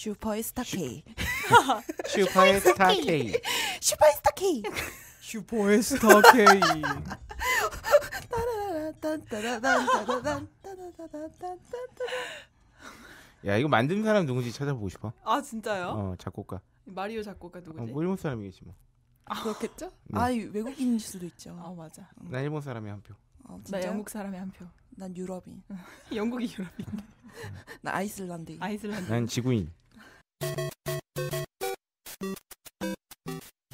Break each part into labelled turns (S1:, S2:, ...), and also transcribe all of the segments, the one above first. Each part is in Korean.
S1: 슈퍼스타 K. 슈퍼스타 K.
S2: 슈퍼스타 K. 슈퍼스타 K.
S3: 야 이거 만든 사람 누구지 찾아보고 싶어. 아 진짜요? 어 작곡가.
S4: 마리오 작곡가 누구지? 어, 뭐
S3: 일본 사람이겠지 뭐.
S1: 아, 그렇겠죠? 네. 아 외국인일 수도 있죠. 아 맞아.
S3: 나 일본 사람이 한 표.
S1: 어, 나 영국 사람이 한 표. 난 유럽인. 영국이 유럽인. 나 아이슬란드. 아이슬란드.
S3: 난 지구인.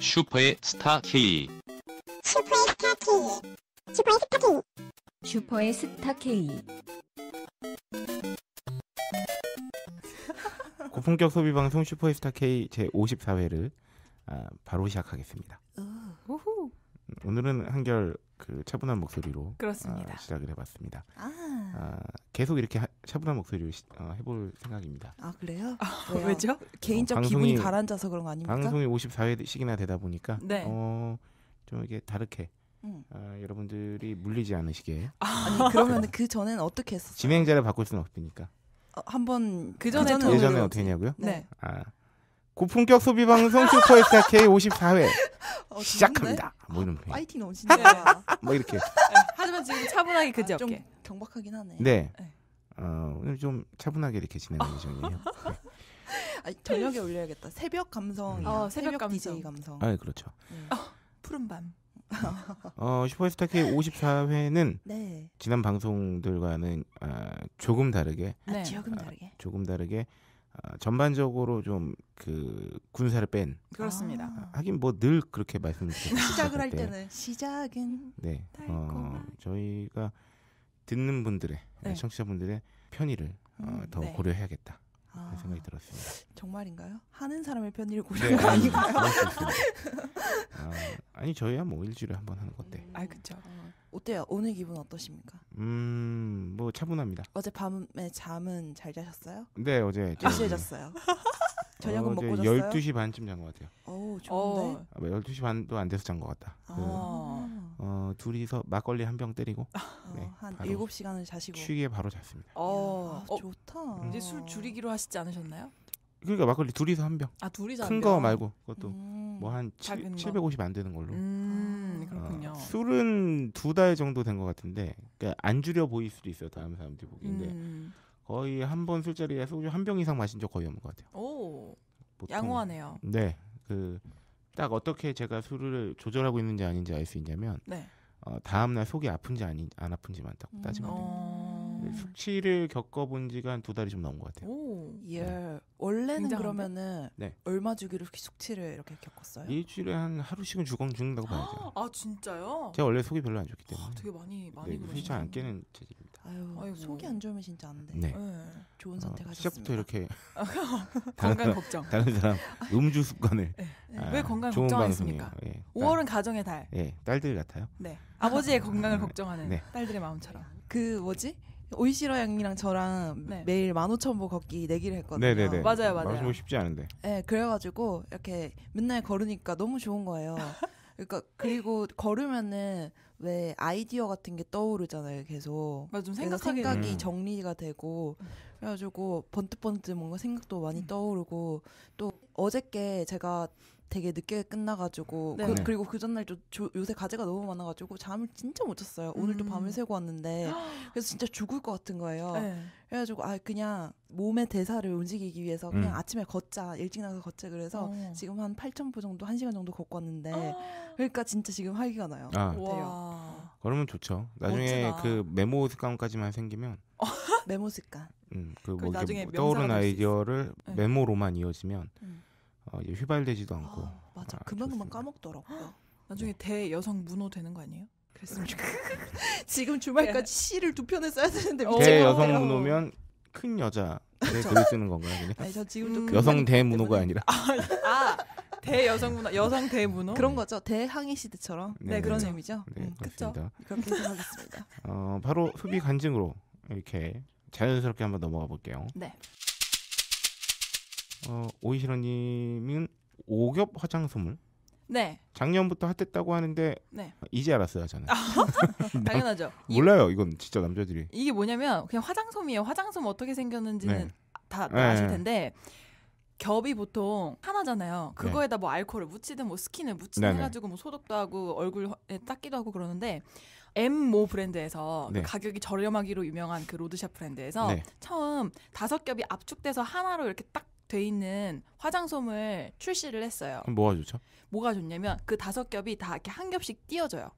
S3: 슈퍼의 스타 K
S2: 슈퍼의 스타 K 슈퍼의 스타 K 슈퍼의 스타 K
S3: 고품격 소비 방송 슈퍼의 스타 K 제 54회를 아, 바로 시작하겠습니다. 오우. 어. 오늘은 한결 그 차분한 목소리로 그렇습니다. 아, 시작을 해봤습니다. 아. 아 계속 이렇게 하, 차분한 목소리로 시, 어, 해볼 생각입니다.
S1: 아 그래요? 아, 왜죠? 개인적 어, 방송이, 기분이 가라앉아서 그런 거 아닙니까? 방송이
S3: 54회씩이나 되다 보니까 네. 어, 좀 이게 다르게 음. 어, 여러분들이 물리지 않으시게. 아,
S1: 아 그러면 그 전엔 어떻게 했었어요?
S3: 진행자를 바꿀 수는 없으니까.
S1: 어, 한번 그 전에 예전에, 예전에 어떻게 했냐고요? 네. 네.
S3: 아 고품격 소비 방송 슈퍼스타 K 54회 어, 시작합니다. 뭐 이런 거. 파이팅 넘치네요. 뭐 이렇게. 네, 하지만
S1: 지금 차분하게 그지 아, 없게. 경박하긴 하네.
S3: 네. 네. 어, 오늘 좀 차분하게 이렇게 진행할 예정이에요.
S1: 아, 저녁에 올려야겠다. 새벽 감성. 음. 아, 어, 새벽, 새벽 감성. DJ 감성. 아, 예,
S3: 그렇죠. 음. 어, 푸른 밤. 어, 슈퍼스타 K 54회는 네. 지난 방송들과는 아, 조금 다르게 아,
S4: 네. 아, 조금 다르게
S3: 조금 다르게 아, 전반적으로 좀 그 군사를 뺀 그렇습니다. 아, 하긴 뭐 늘 그렇게 말씀드렸죠. 시작을 할 때는
S1: 시작은
S3: 네. 어, 달콤한. 어, 저희가 듣는 분들의 네. 네 청취자분들의 편의를 어, 음, 어, 더 네. 고려해야겠다. 아, 그 생각이 들었습니다.
S1: 정말인가요? 하는 네, 사람의 편의를 고려한 거 아닌가요?
S3: 아, 아니 저희야 뭐 일주일에 한번 하는 건데. 음,
S1: 아 그렇죠. 어. 때요 오늘 기분 어떠십니까?
S3: 음, 뭐 차분합니다.
S1: 어제 밤에 잠은 잘 자셨어요?
S3: 네, 어제 몇 시에
S1: 잤어요? 저녁은 어, 먹고 잤어요? 12시 반쯤
S3: 잔 것 같아요. 어, 좋은데. 어. 12시 반도 안 돼서 잔 것 같다. 아. 그, 어, 둘이서 막걸리 한 병 때리고 어, 네, 한 7시간을 자시고 취기에 바로 잤습니다.
S4: 어, 야, 아, 어. 좋다. 이제 술 줄이기로 하시지 않으셨나요?
S3: 그러니까 막걸리 둘이서 한 병. 아, 둘이서 큰거 말고 그것도 음. 뭐한 750안 되는 걸로. 음, 아. 그렇군요. 어, 술은 두 달 정도 된 것 같은데 그러니까 안 줄여 보일 수도 있어요. 다른 사람들이 보기에 음. 거의 한 번 술자리에 소주 한 병 이상 마신 적 거의 없는 것 같아요.
S2: 오,
S4: 보통, 양호하네요.
S3: 네, 그 딱 어떻게 제가 술을 조절하고 있는지 아닌지 알 수 있냐면, 네. 어, 다음 날 속이 아픈지 아닌 안 아픈지만 딱 음, 따지면 음, 됩니다. 음. 숙취를 겪어본 지가 한 두 달이 좀 넘은 것 같아요.
S1: 오, 예. 네. 원래는 그러면은 네. 얼마 주기로 숙취를 이렇게 겪었어요? 일주일에 한
S3: 하루씩은 죽어 죽는다고 봐야죠. 아 진짜요? 제가 원래 속이 별로 안 좋기 때문에. 아, 되게 많이 네, 많이 네, 술 잘안 깨는 체질입니다.
S1: 아유, 아이고. 속이 안 좋으면 진짜 안 돼. 네. 네. 좋은 선택하셨습니다. 어, 시작부터 이렇게 건강 걱정. 다른 사람
S3: 음주 습관을. 네. 아, 왜 건강 걱정하십니까? 예. 5월은 가정의 달. 예, 딸들 같아요. 네. 아버지의 건강을
S1: 걱정하는 네. 딸들의 마음처럼. 그 뭐지? 오이시러 양이랑 저랑 네. 매일 1 5 0 0 0보 걷기 내기를 했거든요. 네네네. 맞아요, 맞아요. 마시고 쉽지 않은데. 네, 그래가지고 이렇게 맨날 걸으니까 너무 좋은 거예요. 그러니까 그리고 걸으면은 왜 아이디어 같은 게 떠오르잖아요, 계속. 맞아, 좀 생각하게 생각이 음. 정리가 되고 그래가지고 번뜩번뜩 뭔가 생각도 많이 음. 떠오르고 또 어저께 제가 되게 늦게 끝나가지고 네. 그, 네. 리고그 전날 또 요새 과제가 너무 많아가지고 잠을 진짜 못 잤어요. 오늘도 음. 밤을 새고 왔는데 그래서 진짜 죽을 것 같은 거예요. 네. 그래가지고 아 그냥 몸의 대사를 움직이기 위해서 그냥 음. 아침에 걷자 일찍 나가서 걷자 그래서 어. 지금 한 8,000보 정도 1 시간 정도 걷고 왔는데 아. 그러니까 진짜 지금 활기가 나요. 아. 와.
S3: 그러면 좋죠. 나중에 멋지다. 그 메모 습관까지만 생기면
S1: 메모 습관.
S3: 음, 그뭐 떠오른 아이디어를 네. 메모로만 이어지면. 음. 어, 휘발되지도 않고. 아, 맞아.
S1: 금방금방 아,
S4: 까먹더라고요. 나중에 네. 대여성 문호 되는 거 아니에요? 그랬으면 그러니까. 좋 지금 주말까지
S1: 시를 두 편을 써야 되는데 대여성
S3: 문호면 큰 여자 대 글을 쓰는 건가요? 그냥? 아니, 저 지금도 음, 그 여성 대문호가 아니라. 아,
S1: 아 대여성 문호 여성 대문호 그런 거죠. 대항해 시대처럼. 네, 네 그런 그렇죠. 의미죠. 네, 음, 그렇습니다. 그렇게 생각했습니다.
S3: 어, 바로 소비 간증으로 이렇게 자연스럽게 한번 넘어가 볼게요. 네. 어, 오이시러님은 오겹 화장 솜을 네. 작년부터 핫했다고 하는데 네. 이제 알았어요 저는. 아, 당연하죠. 몰라요 이건 진짜 남자들이.
S4: 이게 뭐냐면 그냥 화장솜이에요. 화장솜 어떻게 생겼는지는 네. 다, 네. 아실 텐데 겹이 보통 하나잖아요. 네. 그거에다 뭐 알코올을 묻히든 뭐 스킨을 묻히든 해가지고 뭐 소독도 하고 얼굴에 예, 닦기도 하고 그러는데 엠모 브랜드에서 네. 가격이 저렴하기로 유명한 그 로드샵 브랜드에서 네. 처음 다섯 겹이 압축돼서 하나로 이렇게 딱돼 있는 화장솜을 출시를 했어요. 뭐가 좋죠? 뭐가 좋냐면 그 다섯 겹이 다 이렇게 한 겹씩 띄어져요.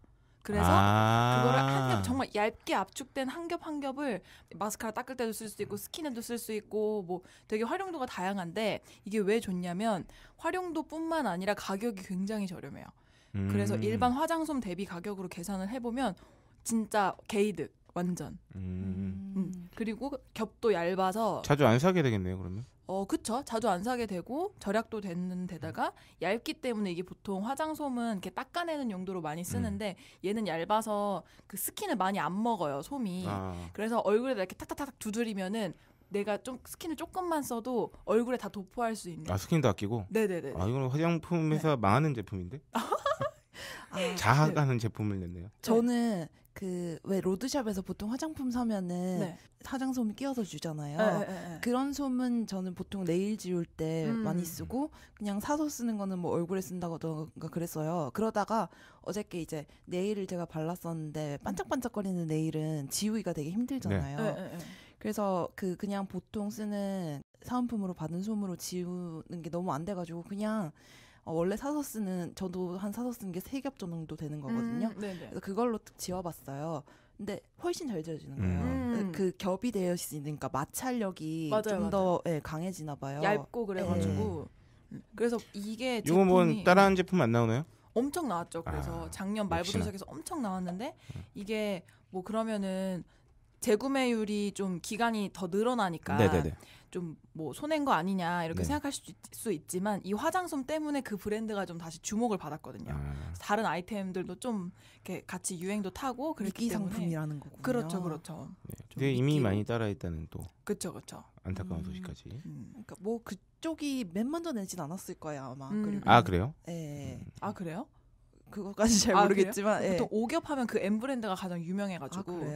S4: 그래서 아~ 그거를 한 겹 정말 얇게 압축된 한 겹 한 겹을 마스카라 닦을 때도 쓸 수 있고 스킨에도 쓸 수 있고 뭐 되게 활용도가 다양한데 이게 왜 좋냐면 활용도뿐만 아니라 가격이 굉장히 저렴해요.
S3: 음~ 그래서 일반
S4: 화장솜 대비 가격으로 계산을 해보면 진짜 게이득 완전.
S3: 음.
S4: 음. 그리고 겹도 얇아서 자주
S3: 안 사게 되겠네요, 그러면.
S4: 어, 그쵸. 자주 안 사게 되고 절약도 되는 데다가 음. 얇기 때문에 이게 보통 화장솜은 이렇게 닦아내는 용도로 많이 쓰는데 음. 얘는 얇아서 그 스킨을 많이 안 먹어요, 솜이. 아. 그래서 얼굴에다 이렇게 탁탁탁 두드리면은 내가 좀 스킨을 조금만 써도
S1: 얼굴에 다 도포할 수 있는. 아
S3: 스킨도 아끼고. 네네네. 아이건 화장품 회사 네. 망하는 제품인데.
S1: 아, 자학가는
S3: 네. 제품을 냈네요. 저는
S1: 그왜 로드샵에서 보통 화장품 사면은 네. 화장솜이 끼어서 주잖아요. 에, 에, 에. 그런 솜은 저는 보통 네일 지울 때 음. 음 많이 음. 쓰고 그냥 사서 쓰는 거는 뭐 얼굴에 쓴다고든가 그랬어요. 그러다가 어저께 이제 네일을 제가 발랐었는데 반짝반짝거리는 네일은 지우기가 되게 힘들잖아요. 네. 예, 예, 예. 그래서 그 그냥 보통 쓰는 사은품으로 받은 솜으로 지우는 게 너무 안 돼가지고 그냥 어, 원래 사서 쓰는 저도 한 사서 쓰는 게 세 겹 정도 되는 거거든요. 음, 그래서 그걸로 지워봤어요. 근데 훨씬 잘 지워지는 거예요. 음. 그, 그 겹이 되어 있으니까 마찰력이 좀더 예, 강해지나 봐요. 얇고 그래가지고 예. 그래서 이게 이거 뭐따라하
S3: 제품 안 나오나요?
S4: 엄청 나왔죠. 그래서 아, 작년 말부터 시작해서 엄청 나왔는데 음. 이게 뭐 그러면은 재구매율이 좀 기간이 더 늘어나니까 네네네. 좀뭐 손해인 거 아니냐 이렇게 네. 생각할 수, 수, 있지만 이 화장솜 때문에 그 브랜드가 좀 다시 주목을 받았거든요. 아. 다른 아이템들도 좀 이렇게 같이 유행도 타고 그렇기 때문에 상품이라는 거고 그렇죠,
S1: 그렇죠. 네. 그게 이미 많이
S3: 따라했다는 또 그렇죠, 그렇죠. 안타까운 음. 소식까지. 음.
S1: 그러니까 뭐 그쪽이 맨 먼저 내진 않았을 거예요 아마. 음. 그리고 아 그래요? 네. 음. 아 그래요? 그것까지 잘 아, 모르겠지만 예. 보통
S4: 오겹 하면 그 M 브랜드가 가장 유명해가지고 아,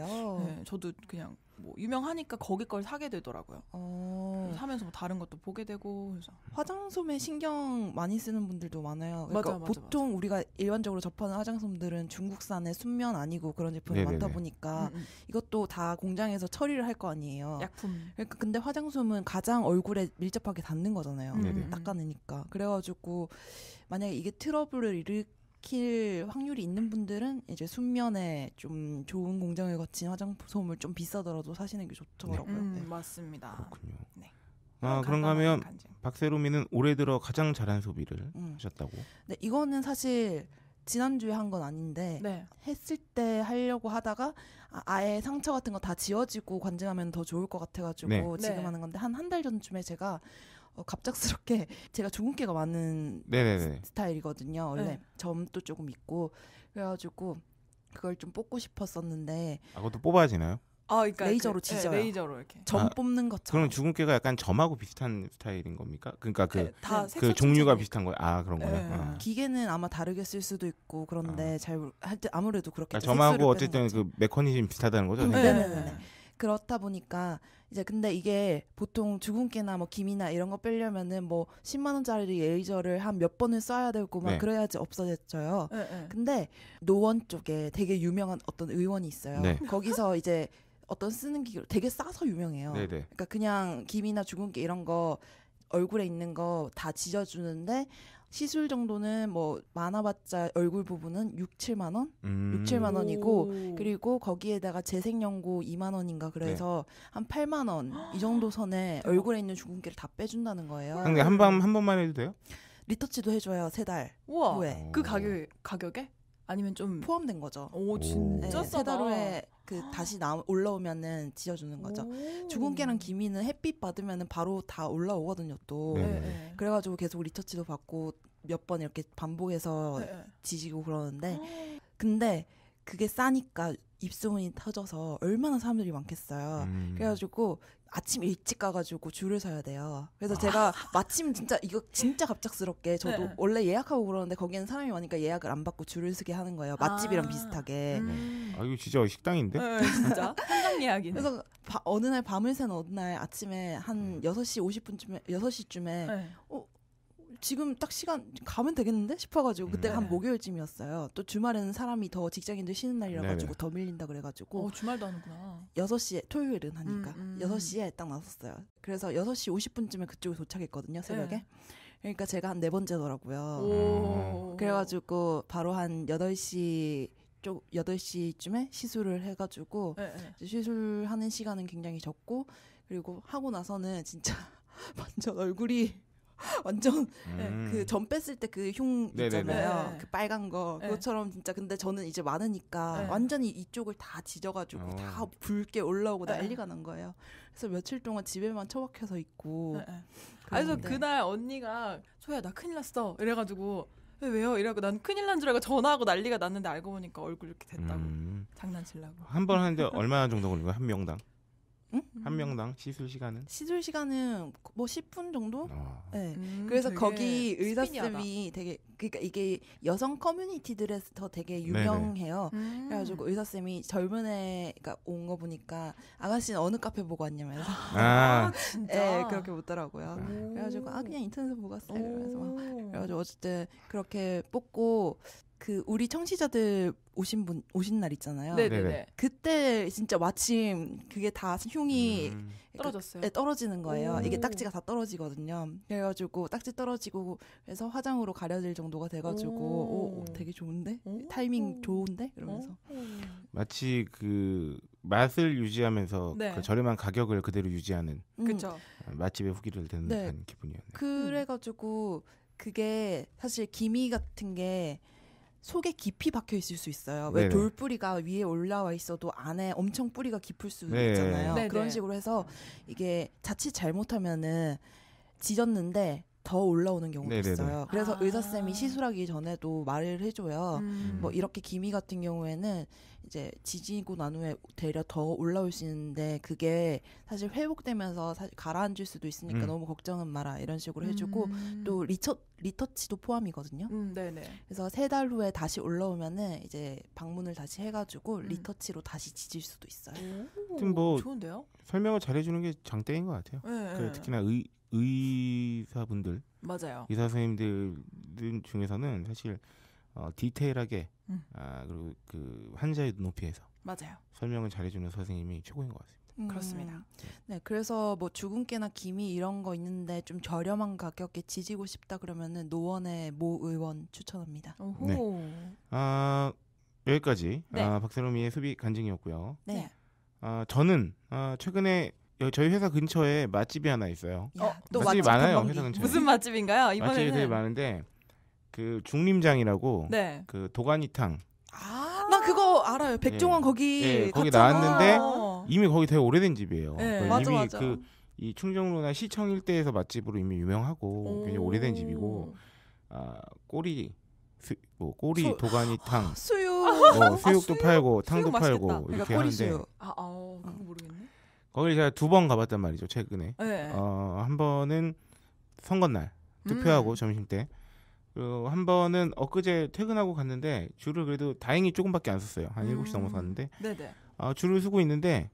S4: 예, 저도 그냥 뭐 유명하니까 거기 걸 사게 되더라고요.
S1: 어... 사면서 뭐 다른 것도
S4: 보게 되고 그래서
S1: 화장솜에 신경 많이 쓰는 분들도 많아요. 그러니까 맞아, 맞아, 보통 맞아. 우리가 일반적으로 접하는 화장솜들은 중국산의 순면 아니고 그런 제품이 많다 보니까 음음. 음. 이것도 다 공장에서 처리를 할 거 아니에요. 약품. 그러니까 근데 화장솜은 가장 얼굴에 밀접하게 닿는 거잖아요. 음, 음, 닦아내니까 그래가지고 만약에 이게 트러블을 일으키 막힐 확률이 있는 분들은 이제 순면에 좀 좋은 공정을 거친 화장품을 좀 비싸더라도 사시는 게 좋더라고요. 네. 네. 음, 맞습니다. 그렇군요. 네.
S3: 아, 어, 그런가 하면 박세롬이는 올해 들어 가장 잘한 소비를 음. 하셨다고.
S1: 네, 이거는 사실 지난주에 한 건 아닌데 네. 했을 때 하려고 하다가 아, 예 상처 같은 거 다 지워지고 관증하면 더 좋을 것 같아가지고 네. 네. 지금 네. 하는 건데 한 한 달 전쯤에 제가 어, 갑작스럽게 제가 주근깨가 많은 네네네. 스타일이거든요. 원래 네. 점도 조금 있고 그래가지고 그걸 좀 뽑고 싶었었는데 아, 그것도 뽑아야 나요 아, 그러니까 레이저로 지져요. 네, 레이저로 이렇게. 점 아, 뽑는
S3: 것처럼. 그럼 주근깨가 약간 점하고 비슷한 스타일인 겁니까? 그러니까 그, 네, 네. 그, 종류가 비슷한 거예요. 아 그런 거예요. 네. 아.
S1: 기계는 아마 다르게 쓸 수도 있고 그런데 아. 잘할 때 아무래도 그렇게. 그 점하고 어쨌든 그
S3: 메커니즘 비슷하다는 거죠. 음, 네. 네네네.
S1: 그렇다 보니까 이제 근데 이게 보통 주근깨나 뭐 김이나 이런 거 빼려면은 뭐 10만 원짜리 레이저를 한 몇 번을 써야 되고 막 네. 그래야지 없어졌죠 네, 네. 근데 노원 쪽에 되게 유명한 어떤 의원이 있어요. 네. 거기서 이제 어떤 쓰는 기계 되게 싸서 유명해요. 네, 네. 그러니까 그냥 김이나 주근깨 이런 거 얼굴에 있는 거 다 지져주는데 시술 정도는 뭐 많아봤자 얼굴 부분은 6, 7만 원,
S2: 음. 6, 7만 원이고
S1: 그리고 거기에다가 재생연구 2만 원인가 그래서 네. 한 8만 원 이 정도 선에 얼굴에 있는 주근깨를 다 빼준다는 거예요. 한밤한 번만 해도 돼요? 리터치도 해줘요 세 달. 우와. 후에. 어. 그 가격 가격에? 아니면 좀 포함된 거죠. 오 진짜 네, 세달 후에 그 다시 나 올라오면은 지어주는 거죠. 주근 깨랑 기미는 햇빛 받으면은 바로 다 올라오거든요. 또 네. 네, 네. 그래가지고 계속 리처치도 받고 몇 번 이렇게 반복해서 네. 네. 지지고 그러는데 아. 근데 그게 싸니까 입소문이 터져서 얼마나 사람들이 많겠어요. 음. 그래가지고 아침 일찍 가가지고 줄을 서야 돼요. 그래서 아. 제가 마침 진짜 이거 진짜 갑작스럽게 저도 네. 원래 예약하고 그러는데 거기는 사람이 많으니까 예약을 안 받고 줄을 서게 하는 거예요. 맛집이랑 아~ 비슷하게. 음.
S3: 네. 아 이거 진짜 식당인데? 네, 네 진짜
S1: 한강 예약이네. 그래서 바, 어느 날 밤을 새는 어느 날 아침에 한 음. 6시 50분쯤에 6시쯤에 네. 어, 지금 딱 시간 가면 되겠는데 싶어가지고 그때가 음. 한 네. 목요일쯤이었어요. 또 주말에는 사람이 더 직장인들 쉬는 날이라 네, 가지고 네. 더 밀린다 그래가지고 어, 주말도 하는구나. 6시에 토요일은 하니까 음, 음. 6시에 음. 딱 나섰어요. 그래서 6시 50분쯤에 그쪽에 도착했거든요 새벽에. 네. 그러니까 제가 한 네 번째더라고요. 음. 그래가지고 바로 한 8시 쪽 8시쯤에 시술을 해가지고 네, 네. 시술하는 시간은 굉장히 적고 그리고 하고 나서는 진짜 완전 얼굴이 완전 예, 그 음. 그전 뺐을 때 그 흉 있잖아요. 네. 그 빨간 거 네. 그것처럼 진짜 근데 저는 이제 많으니까 네. 완전히 이쪽을 다 지져가지고 어. 다 붉게 올라오고 난리가 난 거예요. 그래서 며칠 동안 집에만 처박혀서 있고. 그래서 그날 언니가 초야 나 큰일 났어 이래가지고 왜요? 이러고 난 큰일
S4: 난 줄 알고 전화하고 난리가 났는데 알고 보니까 얼굴 이렇게
S3: 됐다고 음.
S4: 장난치려고 한 번 하는데
S3: 얼마나 정도 걸린 거야 한 명당? 응? 음. 한 명당 시술 시간은?
S1: 시술 시간은 뭐 10분 정도? 아. 네. 음, 그래서 거기 의사쌤이 되게 그러니까 이게 여성 커뮤니티들에서 더 되게 유명해요. 음. 그래가지고 의사쌤이 젊은 애가 그러니까 온거 보니까 아가씨는 어느 카페 보고 왔냐면서 아, 아. 진짜 네, 그렇게 묻더라고요. 아. 그래가지고 아 그냥 인터넷에서 보고 왔어요. 그래서 그래가지고 어쨌든 그렇게 뽑고 그 우리 청취자들 오신 분 오신 날 있잖아요. 네, 네, 네네 네. 그때 진짜 마침 그게 다 흉이 음. 떨어졌어요. 네, 떨어지는 거예요. 오. 이게 딱지가 다 떨어지거든요. 그래가지고 딱지 떨어지고 해서 화장으로 가려질 정도가 돼가지고 오, 오 되게 좋은데 오. 타이밍 좋은데 이러면서
S3: 마치 그 맛을 유지하면서 네. 그 저렴한 가격을 그대로 유지하는 음. 어, 맛집의 후기를 듣는 네. 듯 기분이었네요.
S1: 그래가지고 그게 사실 기미 같은 게 속에 깊이 박혀 있을 수 있어요. 왜 네네. 돌뿌리가 위에 올라와 있어도 안에 엄청 뿌리가 깊을 수 네네. 있잖아요. 네네. 그런 식으로 해서 이게 자칫 잘못하면은 지졌는데 더 올라오는 경우도 있어요. 그래서 아~ 의사 쌤이 시술하기 전에도 말을 해줘요. 음. 뭐 이렇게 기미 같은 경우에는 이제 지지고 난 후에 되려 더 올라올 수 있는데 그게 사실 회복되면서 사실 가라앉을 수도 있으니까 음. 너무 걱정은 마라 이런 식으로 해주고 음. 또 리처 리터치도 포함이거든요. 음, 네네. 그래서 세 달 후에 다시 올라오면은 이제 방문을 다시 해가지고 음. 리터치로 다시 지질 수도 있어요. 하여뭐 좋은데요?
S3: 설명을 잘해주는 게 장땡인 것 같아요. 네, 그 네. 특히나 의 의사분들 맞아요. 의사 선생님들 중에서는 사실 어, 디테일하게 음. 아, 그리고 그 환자의 높이에서 맞아요. 설명을 잘해주는 선생님이 최고인 것 같습니다. 음.
S1: 그렇습니다. 음. 네, 그래서 뭐 주근깨나 기미 이런 거 있는데 좀 저렴한 가격에 지지고 싶다 그러면은 노원의 모 의원 추천합니다. 네.
S3: 아 여기까지 네. 아, 박세롬이의 소비 간증이었고요. 네. 네. 아 저는 아, 최근에 저희 회사 근처에 맛집이 하나 있어요. 야, 어, 맛집이 맛집 많아요. 회사 근처에.
S4: 무슨 맛집인가요? 이번에는 맛집이 되게
S3: 많은데 그 중림장이라고 네. 그 도가니탕.
S1: 아, 나 그거 알아요. 백종원 예. 거기 예, 거기 나왔는데 어.
S3: 이미 거기 되게 오래된 집이에요. 예. 그러니까 맞아, 이미 맞아. 그이 충정로나 시청 일대에서 맛집으로 이미 유명하고 굉장히 오래된 집이고 아, 꼬리 수, 뭐 꼬리 수, 도가니탕 아, 수육 뭐 아, 수육도 아, 팔고 수육? 탕도 그러니까 수육 팔고 맛있겠다. 이렇게 그러니까 하는데 아,
S2: 어, 어. 모르겠네.
S3: 거기 제가 두 번 가봤단 말이죠 최근에 네. 어, 한 번은 선거날 음. 투표하고 음. 점심 때 그한 어, 번은 엊그제 퇴근하고 갔는데 줄을 그래도 다행히 조금밖에 안 섰어요. 한 음. 7시 넘어서 갔는데 네네. 아, 줄을 서고 있는데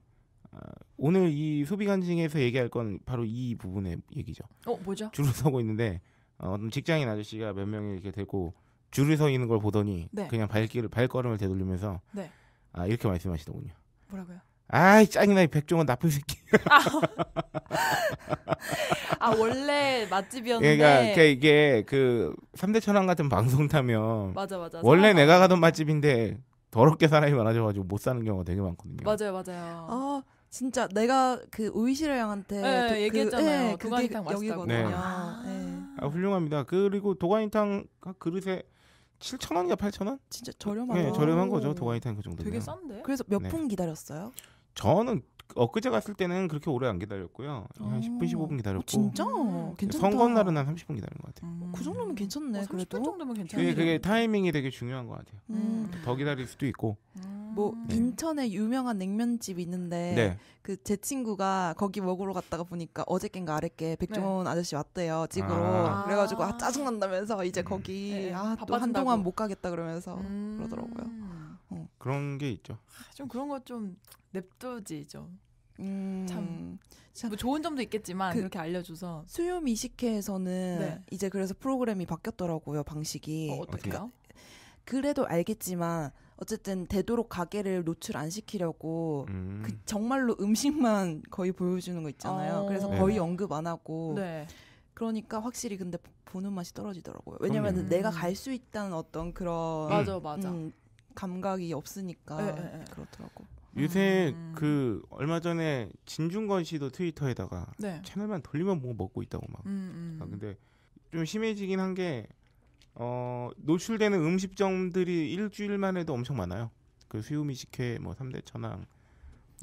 S3: 아, 오늘 이 소비 관증에서 얘기할 건 바로 이 부분의 얘기죠.
S4: 어, 뭐죠? 줄을
S3: 서고 있는데 어, 직장인 아저씨가 몇 명이 이렇게 되고 줄을 서 있는 걸 보더니 네. 그냥 발길을 발걸음을 되돌리면서 네. 아, 이렇게 말씀하시더군요. 뭐라고요? 아이 짜증나 이 백종원 나쁜 새끼. 아, 아 원래
S4: 맛집이었는데. 그러니까
S3: 이게 그삼대 천왕 같은 방송 타면 맞아 맞아. 원래 내가 맞아. 가던 맛집인데 더럽게 사람이 많아져가지고 못 사는 경우가 되게 많거든요.
S1: 맞아요 맞아요. 아 진짜 내가 그 오이시라 형한테 네, 그, 그 얘기했잖아요. 네, 도가니탕 맛있다고.
S3: 네. 아, 네. 아, 훌륭합니다. 그리고 도가니탕 그릇에 7 0 0 0 원인가 8 0 원? 진짜 저렴하다. 네, 저렴한 거죠. 도가니탕 그 정도. 되게 싼데. 그래서 몇분 네.
S1: 기다렸어요?
S3: 저는 엊그제 갔을 때는 그렇게 오래 안 기다렸고요. 한 10분 어. 15분 기다렸고. 어, 진짜?
S1: 음. 괜찮다. 선거 날은
S3: 한 30분 기다린 것 같아요.
S1: 음. 그 정도면 괜찮네. 어, 30분 그래도? 정도면 괜찮네. 그게, 그게
S3: 타이밍이 되게 중요한 것 같아요. 음. 그러니까 더 기다릴 수도 있고.
S1: 음. 뭐 네. 인천에 유명한 냉면집 있는데 네. 그제 친구가 거기 먹으러 갔다가 보니까 어제껜가 아랫게 백종원 네. 아저씨 왔대요 찍으로 아. 그래가지고 아 짜증 난다면서 이제 네. 거기 네. 아또 한동안 못 가겠다 그러면서 음. 그러더라고요.
S3: 어. 그런 게 있죠. 아,
S1: 좀 그런 거좀
S4: 냅도지죠 음, 참, 뭐 좋은 점도 있겠지만 그, 렇게 알려줘서
S1: 수요 미식회에서는 네. 이제 그래서 프로그램이 바뀌었더라고요 방식이 어, 어떻게요? 그, 그래도 알겠지만 어쨌든 되도록 가게를 노출 안 시키려고 음. 그 정말로 음식만 거의 보여주는 거 있잖아요. 아, 그래서 네. 거의 네. 언급 안 하고 네. 그러니까 확실히 근데 보는 맛이 떨어지더라고요. 왜냐면 음. 내가 갈 수 있다는 어떤 그런 맞아 맞아 음, 감각이 없으니까 에, 에, 에. 그렇더라고.
S3: 요새 음. 그 얼마 전에 진중건 씨도 트위터에다가 네. 채널만 돌리면 뭐 먹고 있다고 막. 음, 아, 음. 아, 근데 좀 심해지긴 한 게 어, 노출되는 음식점들이 일주일만 해도 엄청 많아요. 그 수요미 식회 뭐삼대 천왕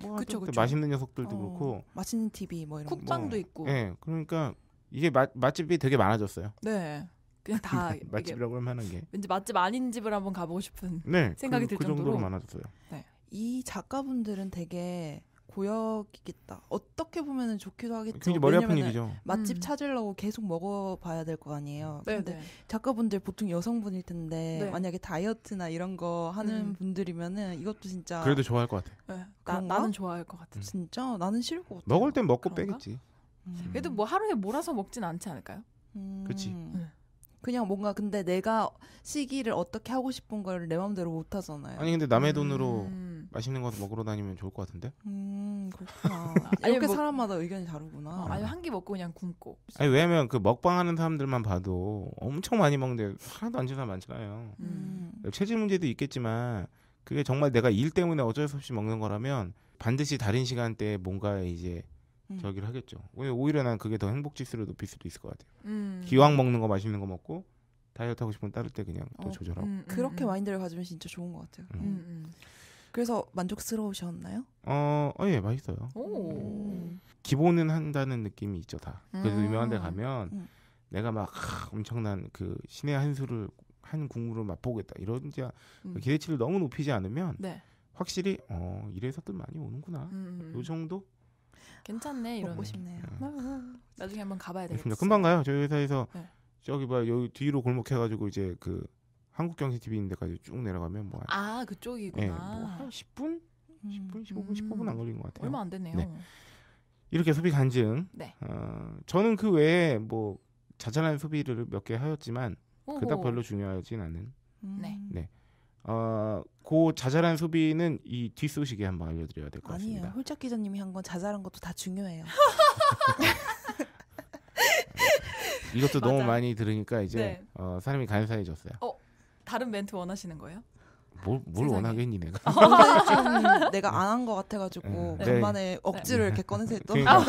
S3: 뭐 그쵸, 그쵸. 맛있는 녀석들도 어, 그렇고
S1: 맛있는 TV 뭐 이런 쿡방도 뭐, 있고. 예. 네,
S3: 그러니까 이게 맛, 맛집이 되게 많아졌어요.
S4: 네. 그냥 다 맛집이라고 할 만한 게 왠지 맛집 아닌 집을
S1: 한번 가보고 싶은 네, 생각이 그, 들그 정도로, 정도로 많아졌어요. 네. 이 작가분들은 되게 고역이겠다. 어떻게 보면 좋기도 하겠죠. 굉장히 머리 아픈 일이죠. 맛집 음. 찾으려고 계속 먹어봐야 될 거 아니에요. 네네. 음. 네. 작가분들 보통 여성분일 텐데 네. 만약에 다이어트나 이런 거 하는 음. 분들이면은 이것도 진짜 그래도 좋아할 것 같아. 네. 나, 나는 좋아할 것 같아. 음. 진짜 나는 싫을 것 같아.
S3: 먹을 땐 먹고 그런가? 빼겠지.
S1: 음. 그래도 뭐 하루에 몰아서 먹진 않지 않을까요? 음. 그렇지. 네. 그냥 뭔가 근데 내가 시기를 어떻게 하고 싶은 걸내 마음대로 못 하잖아요. 아니 근데 남의 음.
S3: 돈으로 음. 맛있는 거 먹으러 다니면 좋을 것 같은데?
S1: 음 그렇구나. 이렇게 뭐, 사람마다 의견이 다르구나. 어, 아니 한 끼 먹고 그냥 굶고.
S3: 아니 왜냐면 그 먹방하는 사람들만 봐도 엄청 많이 먹는데 하나도 안 지는 사람 많잖아요. 음. 체질 문제도 있겠지만 그게 정말 내가 일 때문에 어쩔 수 없이 먹는 거라면 반드시 다른 시간대에 뭔가 이제 음. 저기를 하겠죠. 오히려 난 그게 더 행복 지수를 높일 수도 있을 것 같아요. 음. 기왕 먹는 거 맛있는 거 먹고 다이어트 하고 싶으면 따를 때 그냥 또 어, 조절하고 음, 음 그렇게
S1: 마인드를 음. 가지면 진짜 좋은 것 같아요. 그래서 만족스러우셨나요?
S3: 어, 어 예, 맛있어요. 기본은 한다는 느낌이 있죠 다. 그래서 유명한 데 가면 내가 막 하, 엄청난 그 신의 한 수를 한 국물을 맛보겠다 이런 자 그 기대치를 너무 높이지 않으면 네. 확실히 어 이래서 또 많이 오는구나 음. 요 정도
S4: 괜찮네 이런. 먹고 싶네요. 예. 나중에 한번 가봐야 되겠습니다
S3: 금방 가요. 저희 회사에서 네. 저기 봐 여기 뒤로 골목해가지고 이제 그 한국경제 TV 있는 데까지 쭉 내려가면 뭐.
S2: 아 그쪽이구나.
S3: 네, 예, 뭐한
S2: 10분, 10분, 15분, 음. 15분
S4: 음. 안
S3: 걸린 것 같아요. 얼마 안 되네요. 네. 이렇게 소비 간증. 네. 어, 저는 그 외에 뭐 자잘한 소비를 몇 개 하였지만 오호. 그닥 별로 중요하진 않은. 네. 네. 어, 자잘한 소비는 이 뒷소식에 한번 알려드려야 될 것 같습니다. 아니에요.
S1: 홀짝 기자님이 한 건 자잘한 것도 다 중요해요.
S3: 이것도 맞아. 너무 많이 들으니까 이제 네. 어, 사람이 간사해졌어요.
S1: 어, 다른 멘트 원하시는 거예요?
S3: 뭘, 뭘 원하겠니 내가? 어.
S1: 내가 안 한 것 같아가지고 음, 네. 네. 만에 억지로 이렇게 꺼내서 했던 니 그러니까.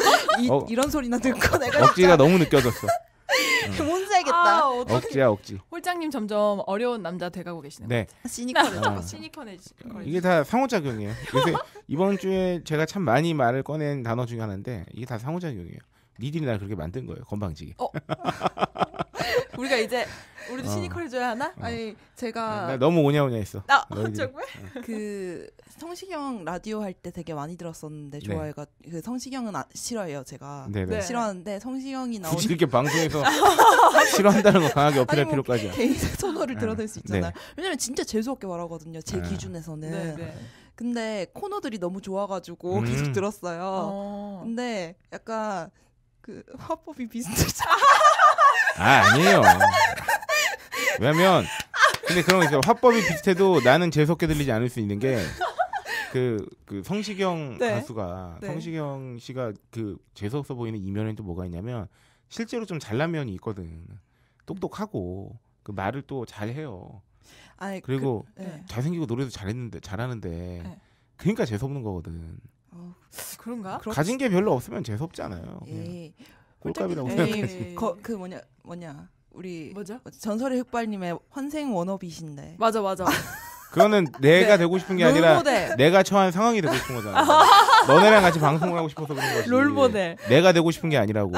S1: 어, 이런 소리나 듣고 어, 내가 억지가 너무 느껴졌어.
S3: 뭔지 음. 알겠다. 아, 억지야 억지.
S4: 홀장님 점점 어려운 남자 돼가고 계시는
S3: 네. 시니컬해져.
S2: 시니컬해지. 아, 이게
S3: 다 상호작용이에요. 요새 이번 주에 제가 참 많이 말을 꺼낸 단어 중에 하나인데 이게 다 상호작용이에요. 니들이 날 그렇게 만든 거예요. 건방지게. 어.
S1: 우리가 이제 우리도 어. 시니컬해줘야 하나? 어. 아니 제가 너무 오냐오냐 했어. 나 아, 어쩌고요? 그 성시경 라디오 할 때 되게 많이 들었었는데 네. 좋아해가 그 성시경은 아, 싫어해요 제가 네네. 네. 싫어하는데 성시경이 나오는 굳이 이렇게 방송에서 싫어한다는 거 강하게 어필할 뭐 필요까지 개인 선호를 드러낼 수있잖아 네. 왜냐면 진짜 재수 없게 말하거든요. 제 네. 기준에서는. 네네. 근데 코너들이 너무 좋아가지고 음. 계속 들었어요. 어. 근데 약간 그 화법이 비슷하아 아, 아니에요.
S3: 왜냐면 근데 그런 거 있어요. 화법이 비슷해도 나는 재수없게 들리지 않을 수 있는 게 그, 그 성시경 네. 가수가 네. 성시경 씨가 그 재수없어 보이는 이면에또 뭐가 있냐면 실제로 좀 잘난 면이 있거든. 똑똑하고 그 말을 또 잘해요. 아니, 그리고 그, 네. 잘생기고 노래도 잘했는데 잘하는데 네. 그러니까 재수없는 거거든.
S1: 어, 그런가? 가진 게 별로
S3: 없으면 재수없지 않아요. 예. 꼴값이라고 예, 생각하지. 예, 예.
S1: 그 뭐냐 뭐냐 우리 뭐죠? 전설의 흑발님의 환생 원업이신데. 맞아 맞아.
S3: 그거는 내가 네. 되고 싶은 게 아니라 롤모델. 내가 처한 상황이 되고 싶은 거잖아. 너네랑 같이 방송을 하고 싶어서 그런
S4: 거지. 롤모델.
S3: 내가 되고 싶은 게 아니라고.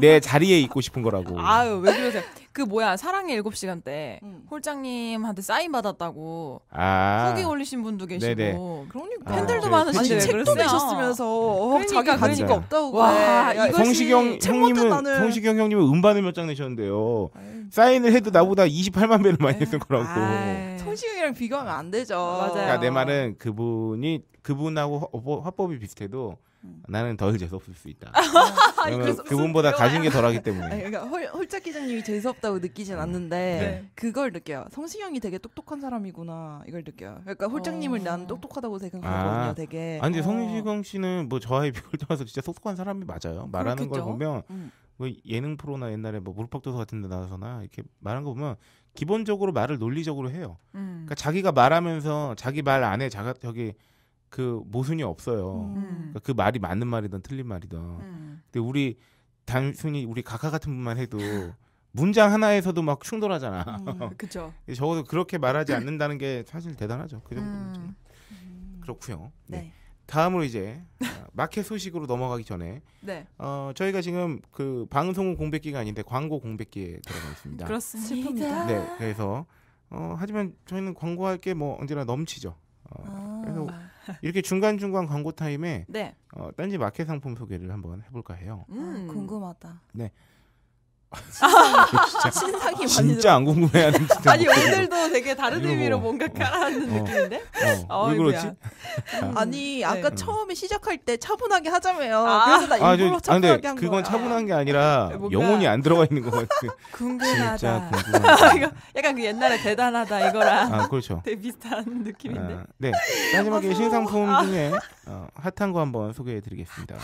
S3: 내 자리에 있고 싶은 거라고. 아유
S4: 왜 그러세요? 그 뭐야 사랑의 일곱 시간 때 음. 홀장님한테 사인 받았다고
S3: 아. 후기
S4: 올리신 분도 계시고 네네. 그러니까 팬들도 아, 네. 많으신데 아니, 책도 내셨으면서 어, 그러니까,
S1: 자기가 진거 그러니까. 없다고 와 그래. 네. 성시경 형님은 나시경 형님은
S3: 음반을 몇 장 내셨는데요 아유. 사인을 해도 나보다 28만 배를 많이 네. 했던 거라고 아유.
S1: 성시경이랑 비교하면 안 되죠 맞아요 그러니까 내 말은
S3: 그분이 그분하고 어, 뭐, 화법이 비슷해도 음. 나는 덜 재수없을 수 있다.
S1: 아, 그래서 그분보다 가진 게
S3: 덜하기 때문에.
S1: 그러니까 홀, 홀짝 기자님이 재수 없다고 느끼진 않는데 네. 네. 그걸 느껴요. 성시경이 되게 똑똑한 사람이구나 이걸
S3: 느껴요. 그러니까 홀짝님을 어. 난 똑똑하다고
S1: 생각하거든요, 아. 되게. 아니 근데 어. 성시경
S3: 씨는 뭐 저와의 비교를 떠나서 진짜 똑똑한 사람이 맞아요. 말하는 그렇겠죠? 걸 보면 음. 뭐 예능 프로나 옛날에 뭐 물박도서 같은 데 나와서나 이렇게 말한 거 보면 기본적으로 말을 논리적으로 해요. 음. 그러니까 자기가 말하면서 자기 말 안에 자가 저기 그 모순이 없어요. 음. 그러니까 그 말이 맞는 말이든 틀린 말이든. 음. 근데 우리 단순히 우리 각하 같은 분만 해도 문장 하나에서도 막 충돌하잖아. 음, 그죠. 적어도 그렇게 말하지 않는다는 게 사실 대단하죠. 그 정도면 음. 좀. 음. 그렇고요. 네. 네. 다음으로 이제 아, 마켓 소식으로 넘어가기 전에 네. 어, 저희가 지금 그 방송 공백기가 아닌데 광고 공백기에 들어가 있습니다.
S2: 그렇습니다. 네,
S3: 그래서 어, 하지만 저희는 광고할 게 뭐 언제나 넘치죠. 어, 그래서 아. 이렇게 중간 중간 광고 타임에 네. 어, 딴지 마켓 상품 소개를 한번 해볼까 해요.
S1: 음. 아, 궁금하다.
S3: 네, 아, 진짜, 신상이 진짜 안 궁금해하는 진짜 아니 오늘도 되게 다른
S2: 의미로
S1: 뭐, 뭔가 어. 깔아놨는 어, 느낌인데 어, 어, 왜 그러지? 음. 아니 네. 아까 음. 처음에 시작할 때 차분하게 하자며요 아, 그래서 나 일부러 아, 저, 차분하게 근데 한 그건 거야.
S3: 차분한 게 아니라 아, 뭔가... 영혼이 안 들어가 있는 것 같아 궁금하다 진짜 궁금하다
S1: 약간 그 옛날에 대단하다 이거랑
S3: 아, 그렇죠. 되게 비슷한 느낌인데 아, 네 마지막에 아, 신상품 중에 어, 핫한 거 한번 소개해드리겠습니다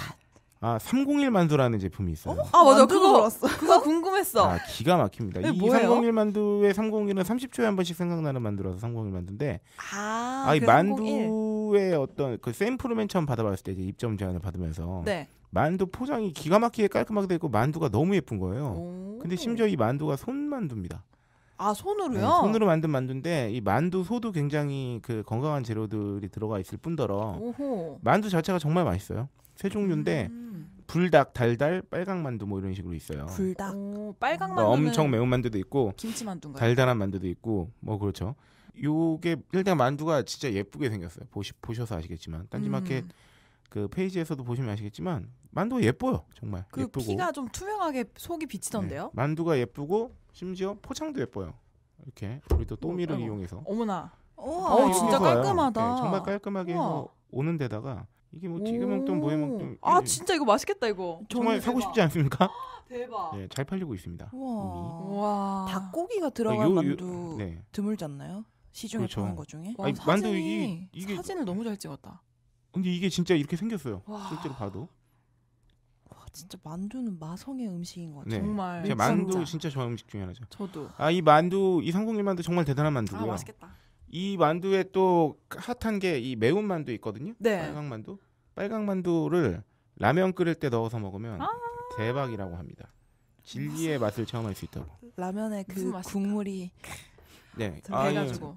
S3: 아, 301 만두라는 제품이 있어요. 어? 아, 맞아. 그거 들었어. 그거
S4: 궁금했어. 아, 기가
S3: 막힙니다. 이 301 만두의 301은 30초에 한 번씩 생각나는 만두라서 301 만두인데
S2: 아,
S4: 아이 만두의
S3: 어떤 그 샘플을 맨 처음 받아봤을 때 이제 입점 제안을 받으면서 네. 만두 포장이 기가 막히게 깔끔하게 되고 만두가 너무 예쁜 거예요. 근데 심지어 이 만두가 손만두입니다.
S4: 아 손으로요? 네, 손으로
S3: 만든 만두인데 이 만두 소도 굉장히 그 건강한 재료들이 들어가 있을 뿐더러 오호. 만두 자체가 정말 맛있어요. 세 종류인데 음. 불닭, 달달, 빨강만두 뭐 이런 식으로 있어요. 불닭.
S4: 오, 음. 빨강 만두. 뭐 엄청 매운
S3: 만두도 있고 김치 만두인가요? 달달한 만두도 있고 뭐 그렇죠. 요게 일단 만두가 진짜 예쁘게 생겼어요. 보시 보셔서 아시겠지만 딴지마켓 음. 그 페이지에서도 보시면 아시겠지만 만두가 예뻐요. 정말 그 예쁘고. 피가
S4: 좀 투명하게 속이 비치던데요? 네,
S3: 만두가 예쁘고 심지어 포장도 예뻐요. 이렇게 우리도 또미를 이용해서 어머나. 오, 진짜 네, 깔끔하다. 네, 정말 깔끔하게 해서 오는 데다가 이게 뭐 튀김멍뚱 보해멍뚱 아 예, 예. 진짜 이거
S1: 맛있겠다 이거 정말 사고 싶지
S3: 않습니까? 대박. 네, 잘 팔리고 있습니다.
S1: 와. 닭고기가 아, 들어간 요, 요, 아, 만두 네. 드물지 않나요? 시중에 그렇죠. 파는 것 중에. 와, 아니, 사진이, 만두 이게, 이게 사진을 너무 잘 찍었다.
S3: 근데 이게 진짜 이렇게 생겼어요. 와. 실제로 봐도.
S1: 와, 진짜 만두는 마성의 음식인 것 네. 같아요. 네. 정말. 제가 만두 진짜 좋아하는 음식
S3: 중에 하나죠. 저도. 아, 이 만두 이상공님 만두 정말 대단한 만두고요. 아, 맛있겠다. 이 만두에 또 핫한 게 이 매운 만두 있거든요. 네. 빨강 만두. 빨강 만두를 라면 끓일 때 넣어서 먹으면 아~ 대박이라고 합니다. 진리의 맛을 체험할 수 있다고.
S1: 라면에 그 국물이
S3: 네. 아, 가지고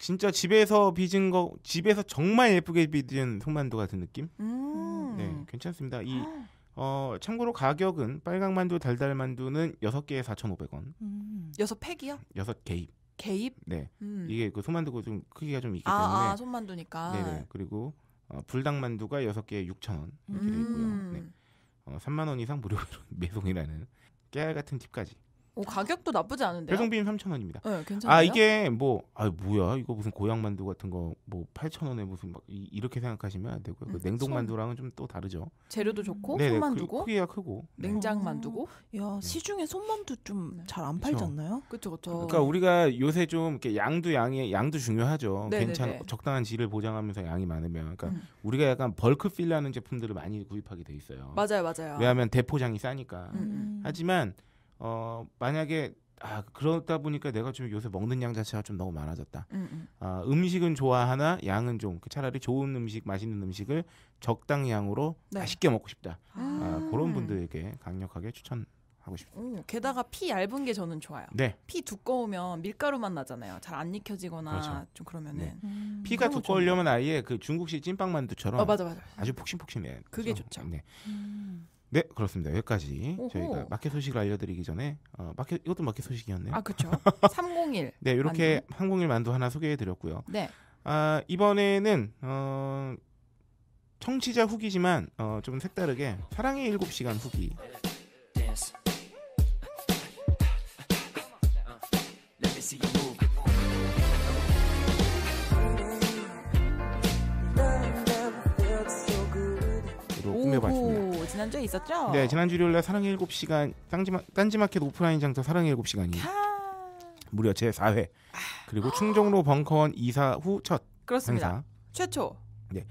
S3: 진짜 집에서 빚은 거 집에서 정말 예쁘게 빚은 손만두 같은 느낌. 음~ 네, 괜찮습니다. 이 아. 어, 참고로 가격은 빨강 만두, 달달 만두는 6개에 4,500원.
S4: 음. 6팩이요? 6개입. 개입?
S3: 네. 음. 이게 그 소만두고 좀 크기가 좀 있기 아, 아 때문에. 아,
S4: 손만두니까. 네네.
S3: 그리고 어, 불닭만두가 6 개에 6,000원 이렇게 음. 돼 있고요. 음. 네. 어, 3만 원 이상 무료 로 매송이라는 깨알 같은 팁까지.
S4: 오, 어, 가격도 나쁘지 않은데요. 배송비는 3천 원입니다. 네, 괜찮아요. 아 이게
S3: 뭐아 뭐야 이거 무슨 고향 만두 같은 거뭐8 0 0 0 원에 무슨 막 이, 이 렇게 생각하시면 안 되고요. 그 음, 냉동 만두랑은 좀 또 다르죠. 재료도 좋고 네, 네 손만두고 크기가 크고
S4: 네. 냉장 만두고. 야 네. 시중에
S1: 손만두 좀 잘 안 팔지 않나요? 그렇그렇그니까
S3: 우리가 요새 좀 이렇게 양도 양이 양도 중요하죠. 네네네. 괜찮 적당한 질을 보장하면서 양이 많으면 그러니까 음. 우리가 약간 벌크 필라는 제품들을 많이 구입하게 돼 있어요. 맞아요,
S4: 맞아요. 왜냐하면
S3: 대포장이 싸니까. 음. 음. 하지만 어 만약에 아 그러다 보니까 내가 좀 요새 먹는 양 자체가 좀 너무 많아졌다. 음, 음. 아 음식은 좋아하나 양은 좀 그 차라리 좋은 음식 맛있는 음식을 적당량으로 네. 맛있게 먹고 싶다. 아, 아 그런 분들에게 강력하게 추천. 하고 싶습니다.
S4: 오, 게다가 피 얇은 게 저는 좋아요. 네. 피 두꺼우면 밀가루만 나잖아요. 잘 안 익혀지거나 그렇죠. 좀 그러면은 네. 음, 피가 두꺼우려면
S3: 아예 그 중국식 찐빵 만두처럼 어, 맞아, 맞아. 아주 폭신폭신해. 그게 좋죠. 네. 음. 네 그렇습니다 여기까지 오호. 저희가 마켓 소식을 알려드리기 전에 어, 마켓 이것도 마켓 소식이었네요. 아 그렇죠.
S4: 301. 네 이렇게
S3: 만두. 301 만두 하나 소개해드렸고요. 네. 아 이번에는 어, 청취자 후기지만 어, 좀 색다르게 사랑의 7시간 후기
S4: 지난주에 있었죠? 네,
S3: 지난주 일요일 날 사랑의 7시간 딴지마, 딴지마켓 오프라인 장터 사랑의 7시간이 무려 제4회 아. 그리고 충정로 벙커원 이사 후첫 그렇습니다. 행사. 최초. 네.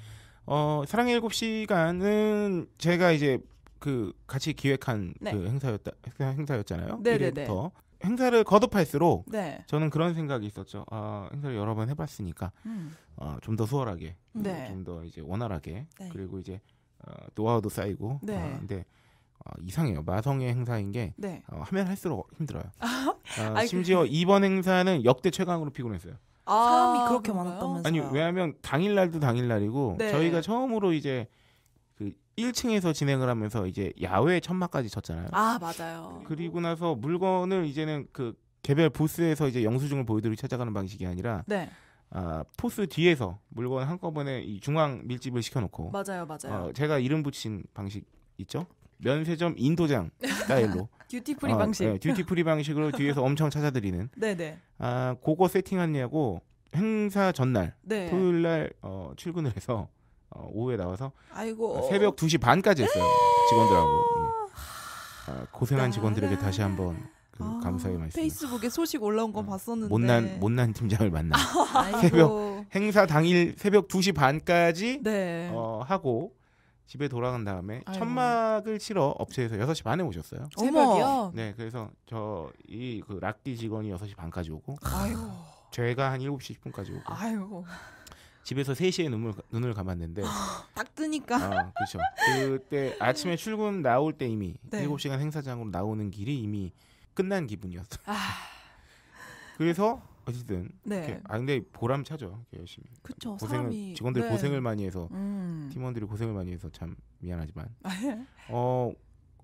S3: 어, 사랑의 7시간은 제가 이제 그 같이 기획한 네. 그 행사였다 행사였잖아요. 네네부터 네. 행사를 거듭할수록 네. 저는 그런 생각이 있었죠. 아, 행사를 여러 번 해봤으니까 음. 아, 어, 좀더 수월하게, 네. 좀더 이제 원활하게, 네. 그리고 이제 어, 노하우도 쌓이고 어, 네. 어, 근데 어, 이상해요. 마성의 행사인 게 네. 어, 하면 할수록 힘들어요. 아, 어, 심지어 그... 이번 행사는 역대 최강으로 피곤했어요. 아, 사람이 그렇게 많았다면서요? 아니 왜냐하면 당일날도 당일날이고 네. 저희가 처음으로 이제 그 1층에서 진행을 하면서 이제 야외 천막까지 쳤잖아요. 아 맞아요. 그리고 나서 물건을 이제는 그 개별 부스에서 이제 영수증을 보여드리고 찾아가는 방식이 아니라 네. 아, 포스 뒤에서 물건 한꺼번에 이 중앙 밀집을 시켜놓고 맞아요, 맞아요. 어, 제가 이름 붙인 방식 있죠? 면세점 인도장 스타일로 듀티프리 어, 방식, 네, 듀티프리 방식으로 뒤에서 엄청 찾아드리는. 네네. 아, 그거 세팅하냐고 행사 전날 네. 토요일 날 어, 출근을 해서 어, 오후에 나와서 아이고 어. 새벽 2시 반까지 했어요 직원들하고 아. 네. 아, 고생한 직원들에게 다시 한번 그 아, 감사의 말씀.
S1: 페이스북에 소식 올라온 건 어, 봤었는데 못난
S3: 못난 팀장을 만나 아, 새벽 행사 당일 새벽 2시 반까지 네. 어, 하고 집에 돌아간 다음에 아이고. 천막을 치러 업체에서 6시 반에 오셨어요. 새벽이요? 네, 그래서 저이그 락디 직원이 6시 반까지 오고 아이고. 제가 한 7시 10분까지 오고 아이고. 집에서 3시에 눈을 눈을 감았는데
S1: 딱 뜨니까 아,
S3: 그렇죠. 그때 아침에 출근 나올 때 이미 네. 7시간 행사장으로 나오는 길이 이미 끝난 기분이었어요.
S2: 아...
S3: 그래서 어쨌든 네. 이렇게, 아 근데 보람 차죠 열심히 그쵸, 고생을 사람이... 직원들 네. 고생을 많이 해서 음. 팀원들이 고생을 많이 해서 참 미안하지만 아, 예. 어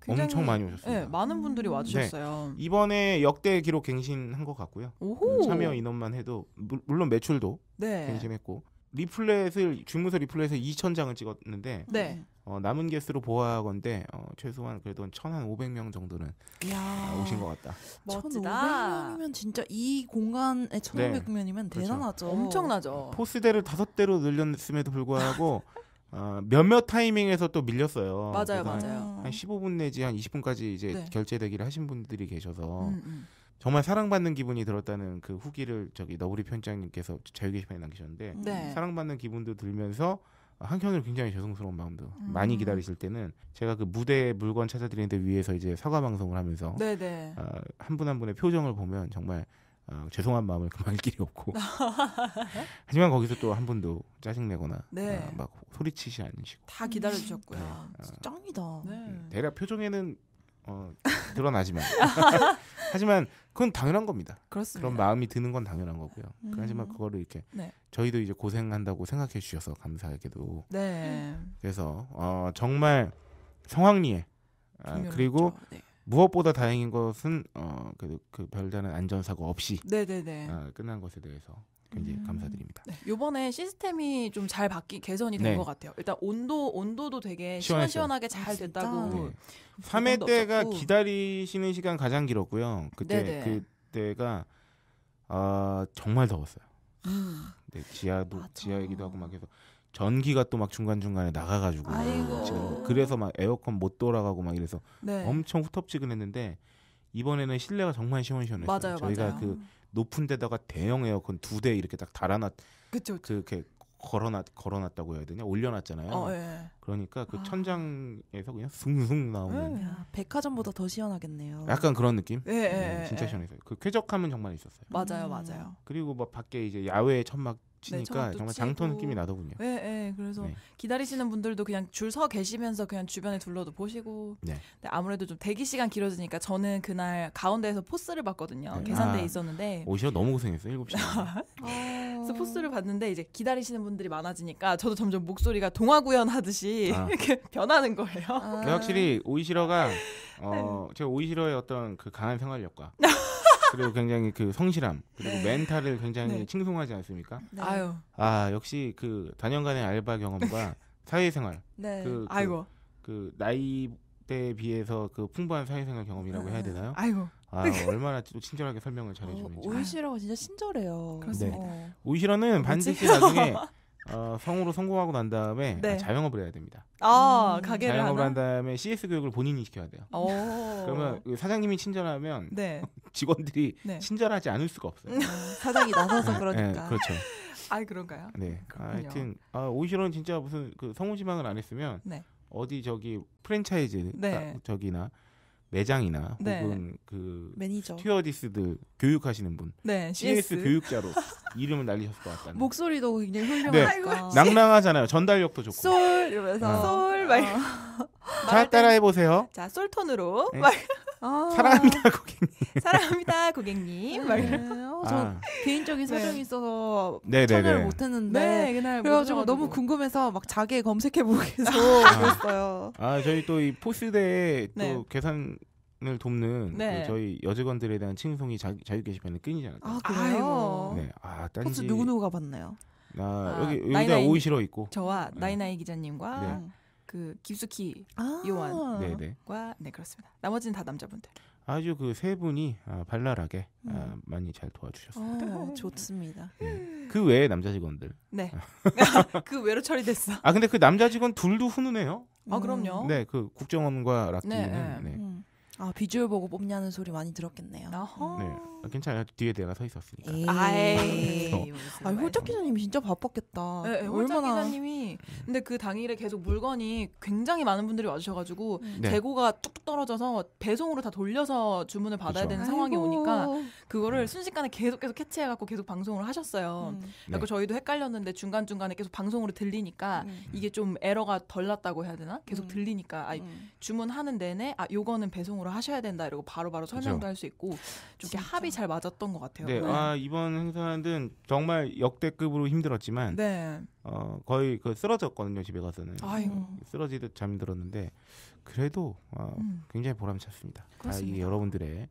S3: 굉장히, 엄청 많이 오셨습니다.
S4: 네, 많은 분들이 음. 와주셨어요.
S3: 네, 이번에 역대 기록 갱신한 것 같고요. 오호. 참여 인원만 해도 물, 론 매출도 네. 갱신했고 리플렛을 주문서 리플렛에2 0 0장을 찍었는데 네. 어, 남은 개수로 보아건데 어, 최소한 그래도 한 1,500명 정도는 야. 아, 오신 것 같다.
S1: 멋지다. 1,500명이면 진짜 이 공간에 1,500명이면 네. 그렇죠. 대단하죠. 그렇죠. 엄청나죠.
S3: 어, 포스대를 다섯 대로 늘렸음에도 불구하고 어, 몇몇 타이밍에서 또 밀렸어요. 맞아요, 맞아요. 한, 한 15분 내지 한 20분까지 이제 네. 결제되기를 하신 분들이 계셔서 음, 음. 정말 사랑받는 기분이 들었다는 그 후기를 저기 너구리 편장님께서 자유 게시판에 남기셨는데 네. 사랑받는 기분도 들면서 한켠으로 굉장히 죄송스러운 마음도 음. 많이 기다리실 때는 제가 그 무대 물건 찾아드리는데 위에서 이제 사과 방송을 하면서 네, 네. 어, 한분 한 분의 표정을 보면 정말 어, 죄송한 마음을 그만할 길이 없고 하지만 거기서 또 한 분도 짜증내거나 네. 어, 막 소리치지 않으시고 다 기다려주셨고요 네. 어,
S1: 짱이다 네. 음,
S3: 대략 표정에는 어, 드러나지만 하지만 그건 당연한 겁니다. 그렇습니다. 그런 마음이 드는 건 당연한 거고요. 음. 하지만 그거를 이렇게 네. 저희도 이제 고생한다고 생각해 주셔서 감사하게도. 네. 그래서 어, 정말 성황리에 아, 그리고 그렇죠. 네. 무엇보다 다행인 것은 어, 그, 그 별다른 안전사고 없이 네, 네, 네. 어, 끝난 것에 대해서 굉장히 음. 감사드립니다.
S4: 네, 이번에 시스템이 좀 잘 바뀌 개선이 된것 네. 같아요. 일단 온도 온도도 되게 시원했어시원하게잘 아, 됐다고. 네.
S3: 3회 때가 없었고. 기다리시는 시간 가장 길었고요. 그때 네네. 그때가 아 정말 더웠어요. 음. 네, 지하도 맞아. 지하이기도 하고 막 해서 전기가 또 막 중간 중간에 나가가지고 아이고. 그래서 막 에어컨 못 돌아가고 막 이래서 네. 엄청 후텁지근했는데 이번에는 실내가 정말 시원시원했어요. 맞아요, 저희가 맞아요. 그 높은 데다가 대형 에어컨 두 대 이렇게 딱 달아놨 그쵸, 그쵸. 그렇게 걸어놨 걸어놨다고 해야 되냐 올려놨잖아요. 어, 예. 그러니까 그 아. 천장에서 그냥 숭숭 나오는.
S1: 음. 야, 백화점보다 더 시원하겠네요.
S3: 약간 그런 느낌. 예, 예, 네, 예. 진짜 시원했어요그 쾌적함은 정말 있었어요. 맞아요, 음. 맞아요. 그리고 막 뭐 밖에 이제 야외 천막 치니까 네, 정말 장터 느낌이 나더군요. 예, 예. 그래서 네.
S4: 기다리시는 분들도 그냥 줄 서 계시면서 그냥 주변에 둘러도 보시고. 네. 근데 아무래도 좀 대기 시간 길어지니까 저는 그날 가운데에서 포스를 봤거든요. 네. 계산대에 아, 있었는데.
S3: 오시어 너무 고생했어요. 7시. 아, 어.
S4: 어. 그래서 포스를 봤는데 이제 기다리시는 분들이 많아지니까 저도 점점 목소리가 동화구연 하듯이 아. 이렇게 변하는 거예요. 확실히
S3: 오이시러가 어, 네. 제가 오이시러의 어떤 그 강한 생활력과 그리고 굉장히 그 성실함 그리고 네. 멘탈을 굉장히 네. 칭송하지 않습니까? 네. 아유. 아 역시 그다년간의 알바 경험과 사회생활 네. 그, 그, 아이고. 그 나이 대에 비해서 그 풍부한 사회생활 경험이라고 해야 되나요? 아이고. 아 얼마나 또 친절하게 설명을 잘해주는지.
S1: 어, 오이시러가 진짜 친절해요. 그렇습니다. 네. 어. 오이시러는 반드시 나중에
S3: 어, 성으로 성공하고 난 다음에 네. 자영업을 해야 됩니다. 아 음. 가게를 자영업을 하나? 한 다음에 CS 교육을 본인이 시켜야 돼요. 오. 그러면 그 사장님이 친절하면 네. 직원들이 네. 친절하지 않을 수가 없어요. 음, 사장이 나서서 네, 그러니까. 그렇죠.
S4: 아 그런가요? 네.
S3: 하여튼 아, 오시로는 진짜 무슨 그 성우 지망을 안 했으면 네. 어디 저기 프랜차이즈 네. 아, 저기나 매장이나 네. 혹은 그 매니저. 튜어디스들 교육하시는 분 네, CS. CS 교육자로 이름을 날리셨을 것 같다는
S1: 목소리도 굉장히 네. 훌륭하니까
S3: 낭낭하잖아요 전달력도 좋고 솔 이러면서 어.
S4: 솔 어. 말. 잘 따라해 보세요. 자 솔톤으로 네. 아~ 사랑합니다
S3: 고객님. 사랑합니다
S4: 고객님. 막 이런. 네. 어, 저 아. 개인적인 사정이 네. 있어서
S3: 참여를 네, 네,
S1: 못했는데 네, 그날 그래가지고 너무 궁금해서 막 자기 검색해보고 계속 아. 그랬어요.
S3: 아 저희 또 이 포스대에 네. 계산 을 돕는 그 네. 그 저희 여직원들에 대한 칭송이 자, 자유 게시판에 끊이잖아요. 아 그래요? 네. 아 딴지 포스 누구 누구가 봤나요? 아, 아 여기 여기다 오이시러 있고
S4: 저와 나이나이 기자님과 네. 그김숙희 아~ 요원과 네 그렇습니다. 나머지는 다 남자분들.
S3: 아주 그 세 분이 아, 발랄하게 아, 음. 아, 많이 잘 도와주셨습니다.
S1: 오, 어, 좋습니다. 네.
S3: 그 외에 남자 직원들. 네. 아. 그 외로 처리됐어. 아 근데 그 남자 직원 둘도 훈훈해요. 아 그럼요. 네, 그 국정원과 락키는. 네, 네. 네.
S1: 음. 아 비주얼 보고 뽑냐는 소리 많이 들었겠네요. 어허. 음. 네,
S3: 아, 괜찮아요. 뒤에 내가 서 있었으니까.
S1: 아이, 아 홀짝 기자님 진짜 바빴겠다. 네, 네, 얼마나
S4: 기자님이 음. 근데 그 당일에 계속 물건이 굉장히 많은 분들이 와주셔가지고 음. 네. 재고가 뚝뚝 떨어져서 배송으로 다 돌려서 주문을 받아야 그쵸. 되는 상황이 아이고. 오니까 그거를 순식간에 계속 계속 캐치해갖고 계속 방송을 하셨어요. 음. 그리고 그러니까 네. 저희도 헷갈렸는데 중간 중간에 계속 방송으로 들리니까 음. 이게 좀 에러가 덜 났다고 해야 되나? 계속 음. 들리니까 아, 주문하는 내내 아 요거는 배송으로 운동으로 하셔야 된다 이러고 바로바로 설명도 그렇죠. 할수 있고 좀게 합이 잘 맞았던 것 같아요. 네, 네. 아
S3: 이번 행사는 정말 역대급으로 힘들었지만 네. 어, 거의 그 쓰러졌거든요 집에 가서는 어, 쓰러지듯 잠들었는데 그래도 어, 음. 굉장히 보람찼습니다. 아, 이게 여러분들의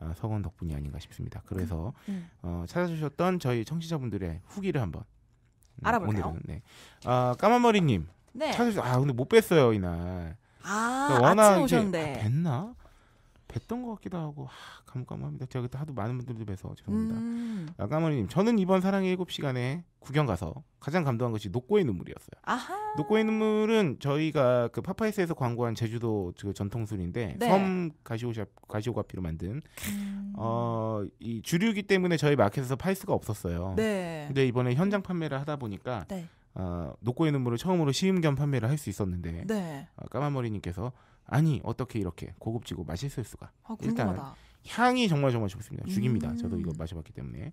S3: 어, 성원 덕분이 아닌가 싶습니다. 그래서 음. 어, 찾아주셨던 저희 청취자분들의 후기를 한번 음, 알아볼까요? 오늘은, 네. 아 까만머리님. 네. 찾으아 근데 못 뵀어요 이날. 아, 그러니까 워낙 아침 오셨는데. 아, 뵀나? 뵀던 것 같기도 하고 하, 감감합니다. 제가 그때 하도 많은 분들도 뵈서 죄송합니다. 음. 까머님 저는 이번 사랑의 일곱 시간에 구경 가서 가장 감동한 것이 녹고의 눈물이었어요. 아하. 녹고의 눈물은 저희가 그 파파이스에서 광고한 제주도 그 전통술인데 네. 섬 가시오샵 가시오가피로 만든 음. 어이 주류기 때문에 저희 마켓에서 팔 수가 없었어요. 네. 근데 이번에 현장 판매를 하다 보니까 네. 어, 녹고의 눈물을 처음으로 시음견 판매를 할 수 있었는데 네. 어, 까만머리님께서 아니 어떻게 이렇게 고급지고 맛있을 수가. 아, 일단 향이 정말 정말 좋습니다. 죽입니다. 음. 저도 이거 마셔봤기 때문에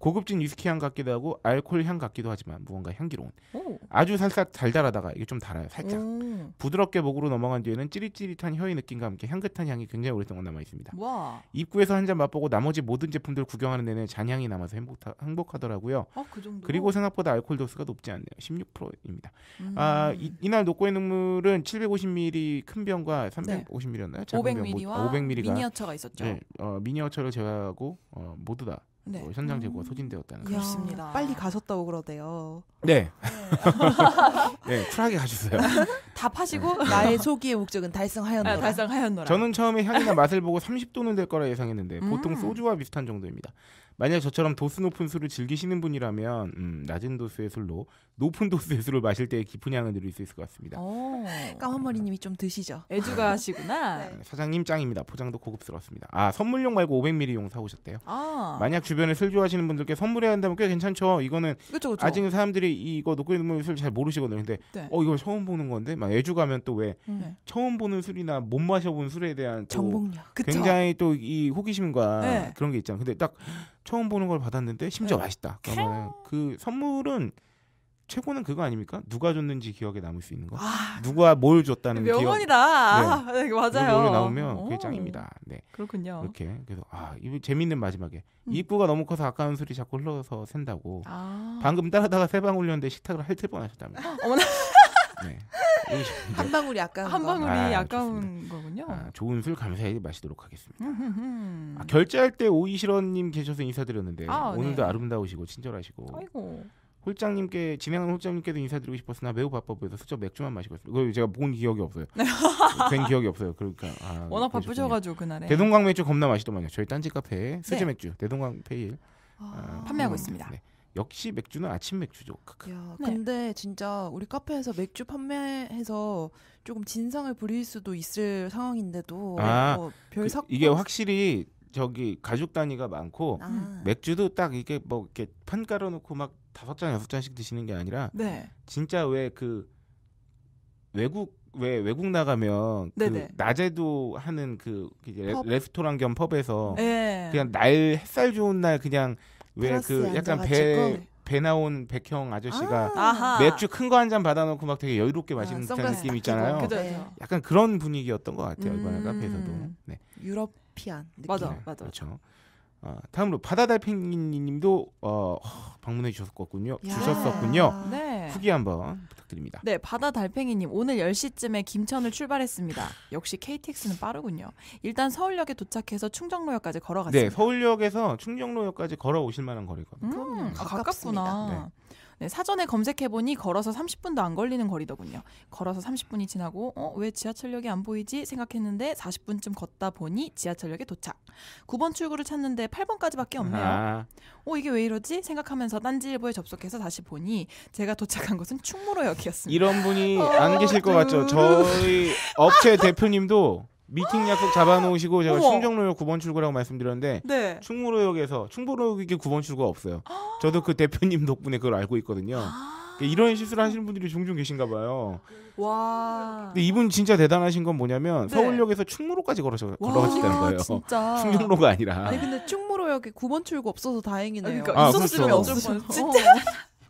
S3: 고급진 위스키 향 같기도 하고 알코올 향 같기도 하지만 무언가 향기로운 오. 아주 살짝 달달하다가 이게 좀 달아요 살짝 음. 부드럽게 목으로 넘어간 뒤에는 찌릿찌릿한 혀의 느낌과 함께 향긋한 향이 굉장히 오랫동안 남아 있습니다 와. 입구에서 한 잔 맛보고 나머지 모든 제품들 구경하는 내내 잔향이 남아서 행복하, 더라고요 아, 그 정도? 그리고 생각보다 알코올 도수가 높지 않네요 16%입니다 음. 아, 이, 날 녹고의 눈물은 750ml 큰 병과 350ml였나요? 네. 500ml와 500ml가 미니어처가 있었죠 네, 어, 미니어처를 제외하고 어, 모두 다 네. 또 뭐 현장 제고가 음. 소진되었다는 음.
S1: 그렇습니다. 빨리 가셨다고 그러대요. 네. 네, 네 쿨하게 가주세요. 다 파시고 네. 나의 소기의 목적은 달성하였노라. 아, 달성하였노라. 저는
S3: 처음에 향이나 맛을 보고 30도는 될 거라 예상했는데 음. 보통 소주와 비슷한 정도입니다. 만약 저처럼 도수 높은 술을 즐기시는 분이라면 음, 낮은 도수의 술로 높은 도수의 술을 마실 때 깊은 향을 누릴 수 있을 것 같습니다.
S1: 어. 까만 머리님이 좀 드시죠. 애주가시구나. 네. 네.
S3: 사장님 짱입니다. 포장도 고급스럽습니다. 아 선물용 말고 500ml용 사오셨대요. 아. 만약 주변에 술 좋아하시는 분들께 선물해야 한다면 꽤 괜찮죠. 이거는 그쵸, 그쵸. 아직 사람들이 이거 녹고 있는 술잘 모르시거든요. 근데 네. 어 이거 처음 보는 건데 막 애주 가면 또왜 음. 네. 처음 보는 술이나 못 마셔본 술에 대한 정복력 굉장히 또 이 호기심과 네. 그런 게 있잖아요. 근데 딱 처음 보는 걸 받았는데 심지어 네. 맛있다. 그러면 그 선물은 최고는 그거 아닙니까? 누가 줬는지 기억에 남을 수 있는 거. 아, 누가 뭘 줬다는 명언이다. 기억. 아, 네. 네, 맞아요. 노래 나오면 그게 짱입니다. 네. 그렇군요. 이렇게 그래서 아 이거 재밌는 마지막에 음. 입구가 너무 커서 아까운 술이 자꾸 흘러서 샌다고. 아. 방금 따라다가 세방 올렸는데 식탁을 핥을 뻔하셨다 어머나. 네. 한 방울이 아까운
S4: 한 방울이 아, 아까운 좋습니다. 거군요. 아,
S3: 좋은 술 감사히 마시도록 하겠습니다. 아, 결제할 때 오이실원님 계셔서 인사드렸는데 아, 네. 오늘도 네. 아름다우시고 친절하시고. 아이고. 홀장님께 진행하는 홀장님께도 인사드리고 싶었으나 매우 바빠 보여서 수적 맥주만 마시고 있습니다. 그 제가 본 기억이 없어요. 된 기억이 없어요. 그러니까 아, 워낙 바쁘셔가지고
S4: 그날에 대동강
S3: 맥주 겁나 맛있더만요. 저희 딴지 카페 수제 네. 맥주 대동강 페일 아, 아, 판매하고 음, 있습니다. 네. 역시 맥주는 아침 맥주죠. 야,
S1: 네. 근데 진짜 우리 카페에서 맥주 판매해서 조금 진상을 부릴 수도 있을 상황인데도 아, 뭐별 어, 그, 사건 이게
S3: 확실히 저기 가족 단위가 많고 아. 맥주도 딱 이게 뭐 이렇게 판 깔아놓고 막 다섯 잔 여섯 잔씩 드시는 게 아니라 네. 진짜 왜 그 외국 왜 외국 나가면 그 낮에도 하는 그 레, 레스토랑 겸 펍에서 네. 그냥 날 햇살 좋은 날 그냥 왜 그 약간 배 배 나온 백형 아저씨가 아~ 맥주 큰 거 한 잔 받아놓고 막 되게 여유롭게 마시는 아, 듯한 느낌 있잖아요. 그죠, 그죠. 약간 그런 분위기였던 것 같아요 이번에 음. 카페에서도. 네.
S1: 유럽 해피한 느낌. 맞아,
S4: 네,
S3: 맞아. 그렇죠. 어, 다음으로 바다달팽이님도 어, 방문해 주셨군요. 었 주셨었군요. 네. 후기 한번 부탁드립니다.
S4: 네, 바다달팽이님 오늘 10시쯤에 김천을 출발했습니다. 역시 KTX는 빠르군요. 일단 서울역에 도착해서 충정로역까지 걸어갔습니다. 네,
S3: 서울역에서 충정로역까지 걸어오실 만한 거리거든요.
S4: 음, 음 아, 가깝구나. 네. 네, 사전에 검색해보니 걸어서 30분도 안 걸리는 거리더군요. 걸어서 30분이 지나고 어, 왜 지하철역이 안 보이지 생각했는데 40분쯤 걷다 보니 지하철역에 도착. 9번 출구를 찾는데 8번까지밖에 없네요. 어, 이게 왜 이러지 생각하면서 딴지일보에 접속해서 다시 보니 제가 도착한 곳은 충무로역이었습니다. 이런 분이 어, 안 계실 것 같죠. 저희
S3: 업체 대표님도 미팅 약속 잡아놓으시고 제가 충정로역 9번 출구라고 말씀드렸는데 네. 충무로역에서 충무로역에 9번 출구가 없어요. 아. 저도 그 대표님 덕분에 그걸 알고 있거든요. 아. 그러니까 이런 실수를 하시는 분들이 종종 계신가 봐요. 와. 근데 이분 진짜 대단하신 건 뭐냐면 네. 서울역에서 충무로까지 걸어서 걸어갔다는 거예요. 진짜. 충정로가 아니라. 아니
S1: 근데 충무로역에 9번 출구 없어서 다행이네요. 아, 그러니까 아, 있었으면 그렇죠. 어쩔 뻔. 진짜.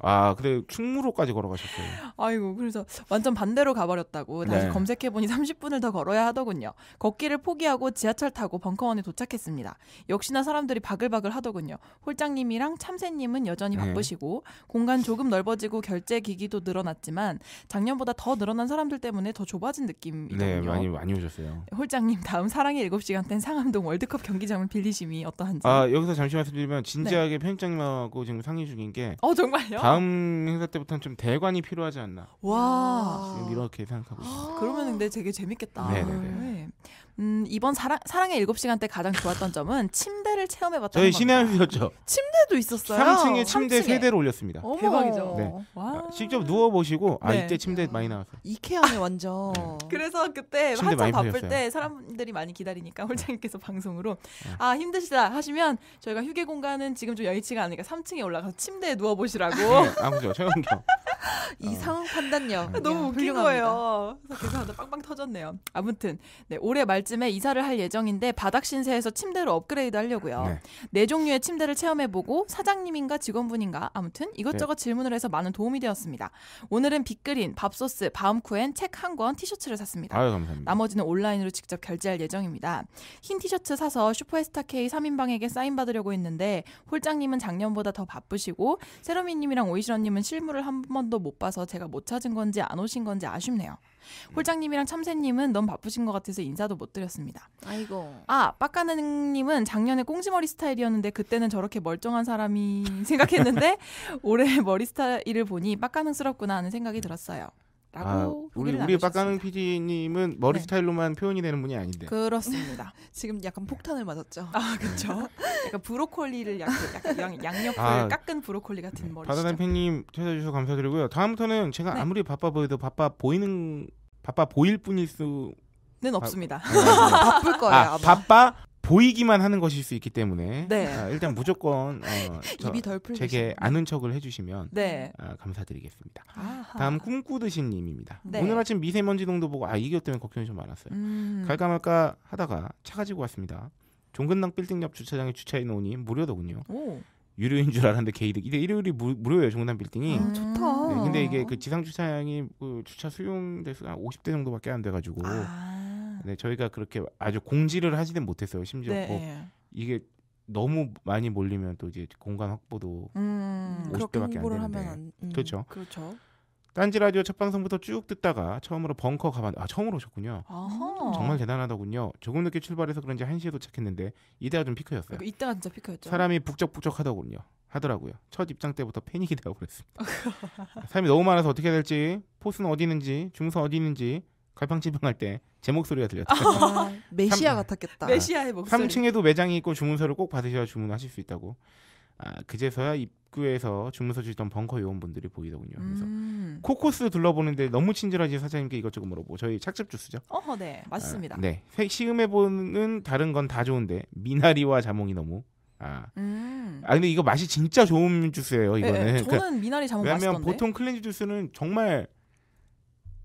S3: 아, 근데 충무로까지 걸어가셨어요.
S1: 아이고, 그래서
S4: 완전 반대로 가버렸다고 네. 다시 네. 검색해보니 30분을 더 걸어야 하더군요. 걷기를 포기하고 지하철 타고 벙커원에 도착했습니다. 역시나 사람들이 바글바글 하더군요. 홀장님이랑 참새님은 여전히 네. 바쁘시고 네. 공간 조금 넓어지고 결제 기기도 늘어났지만 작년보다 더 늘어난 사람들 때문에 더 좁아진 느낌이 네, 많이
S3: 많이 오셨어요.
S4: 홀장님 다음 사랑의 7시간 땐 상암동 월드컵 경기장을 빌리심이 어떠한지. 아,
S3: 여기서 잠시 말씀드리면 진지하게 네. 편집장님하고 지금 상의 중인 게 어, 정말요? 다음 행사 때부터는 좀 대관이 필요하지 않나. 와. 지금 이렇게 생각하고 있습니다.
S4: 그러면 근데 되게 재밌겠다. 네네네. 네. 음, 이번 사랑, 사랑의 일곱 시간 때 가장 좋았던 점은 침대를 체험해봤다 저희 신의 였죠 침대도 있었어요. 3층에 침대 3층에. 3대를 올렸습니다.
S3: 어머. 대박이죠. 네. 와. 그러니까 직접 누워보시고 아 네. 이때 침대 많이 나왔어.
S1: 이케아네 완전. 네.
S4: 그래서 그때 한참 바쁠 보셨어요. 때 사람들이 많이 기다리니까 홀장님께서 네. 방송으로 네. 아 힘드시다 하시면 저희가 휴게 공간은 지금 좀 여의치가 않으니까 3층에 올라가서 침대에 누워보시라고. 네,
S3: 아무죠. 최영경. 이
S4: 상황 판단력 너무 웃긴 훌륭합니다. 거예요. 그래서 계속 하다 빵빵 터졌네요. 아무튼 네, 올해 말 말쯤에 이사를 할 예정인데 바닥 신세에서 침대로 업그레이드 하려고요. 네. 네 종류의 침대를 체험해보고 사장님인가 직원분인가 아무튼 이것저것 네. 질문을 해서 많은 도움이 되었습니다. 오늘은 빅그린, 밥소스, 바움쿠엔 책 한 권, 티셔츠를 샀습니다. 아유, 감사합니다. 나머지는 온라인으로 직접 결제할 예정입니다. 흰 티셔츠 사서 슈퍼에스타 K 3인방에게 사인 받으려고 했는데 홀장님은 작년보다 더 바쁘시고 세로미님이랑 오이시런님은 실물을 한 번도 못 봐서 제가 못 찾은 건지 안 오신 건지 아쉽네요. 음. 홀장님이랑 참새님은 너무 바쁘신 것 같아서 인사도 못 드렸습니다. 아이고. 아, 빡가는님은 작년에 꽁지머리 스타일이었는데 그때는 저렇게 멀쩡한 사람이 생각했는데 올해 머리 스타일을 보니 빡가능스럽구나 하는 생각이 들었어요. 아, 우리 우리 빡가능
S3: PD님은 머리 네. 스타일로만 표현이 되는 분이 아닌데 그렇습니다.
S4: 지금 약간 네. 폭탄을 맞았죠. 아 그렇죠. 약간 브로콜리를 약간, 약 양, 양옆을 아, 깎은 브로콜리 같은 네. 머리. 바다단
S3: 팬님 찾아 주셔서 감사드리고요. 다음부터는 제가 네. 아무리 바빠 보여도 바빠 보이는 바빠 보일 뿐일 수는 바, 없습니다. 아, 아, 아. 바쁠 거예요. 아, 바빠 보이기만 하는 것일 수 있기 때문에 네. 아, 일단 무조건 어, 입이 덜 제게 아는 척을 해주시면 네. 아, 감사드리겠습니다. 아하. 다음 꿈꾸듯이 님입니다. 네. 오늘 아침 미세먼지 농도 보고 아 이것 때문에 걱정이 좀 많았어요. 음. 갈까 말까 하다가 차 가지고 왔습니다. 종근당 빌딩 옆 주차장에 주차해 놓으니 무료더군요. 오. 유료인 줄 알았는데 개이득. 이게 일요일이 무, 무료예요 종근당 빌딩이. 음, 좋다. 네, 근데 이게 그 지상 주차장이 그 주차 수용 대수가 50대 정도밖에 안 돼가지고. 아. 음. 네, 저희가 그렇게 아주 공지를 하지는 못했어요. 심지어 네, 뭐 예. 이게 너무 많이 몰리면 또 이제 공간 확보도 음, 50대밖에 안 되는데. 안, 음, 그렇죠. 그렇죠. 딴지 라디오 첫 방송부터 쭉 듣다가 처음으로 벙커 가봤 아 처음으로 오셨군요. 아하. 정말 대단하더군요. 조금 늦게 출발해서 그런지 1시에 도착했는데 이때가 좀 피크였어요. 아, 이때가 진짜 피크였죠. 사람이 북적북적하더군요. 하더라고요. 첫 입장 때부터 패닉이 되고그랬습니다 사람이 너무 많아서 어떻게 해야 될지, 포스는 어디 있는지, 중서 어디 있는지 칼팡지팡할때제 목소리가 들렸다. 아, 아
S1: 메시아 같았겠다. 메시아의 목소리. 3층에도
S3: 매장이 있고 주문서를 꼭 받으셔야 주문하실 수 있다고. 아, 그제서야 입구에서 주문서 주시던 벙커 요원분들이 보이더군요. 그래서 음. 코코스 둘러보는데 너무 친절하신 사장님께 이것저것 물어보고 저희 착즙 주스죠.
S4: 어허, 네, 맞습니다. 아, 네,
S3: 시음해 보는 다른 건 다 좋은데 미나리와 자몽이 너무 아. 음. 아 근데 이거 맛이 진짜 좋은 주스예요 이거는. 예, 저는 미나리 자몽 맛있던데. 왜냐면 보통 클렌즈 주스는 정말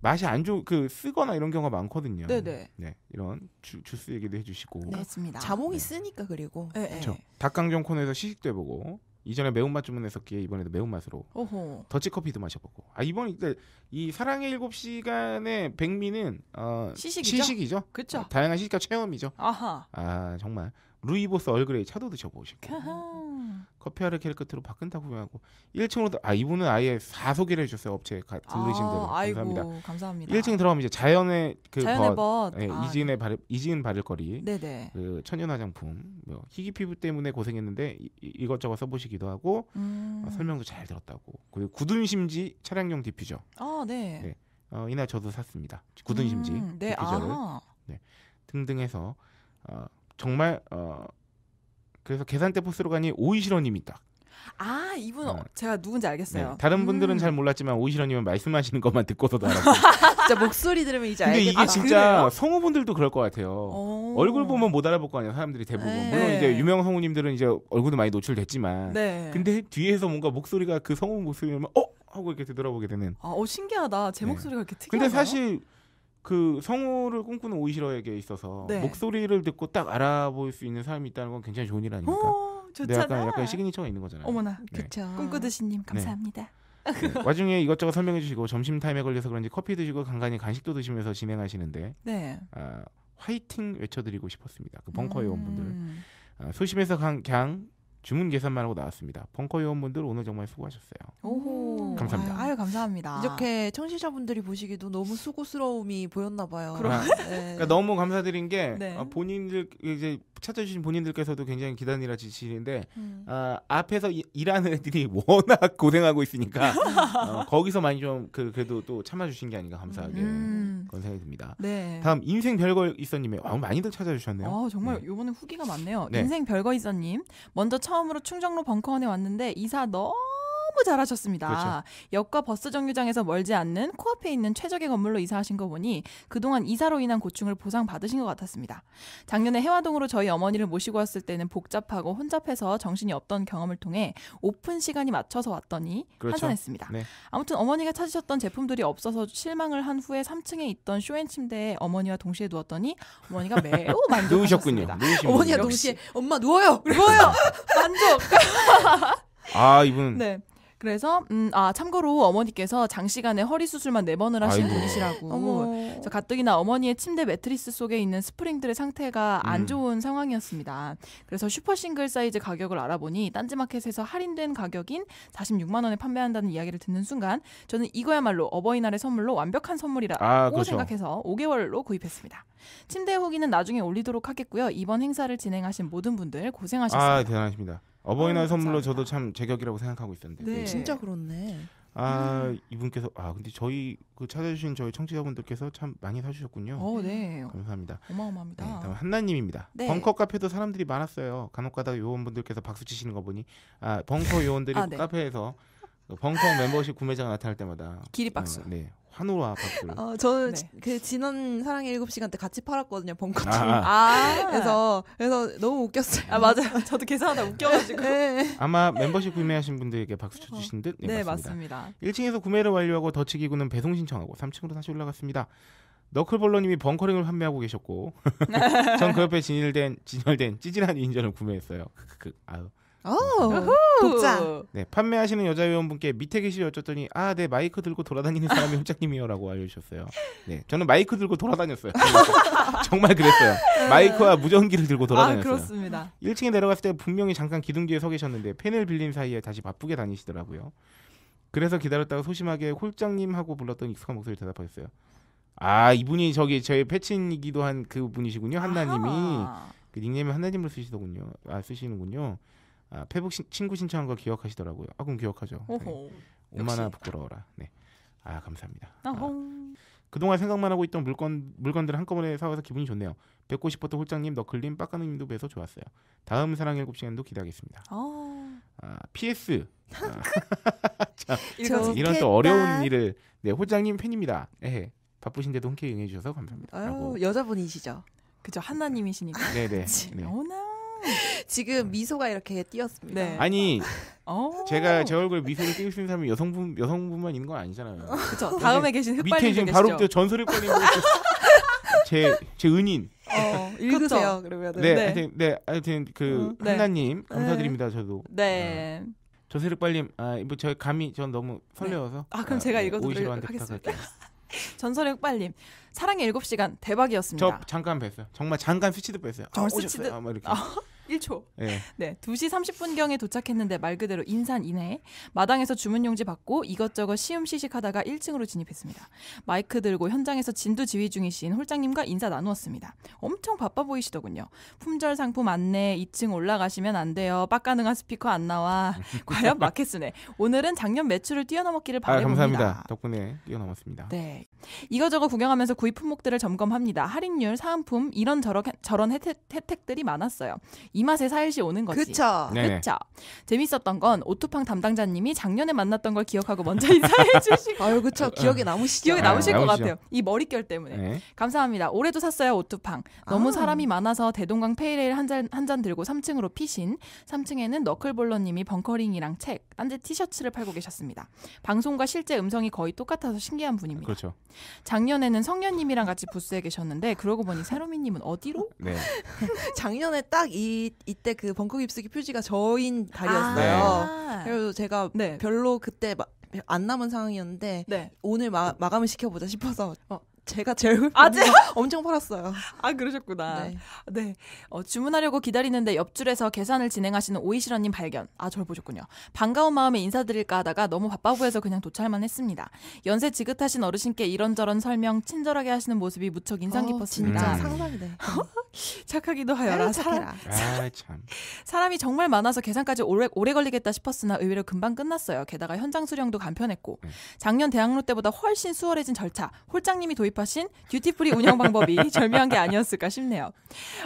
S3: 맛이 안 좋, 그 쓰거나 이런 경우가 많거든요. 네네. 네, 이런 주, 스 얘기도 해주시고. 네,
S1: 맞습니다. 자몽이 네. 쓰니까 그리고. 네, 그렇죠.
S3: 닭강정 코너에서 시식도 해보고 이전에 매운맛 주문했었기에 이번에도 매운맛으로 어허. 더치커피도 마셔보고 아 이번 이때 이 사랑의 일 시간의 백미는 어, 시식이죠, 시식이죠? 그렇죠 어, 다양한 시식과 체험이죠 아하. 아 정말 루이보스 얼그레이 차도 드셔보시고 커피아르 캘끝으로 박근탁 후배하고 1층으로 아 이분은 아예 사 소개를 해주셨어요 업체 에 가, 들르신 아, 대로 감사합니다. 감사합니다. 1층 들어가면 이제 자연의 그 자연의 벗, 예, 아, 이지은의 를 이지은 바를거리 그 천연 화장품 뭐, 희귀 피부 때문에 고생했는데 이, 것저것 써보시기도 하고 아, 음. 어, 설명도 잘 들었다고 그리고 굳은 심지 차량용 디퓨저
S4: 아 네. 네.
S3: 어, 이날 저도 샀습니다. 굳은 심지 음, 네. 디퓨저를 아. 네. 등등해서 어, 정말 어 그래서 계산대 포스로가니 오이시러님이
S4: 다아 이분 어. 어. 제가 누군지
S3: 알겠어요. 네. 다른 분들은 음. 잘 몰랐지만 오이시러님은 말씀하시는 것만 듣고서도 알았고.
S1: 진짜 목소리 들으면 이제 근데 알겠다. 이게 진짜 아,
S3: 성우분들도 그럴 것 같아요. 오. 얼굴 보면 못 알아볼 거 아니에요. 사람들이 대부분. 네. 물론 이제 유명 성우님들은 이제 얼굴도 많이 노출됐지만. 네. 근데 뒤에서 뭔가 목소리가 그 성우 목소리면 어 하고 이렇게 되돌아보게 되는.
S4: 아, 어 신기하다. 제 네. 목소리가 이렇게 특이하다. 근데 사실
S3: 그 성우를 꿈꾸는 오이시러에게 있어서 네. 목소리를 듣고 딱 알아볼 수 있는 사람이 있다는 건 굉장히 좋은 일 아닙니까? 오, 좋잖아. 약간, 약간 시그니처가 있는 거잖아요. 어머나,
S4: 네. 그렇죠. 꿈꾸듯이님 네. 감사합니다.
S3: 네. 와중에 이것저것 설명해 주시고 점심 타임에 걸려서 그런지 커피 드시고 간간히 간식도 드시면서 진행하시는데 네. 아, 화이팅 외쳐드리고 싶었습니다. 그 벙커에 음. 온 분들 아, 소심해서 강, 그 주문 계산만 하고 나왔습니다. 벙커 요원분들 오늘 정말 수고하셨어요.
S1: 오, 감사합니다. 아유, 아유, 감사합니다. 이렇게 청취자분들이 보시기도 너무 수고스러움이 보였나 봐요. 아, 네. 그러... 니까
S3: 너무 감사드린 게 네. 어, 본인들 이제 찾아주신 본인들께서도 굉장히 기단이라 지시는데 음. 어, 앞에서 이, 일하는 애들이 워낙 고생하고 있으니까 어, 거기서 많이 좀 그, 그래도 또 참아주신 게 아닌가 감사하게 음. 그런 생각이 듭니다. 네. 다음 인생 별거 있어님의 아, 어, 많이들 찾아주셨네요. 아,
S4: 정말 네. 이번에 후기가 많네요. 네. 인생 별거 있어님 먼저 처음으로 충정로 벙커원에 왔는데 이사 너무 너무 잘하셨습니다. 그렇죠. 역과 버스 정류장에서 멀지 않는 코앞에 있는 최적의 건물로 이사하신 거 보니 그동안 이사로 인한 고충을 보상받으신 것 같았습니다. 작년에 해화동으로 저희 어머니를 모시고 왔을 때는 복잡하고 혼잡해서 정신이 없던 경험을 통해 오픈 시간이 맞춰서 왔더니 그렇죠. 한산했습니다. 네. 아무튼 어머니가 찾으셨던 제품들이 없어서 실망을 한 후에 3층에 있던 쇼앤 침대에 어머니와 동시에 누웠더니 어머니가 매우 만족하셨습니다.
S3: 어머니가 동시에
S4: 엄마 누워요. 누워요. 만족.
S3: 아 이분
S4: 네. 그래서 음, 아 참고로 어머니께서 장시간에 허리 수술만 네 번을 하신 분이시라고. 그래 가뜩이나 어머니의 침대 매트리스 속에 있는 스프링들의 상태가 안 음. 좋은 상황이었습니다. 그래서 슈퍼 싱글 사이즈 가격을 알아보니 딴지마켓에서 할인된 가격인 46만 원에 판매한다는 이야기를 듣는 순간 저는 이거야말로 어버이날의 선물로 완벽한 선물이라고 아, 그렇죠. 생각해서 5개월로 구입했습니다. 침대 후기는 나중에 올리도록 하겠고요. 이번 행사를 진행하신 모든 분들 고생하셨습니다. 아,
S3: 대단하십니다. 어버이날 아 선물로 저도 참 제격이라고 생각하고 있었는데. 네. 네. 진짜 그렇네. 아 음. 이분께서 아 근데 저희 그 찾아주신 저희 청취자분들께서 참 많이 사주셨군요. 어, 네. 감사합니다. 어마어마합니다. 네, 다음 한나님입니다. 네. 벙커 카페도 사람들이 많았어요. 간혹가다 요원분들께서 박수 치시는 거 보니 아 벙커 요원들이 아, 네. 카페에서 벙커 멤버십 구매자가 나타날 때마다 길이 박수. 어, 네. 환호와 박수를. 어,
S1: 저는 네. 그 지난 사랑의 7시간 때 같이 팔았거든요, 벙커 아. 아. 그래서 그래서 너무 웃겼어요. 아, 맞아 저도 계산하다 웃겨가지고. 네.
S3: 아마 멤버십 구매하신 분들에게 박수 어. 쳐주신 듯? 네, 네 맞습니다. 맞습니다. 1층에서 구매를 완료하고 더치기구는 배송 신청하고 3층으로 다시 올라갔습니다. 너클볼러님이 벙커링을 판매하고 계셨고 전 그 옆에 진열된 진열된 찌질한 인전을 구매했어요. 아유. 독자. 네, 판매하시는 여자 회원분께 밑에 계시려 여쭤더니 아, 네 마이크 들고 돌아다니는 사람이 홀짝님이요라고 알려주셨어요. 네, 저는 마이크 들고 돌아다녔어요. 정말 그랬어요. 마이크와 무전기를 들고 아, 돌아다녔어요. 아, 그렇습니다. 1층에 내려갔을 때 분명히 잠깐 기둥 뒤에 서 계셨는데 펜을 빌린 사이에 다시 바쁘게 다니시더라고요. 그래서 기다렸다가 소심하게 홀짝님 하고 불렀던 익숙한 목소리 대답하셨어요. 아 이분이 저기 저희 패친이기도 한 그분이시군요 한나님이 그 닉네임 한나님을 쓰시더군요. 아 쓰시는군요. 아, 페북 신, 친구 신청한 거 기억하시더라고요. 아, 그럼 기억하죠. 오마나 네. 부끄러워라. 네. 아, 감사합니다. 아, 그동안 생각만 하고 있던 물건 물건들 한꺼번에 사와서 기분이 좋네요. 뵙고 싶었던 홀장님, 너클님, 빡가능님도 뵈서 좋았어요. 다음 사랑 일곱 시간도 기대하겠습니다. 어. 아, 아 PS. 아. 자, 이런 또 어려운 일을 네 홀장님 팬입니다. 에헤. 예. 바쁘신데도 흔쾌히 응해주셔서 감사합니다. 아유,
S4: 여자분이시죠. 그죠 하나님이시니까. 네네. 네. 워낙 네.
S1: 지금 미소가 이렇게 띄었습니다. 네. 아니 어. 제가
S3: 제 얼굴에 미소를 띄울 수 있는 사람이 여성분 여성분만 있는 건 아니잖아요. 그렇죠. 다음에 계신 흑발님 밑에 지금 바로 그 전설의권이 제제 은인. 어, 읽으세요 그렇죠. 그러면. 네, 네, 하여튼, 네, 하여튼 그 음, 네. 한나님 네. 감사드립니다. 저도. 네. 어. 저세력 빨님, 아, 이저 아, 뭐 감이 전 너무 설레어서. 네. 아, 그럼 아, 제가 읽어도록겠습니다
S4: 전설의 흑발님 사랑의 7시간 대박이었습니다. 저
S3: 잠깐 뵀어요. 정말 잠깐 스치듯 뵀어요. 정말 아, 스치듯. 아, 막 뭐 이렇게. 아. 1초. 예. 네.
S4: 네. 2시 30분경에 도착했는데 말 그대로 인산 이내 마당에서 주문용지 받고 이것저것 시음시식 하다가 1층으로 진입했습니다. 마이크 들고 현장에서 진두 지휘 중이신 홀장님과 인사 나누었습니다. 엄청 바빠 보이시더군요. 품절 상품 안내 2층 올라가시면 안 돼요. 빡가능한 스피커 안 나와. 과연 마켓스네. 오늘은 작년 매출을 뛰어넘었기를 바라봅니다 아, 감사합니다.
S3: 덕분에 뛰어넘었습니다.
S4: 네. 이거저거 구경하면서 구입 품목들을 점검합니다. 할인율, 사은품 이런 저런 저런 혜택, 혜택들이 많았어요. 이 맛에 사일시 오는 거지. 그쵸. 네네. 그쵸. 재밌었던 건오토팡 담당자님이 작년에 만났던 걸 기억하고 먼저 인사해 주시고. 아유 그쵸. 기억에 어, 어. 남으시죠. 기억에 아, 남으실 네, 것 남으시죠. 같아요. 이 머릿결 때문에. 네. 감사합니다. 올해도 샀어요 오토팡 너무 아. 사람이 많아서 대동강 페이레일 한잔 한 잔 들고 3층으로 피신. 3층에는 너클볼러님이 벙커링이랑 책, 딴지 티셔츠를 팔고 계셨습니다. 방송과 실제 음성이 거의 똑같아서 신기한 분입니다. 그렇죠. 작년에는 성년님이랑 같이
S1: 부스에 계셨는데 그러고 보니 세로미님은 어디로?
S2: 네.
S1: 작년에 딱 이 이때 그 벙커 깁스기 표지가 저인 달이었어요. 아~ 네. 그래서 제가 네. 별로 그때 막안 남은 상황이었는데 네. 오늘 마, 마감을 시켜보자 싶어서 어, 제가 제 얼굴 아, 제... 엄청 팔았어요. 아 그러셨구나. 네. 네. 어, 주문하려고 기다리는데
S4: 옆줄에서 계산을 진행하시는 오이시러님 발견. 아 저를 보셨군요. 반가운 마음에 인사드릴까 하다가 너무 바빠 보여서 그냥 도착만 했습니다. 연세 지긋하신 어르신께 이런저런 설명 친절하게 하시는 모습이 무척 인상 어, 깊었습니다. 진짜 음. 상상이 돼. 착하기도 하여라. 사람, 아, 사람이 정말 많아서 계산까지 오래, 오래 걸리겠다 싶었으나 의외로 금방 끝났어요. 게다가 현장 수령도 간편했고 네. 작년 대학로 때보다 훨씬 수월해진 절차. 홀장님이 도입 구입하신 듀티프리 운영 방법이 절묘한 게 아니었을까 싶네요.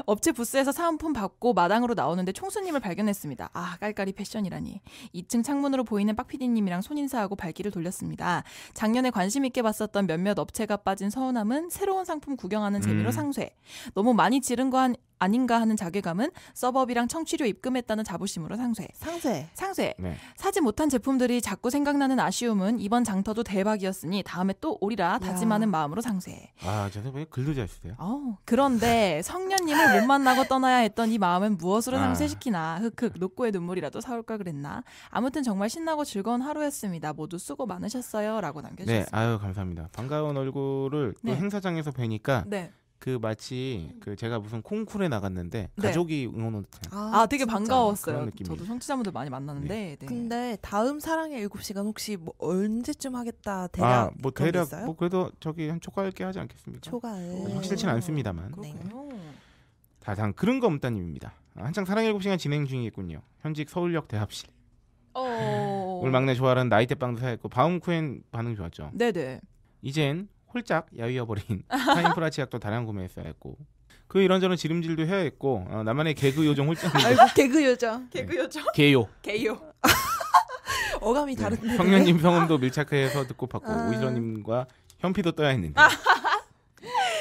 S4: 업체 부스에서 사은품 받고 마당으로 나오는데 총수님을 발견했습니다. 아 깔깔이 패션이라니. 2층 창문으로 보이는 빡피디님이랑 손인사하고 발길을 돌렸습니다. 작년에 관심 있게 봤었던 몇몇 업체가 빠진 서운함은 새로운 상품 구경하는 재미로 음. 상쇄. 너무 많이 지른 거한 아닌가 하는 자괴감은 서버비랑 청취료 입금했다는 자부심으로 상쇄. 상쇄. 상쇄. 네. 사지 못한 제품들이 자꾸 생각나는 아쉬움은 이번 장터도 대박이었으니 다음에 또 오리라 다짐하는 마음으로 상쇄.
S3: 아, 저는 왜 글도 잘 쓰세요? 어,
S4: 그런데 성년님을 못 만나고 떠나야 했던 이 마음은 무엇으로 아. 상쇄시키나. 흑흑, 녹고의 눈물이라도 사올 까 그랬나. 아무튼 정말 신나고 즐거운 하루였습니다. 모두 수고 많으셨어요. 라고 남겨주셨습니다. 네,
S3: 아유, 감사합니다. 반가운 얼굴을 네. 행사장에서 뵈니까 네. 그 마치 음. 그 제가 무슨 콩쿨에 나갔는데 네. 가족이 응원한 듯한 아, 아 되게 반가웠어요. 저도
S1: 청취자분들 많이 만났는데 네. 네. 근데 다음 사랑의 일곱 시간 혹시
S3: 뭐 언제쯤
S1: 하겠다 대략 아, 뭐 대략 있어요? 뭐
S3: 그래도 저기 한 초과할게 하지 않겠습니까? 초과에 뭐 확실치는 않습니다만
S1: 그렇군요. 네.
S3: 다상 그런 거 없다님입니다. 아, 한창 사랑의 일곱 시간 진행 중이겠군요. 현직 서울역 대합실
S2: 어. 올
S3: 막내 조아라 나이대 빵도 사했고 바움쿠엔 반응 좋았죠. 네네. 이젠 홀짝 야위어버린 타임프라 치약도 다량 구매했어야 했고 그 이런저런 지름질도 해야 했고 어, 나만의 개그 요정 홀짝 아이고
S1: 개그 요정 개그 요정 개요 개요 어감이 네. 다른데 네. 성년님
S3: 성음도 밀착해서 듣고 받고 아... 오이러님과 현피도 떠야 했는데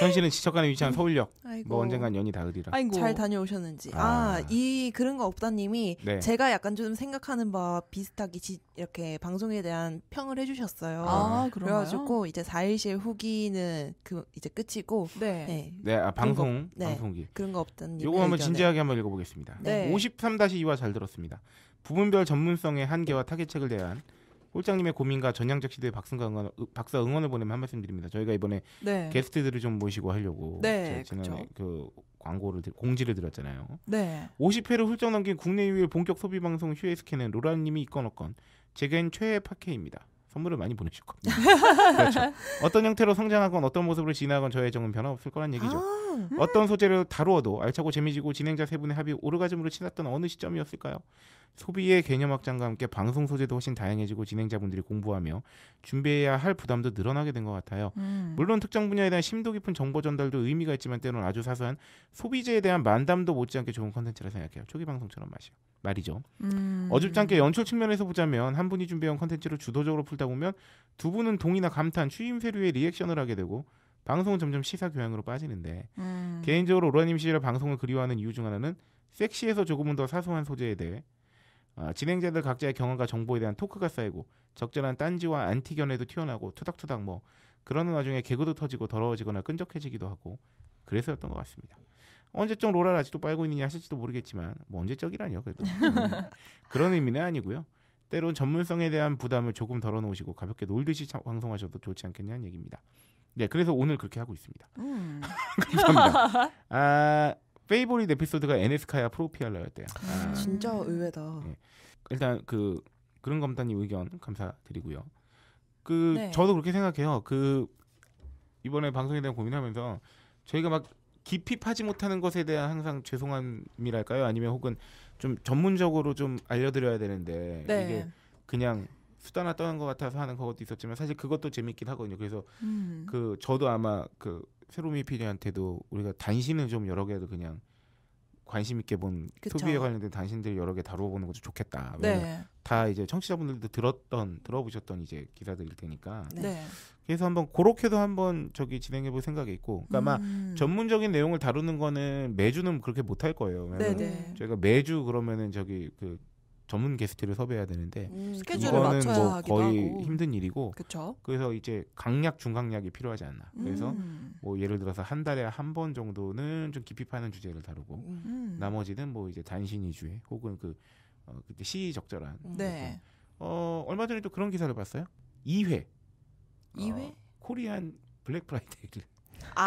S3: 현실은 지척간에 위치한 서울역. 뭐 아이고. 뭐 언젠간 연이 닿으리라. 아이고. 잘
S1: 다녀오셨는지. 아, 아이 그런 거 없다님이 네. 제가 약간 좀 생각하는 바 비슷하게 지, 이렇게 방송에 대한 평을 해주셨어요. 아, 그래가지고 이제 4일실 후기는 그 이제 끝이고. 네. 네, 네 아, 방송 거, 네. 방송기. 그런 거 없다님. 요거 한번 진지하게 한번 읽어보겠습니다. 네. 5
S3: 3 2화잘 들었습니다. 부분별 전문성의 한계와 타겟책을 대한 홀장님의 고민과 전향적 시대의 박승과 응원, 박사 응원을 보내면 한 말씀 드립니다. 저희가 이번에 네. 게스트들을 좀 모시고 하려고 네, 지난에 그 광고를 공지를 드렸잖아요. 네. 50회를 훌쩍 넘긴 국내 유일 본격 소비 방송 휴에 스캔은 로라님이 이건 없건 제겐 최애 팟캐입니다. 선물을 많이 보내실 겁니다.
S2: 그렇죠.
S3: 어떤 형태로 성장하건 어떤 모습으로 지나건 저의 정은 변함없을 거란 얘기죠. 아, 음. 어떤 소재를 다루어도 알차고 재미지고 진행자 세 분의 합이 오르가즘으로 치났던 어느 시점이었을까요? 소비의 개념 확장과 함께 방송 소재도 훨씬 다양해지고 진행자분들이 공부하며 준비해야 할 부담도 늘어나게 된 것 같아요. 음. 물론 특정 분야에 대한 심도 깊은 정보 전달도 의미가 있지만 때로는 아주 사소한 소비재에 대한 만담도 못지않게 좋은 컨텐츠라 생각해요. 초기 방송처럼 마시요. 말이죠.
S2: 음. 어줍지않게
S3: 연출 측면에서 보자면 한 분이 준비한 컨텐츠를 주도적으로 풀다 보면 두 분은 동의나 감탄, 추임새류의 리액션을 하게 되고 방송은 점점 시사 교양으로 빠지는데 음. 개인적으로 로라님 씨를 방송을 그리워하는 이유 중 하나는 섹시에서 조금은 더 사소한 소재에 대해 아, 진행자들 각자의 경험과 정보에 대한 토크가 쌓이고 적절한 딴지와 안티견해도 튀어나오고 투닥투닥 뭐 그러는 와중에 개그도 터지고 더러워지거나 끈적해지기도 하고 그래서였던 것 같습니다. 언제적 로라를 아직도 빨고 있느냐 하실지도 모르겠지만 뭐언제적이라뇨 그래도 그런 의미는 아니고요. 때론 전문성에 대한 부담을 조금 덜어놓으시고 가볍게 놀듯이 방송하셔도 좋지 않겠냐는 얘기입니다. 네, 그래서 오늘 그렇게 하고 있습니다. 음. 감사합니다. 아, 페이보릿 에피소드가 에네스카야 프로피알라였대요. 아. 진짜 음. 의외다. 네. 일단 그 그런 검단님 의견 감사드리고요. 그 네. 저도 그렇게 생각해요. 그 이번에 방송에 대한 고민하면서 저희가 막 깊이 파지 못하는 것에 대한 항상 죄송함이랄까요? 아니면 혹은 좀 전문적으로 좀 알려드려야 되는데 네. 이게 그냥 수다나 떠는 것 같아서 하는 것도 있었지만 사실 그것도 재밌긴 하거든요. 그래서 음. 그 저도 아마 그 새로미 PD한테도 우리가 단신을 좀 여러 개도 그냥 관심 있게 본그 투비에 관련된 단신들 여러 개 다루어 보는 것도 좋겠다. 네. 다 이제 청취자분들도 들었던 들어보셨던 이제 기사들일 테니까. 네. 네. 그래서 한번 그렇게도 한번 저기 진행해 볼 생각이 있고, 그러니까 음. 아마 전문적인 내용을 다루는 거는 매주는 그렇게 못 할 거예요. 네, 네. 저희가 매주 그러면은 저기 그 전문 게스트를 섭외해야 되는데 음, 스케줄을 뭐 맞춰야 뭐 하기도 거의 하고. 힘든 일이고 그쵸? 그래서 이제 강약 중강약이 필요하지 않나 그래서 음. 뭐 예를 들어서 한 달에 한 번 정도는 좀 깊이 파는 주제를 다루고 음. 나머지는 뭐 이제 단신 위주의 혹은 그 어, 그때 시의적절한 네. 어 얼마 전에 또 그런 기사를 봤어요 2회 2회 어, 코리안 블랙 프라이데이를 아,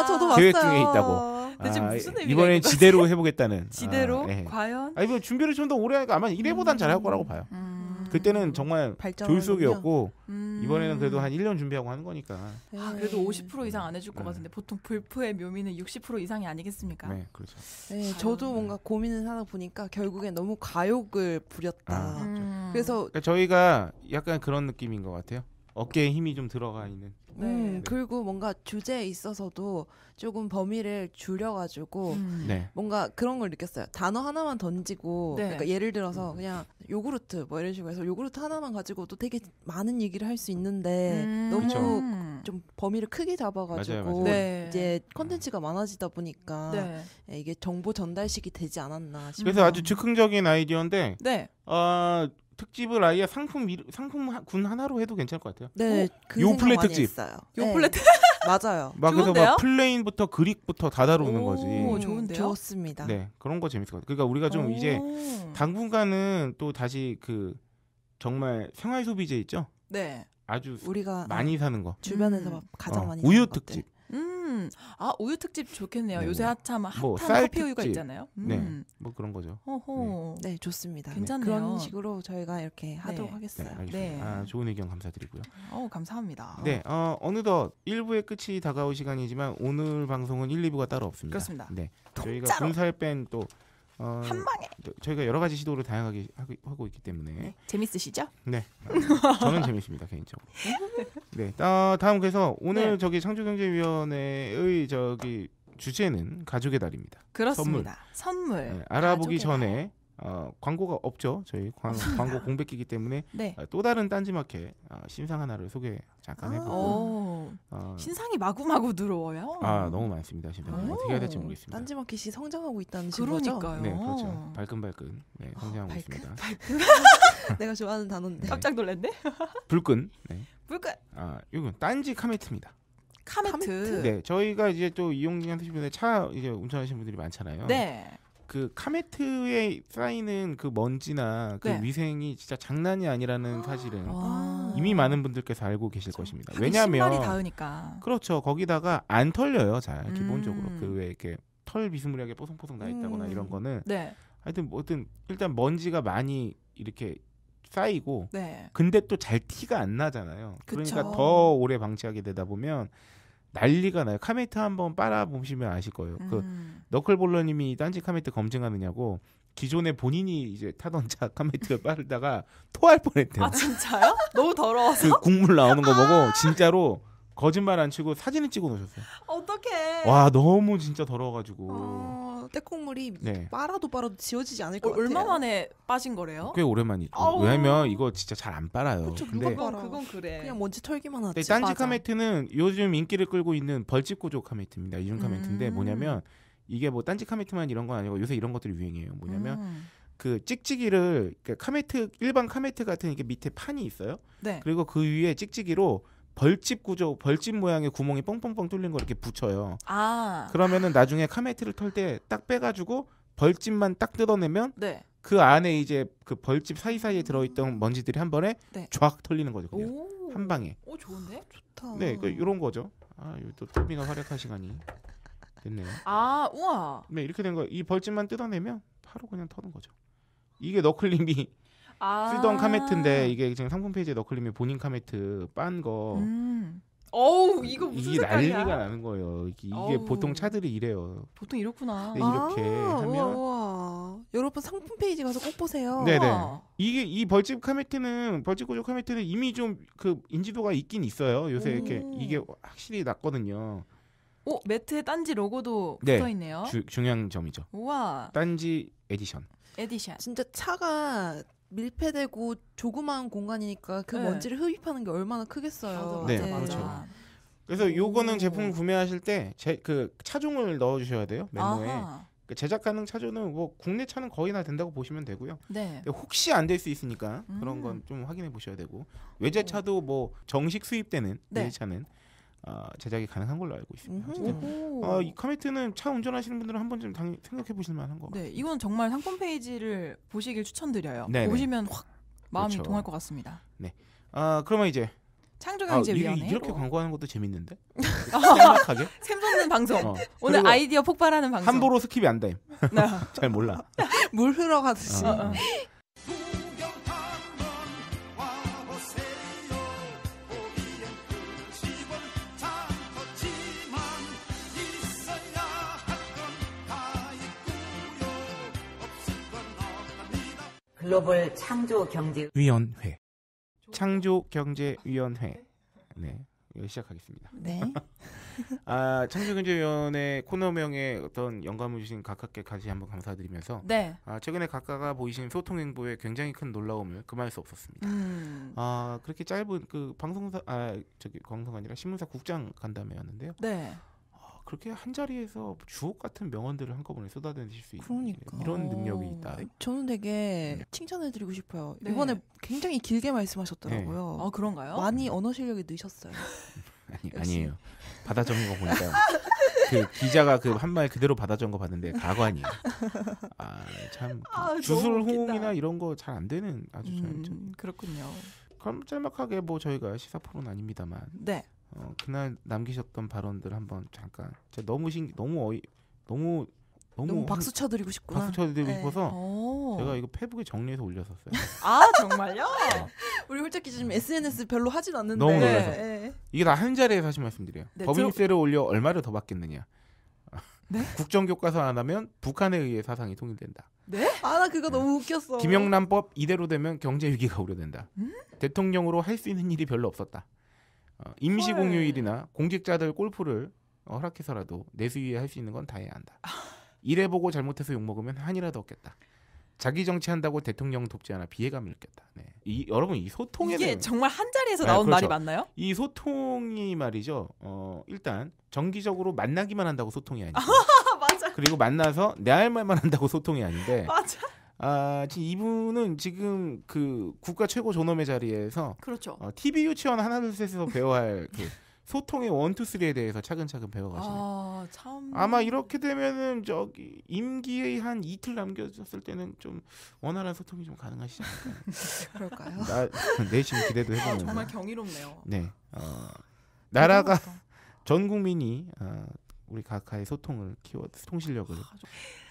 S3: 아 저도 계획 봤어요. 중에 있다고. 아, 이번엔 지대로 해보겠다는. 지대로? 아, 네. 과연? 아, 이번 준비를 좀 더 오래 하니까 아마 1회보단 음, 잘할 거라고 봐요. 음, 그때는 정말 졸속이었고 음. 이번에는 그래도 한 1년 준비하고 하는 거니까.
S4: 아, 그래도 50% 이상 안 해줄 것 네. 같은데 보통 불프의 묘미는 60% 이상이 아니겠습니까? 네, 그렇죠.
S1: 네, 저도 뭔가 고민을 하다 보니까 결국엔 너무 과욕을 부렸다. 아, 그렇죠. 음. 그래서 그러니까
S3: 저희가 약간 그런 느낌인 것 같아요. 어깨에 힘이 좀 들어가 있는. 네.
S1: 네. 네. 그리고 뭔가 주제에 있어서도 조금 범위를 줄여가지고 음. 네. 뭔가 그런 걸 느꼈어요. 단어 하나만 던지고 네. 그러니까 예를 들어서 음. 그냥 요구르트 뭐 이런 식으로 해서 요구르트 하나만 가지고도 되게 많은 얘기를 할 수 있는데 음. 너무 그쵸. 좀 범위를 크게 잡아가지고 맞아요, 맞아요. 네. 이제 컨텐츠가 많아지다 보니까 네. 예, 이게 정보 전달식이 되지 않았나 싶어요. 그래서 아주
S3: 즉흥적인 아이디어인데 네. 어, 특집을 아예 상품 미, 상품 군 하나로 해도 괜찮을 것 같아요. 네, 어? 그 요플레 특집. 요플레 네.
S1: 맞아요. 막 그래서 막
S3: 플레인부터 그릭부터 다 다루는 오, 거지. 좋은데요? 좋습니다. 네, 그런 거 재밌을 것 같아요. 그러니까 우리가 좀 이제 당분간은 또 다시 그 정말 생활 소비재 있죠. 네. 아주 우리가 많이 사는 거. 음. 주변에서 음. 가장 어, 많이 우유 특집.
S1: 음. 아 우유 특집 좋겠네요. 네. 요새 참 네. 핫한 뭐, 뭐 커피 특 우유가 있잖아요. 네, 음.
S3: 네, 뭐 그런 거죠.
S1: 호호. 네. 네, 좋습니다. 네, 괜찮네요. 그런 식으로 저희가 이렇게 하도록 하겠어요. 네,
S3: 아, 좋은 의견 감사드리고요.
S1: 어, 감사합니다.
S3: 네, 어, 어느덧 1부의 끝이 다가올 시간이지만 오늘 방송은 1, 2부가 따로 없습니다. 그렇습니다. 네, 통짜로. 저희가 군살 뺀또 어, 한 방에 저희가 여러 가지 시도를 다양하게 하고 있기 때문에 네,
S4: 재밌으시죠? 네, 아, 저는 재밌습니다 개인적으로.
S3: 네. 아, 다음 그래서 오늘 네. 저기 창조경제위원회의 저기 주제는 가족의 달입니다. 그렇습니다. 선물. 선물. 네, 알아보기 전에 어, 광고가 없죠. 저희 광, 아. 고 공백기이기 때문에 네. 어, 또 다른 딴지마켓 어, 신상 하나를 소개 잠깐 아~ 해보고 어, 신상이
S1: 마구마구 들어와요.
S3: 아 너무 많습니다. 신상 어떻게 해야 될지 모르겠습니다.
S1: 딴지마켓이 성장하고 있다는 그러니까요. 거죠? 네 그렇죠.
S3: 발끈발끈 네, 아, 성장하고 발끈? 있습니다.
S1: 발끈? 내가 좋아하는 단어인데 네. 깜짝 놀랐네.
S3: 불끈. 네. 불끈. 아 이건 딴지 카메트입니다.
S1: 카메트. 카메트. 네
S3: 저희가 이제 또 이용량 하시는 분들 차 이제 운전하시는 분들이 많잖아요. 네. 그 카메트에 쌓이는 그 먼지나 그 네. 위생이 진짜 장난이 아니라는 사실은 와. 아. 이미 많은 분들께서 알고 계실 그렇죠. 것입니다. 왜냐하면 신발이 닿으니까 그렇죠. 거기다가 안 털려요. 잘 기본적으로 음. 그왜 이렇게 털 비스무리하게 뽀송뽀송 나 있다거나 음. 이런 거는 네. 하여튼 뭐든 일단 먼지가 많이 이렇게 쌓이고 네. 근데 또 잘 티가 안 나잖아요. 그러니까 그쵸. 그러니까 더 오래 방치하게 되다 보면 난리가 나요. 카메트 한번 빨아 보시면 아실 거예요. 그 음. 그 너클볼러님이 딴지 카메트 검증하느냐고 기존에 본인이 이제 타던 차 카메트를 르다가 토할 뻔했대요. 아
S4: 진짜요? 너무 그 더러워서.
S1: 그
S3: 국물 나오는 거 보고 아. 진짜로 거짓말 안 치고 사진을 찍어 놓으셨어요.
S1: 어떡해.
S3: 와 너무 진짜 더러워가지고. 어,
S1: 떼콩물이 네. 빨아도 빨아도 지워지지 않을 어, 것 어, 같아요. 얼마 만에 빠진 거래요?
S3: 꽤 오랜만이죠. 아 왜냐면 이거 진짜 잘 안 빨아요. 그쵸, 근데 빨아.
S1: 그건 그래. 그냥 먼지 털기만 하지. 딴지
S3: 카메트는 요즘 인기를 끌고 있는 벌집 구조 카메트입니다. 이중 카메트인데 음. 뭐냐면 이게 뭐 딴지 카메트만 이런 건 아니고 요새 이런 것들이 유행이에요. 뭐냐면 음. 그 찍찍이를 그러니까 카메트 일반 카메트 같은 이게 밑에 판이 있어요. 네. 그리고 그 위에 찍찍이로 벌집 구조, 벌집 모양의 구멍이 뻥뻥뻥 뚫린 걸 이렇게 붙여요.
S2: 아.
S3: 그러면은 나중에 카메트를털 때 딱 빼가지고 벌집만 딱 뜯어내면 네. 그 안에 이제 그 벌집 사이사이에 들어있던 음. 먼지들이 한 번에 네. 쫙 털리는 거죠. 그냥 오. 한 방에.
S2: 오 좋은데? 좋다.
S4: 네, 그
S3: 그러니까 이런 거죠. 아, 또 토미가 활약한 시간이 됐네요. 아, 우와. 네, 이렇게 된 거. 이 벌집만 뜯어내면 바로 그냥 터는 거죠. 이게 너클림이
S4: 아~ 쓰던 카메트인데
S3: 이게 지금 상품 페이지에 너클림이 본인 카메트 빤거 음.
S4: 어우 이거 무슨 이게 색깔이야? 난리가
S3: 나는 거예요. 이게, 이게 보통 차들이 이래요.
S1: 보통 이렇구나. 네, 이렇게 아, 하면 우와, 우와. 여러분 상품 페이지 가서 꼭 보세요. 네네. 우와.
S3: 이게 이 벌집 카메트는 벌집 구조 카메트는 이미 좀 그 인지도가 있긴 있어요. 요새 오. 이렇게 이게 확실히 낮거든요.
S1: 오 어, 매트에 딴지 로고도 네. 붙어 있네요.
S3: 중요한 점이죠.
S1: 우와.
S3: 딴지 에디션.
S1: 에디션. 진짜 차가 밀폐되고 조그마한 공간이니까 그 네. 먼지를 흡입하는 게 얼마나 크겠어요. 맞아, 맞아, 네, 맞아. 그렇죠.
S3: 그래서 요거는 제품 구매하실 때그 차종을 넣어 주셔야 돼요 메모에. 그 제작 가능 차종은뭐 국내 차는 거의 다 된다고 보시면 되고요. 네. 혹시 안 될 수 있으니까 음. 그런 건 좀 확인해 보셔야 되고 외제차도 뭐 정식 수입되는 네. 외제차는 어, 제작이 가능한 걸로 알고 있습니다. 어이커뮤니는차 어, 운전하시는 분들은 한 번쯤 당, 생각해 보실 만한 거. 네, 이건 정말 상품
S4: 페이지를 보시길 추천드려요. 네네. 네. 보시면 확 마음이 그렇죠. 동할 것 같습니다.
S3: 네. 아 그러면 이제 창조경제위원회 아, 이렇게 뭐. 광고하는 것도 재밌는데
S4: 생각하게 샘솟는 방송 어. 오늘 아이디어 폭발하는 방송 함부로
S3: 스킵이 안 돼. 네. 잘 몰라
S4: 물
S2: 흘러가듯이 어, 어. 어. 글로벌 창조 경제 위원회.
S3: 창조 경제 위원회. 네. 시작하겠습니다. 네. 아, 창조경제위원회 코너명에 어떤 영감을 주신 각각께 다시 한번 감사드리면서 네. 아, 최근에 각각 보이신 소통행보에 굉장히 큰 놀라움을 금할 수 없었습니다.
S2: 음.
S3: 아, 그렇게 짧은 그 방송사 아, 저기 방송가 아니라 신문사 국장 간담회였는데요. 네. 그렇게 한 자리에서 주옥 같은 명언들을 한꺼번에 쏟아내실 수 있는 그러니까. 이런 능력이 있다. 어.
S1: 저는 되게 네. 칭찬해드리고 싶어요. 네. 이번에 굉장히 길게 말씀하셨더라고요. 네. 아 그런가요? 많이 언어 실력이 느셨어요.
S3: 아니, 아니에요. 받아 적은 거 보니까 그 기자가 그 한 말 그대로 받아 적은 거 봤는데 가관이 아참 아, 그 아 주술 호응이나 이런 거 잘 안 되는 아주 음, 저, 그렇군요. 그럼 짤막하게 뭐 저희가 시사 프로는 아닙니다만 네. 어, 그날 남기셨던 발언들 한번 잠깐. 제가 너무 신 너무 어이 너무 너무, 너무 박수 쳐드리고 싶구나. 박수 쳐드리고 네. 싶어서 오. 어. 제가 이거 페북에 정리해서 올렸었어요.
S1: 아 정말요? 네. 우리 홀짝기 지금 SNS 별로 하진 않는데 너무 놀라서 네. 네.
S3: 이게 다한 자리에서 하 말씀드려요. 법인세를 저... 올려 얼마를 더 받겠느냐. 네? 국정교과서 안 하면 북한에 의해 사상이 통일된다.
S1: 네? 아나 그거 너무 웃겼어. 김영란법
S3: 이대로 되면 경제 위기가 우려된다. 음? 대통령으로 할 수 있는 일이 별로 없었다. 어, 임시 공휴일이나 공직자들 골프를 어, 허락해서라도 내수위에 할 수 있는 건 다 해야 한다. 일해보고 잘못해서 욕먹으면 한이라도 없겠다. 자기 정치한다고 대통령 돕지 않아 비애감 느꼈다. 네. 이, 여러분 이 소통에 이게 정말
S4: 한 자리에서 네, 나온 그렇죠. 말이 맞나요?
S3: 이 소통이 말이죠. 어, 일단 정기적으로 만나기만 한다고 소통이 아니고. 맞아. 그리고 만나서 내 할 말만 한다고 소통이 아닌데. 맞아. 아, 지금 이분은 지금 그 국가 최고 존엄의 자리에서 그렇죠. 어, TV 유치원 하나 둘 셋에서 배워야 할그 소통의 원투쓰리에 대해서 차근차근 배워가시네요. 아, 참. 아마 이렇게 되면은 저기 임기의 한 이틀 남겨졌을 때는 좀 원활한 소통이 좀 가능하시지 않을까. 그럴까요? 나 내심 기대도 아, 해보는. 정말 경이롭네요. 네. 어, 나라가 전 국민이 어, 우리 각하의 소통을 키워 통 실력을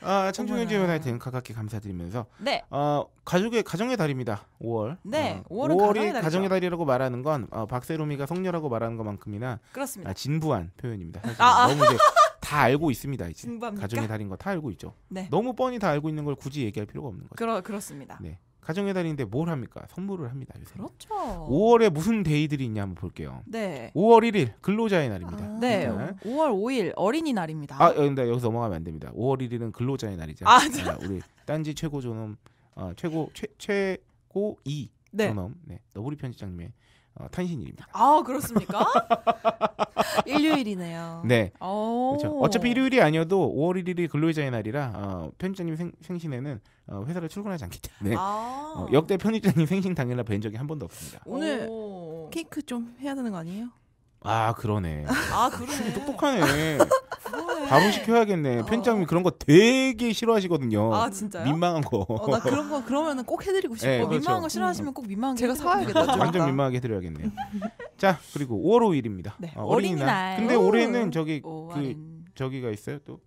S3: 아, 청중연재 아, 원나이팅 각하께 감사드리면서 네. 어, 가족의 가정의 달입니다. 5월. 네. 어, 5월은 5월이 가정의, 가정의 달이라고 말하는 건 어, 박세롬이가 성녀라고 말하는 것만큼이나 그렇습니다. 아, 진부한 표현입니다. 아, 아. 너무 이제 다 알고 있습니다. 이제 진부합니까? 가정의 달인 거 다 알고 있죠. 네. 너무 뻔히 다 알고 있는 걸 굳이 얘기할 필요가 없는 거죠. 그러, 그렇습니다. 네. 가정의 달인데 뭘 합니까? 선물을 합니다. 요새. 그렇죠. 5월에 무슨 데이들이 있냐 한번 볼게요. 네. 5월 1일 근로자의 날입니다. 아, 네. 네. 일
S4: 5월 5일
S3: 어린이날입니다. 아, 어, 근데 여기서 넘어가면 안 됩니다. 5월 1일은 근로자의 날이죠. 아, 아 우리 딴지 최고 존엄 어, 최고 최 최고 2 네. 존엄 네. 너구리 편집장님의 어, 탄신일입니다.
S1: 아 그렇습니까? 일요일이네요. 네. 그렇죠. 어차피 일요일이
S3: 아니어도 5월 1일이 근로자의 날이라 어, 편집장님 생, 신에는 어, 회사를 출근하지 않기 때문에 아~ 어, 역대 편집장님 생신 당일날 뵌 적이 한 번도 없습니다. 오늘
S1: 케이크 좀 해야 되는 거 아니에요?
S3: 아 그러네. 아 그러네. 똑똑하네. 바로 시켜야겠네. 편집장님 그런 거 되게 싫어하시거든요. 아 진짜요? 민망한 거. 어, 나 그런
S1: 거 그러면은 꼭 해드리고 싶어. 네, 그렇죠. 민망한 거 음, 싫어하시면 음. 꼭 민망한 제가 사와야겠다. 완전 민망하게
S3: 해드려야겠네요. 자 그리고 5월 5일입니다. 네. 아, 어, 린이날 어린이날. 근데 올해는 저기 그 저기가 있어요 또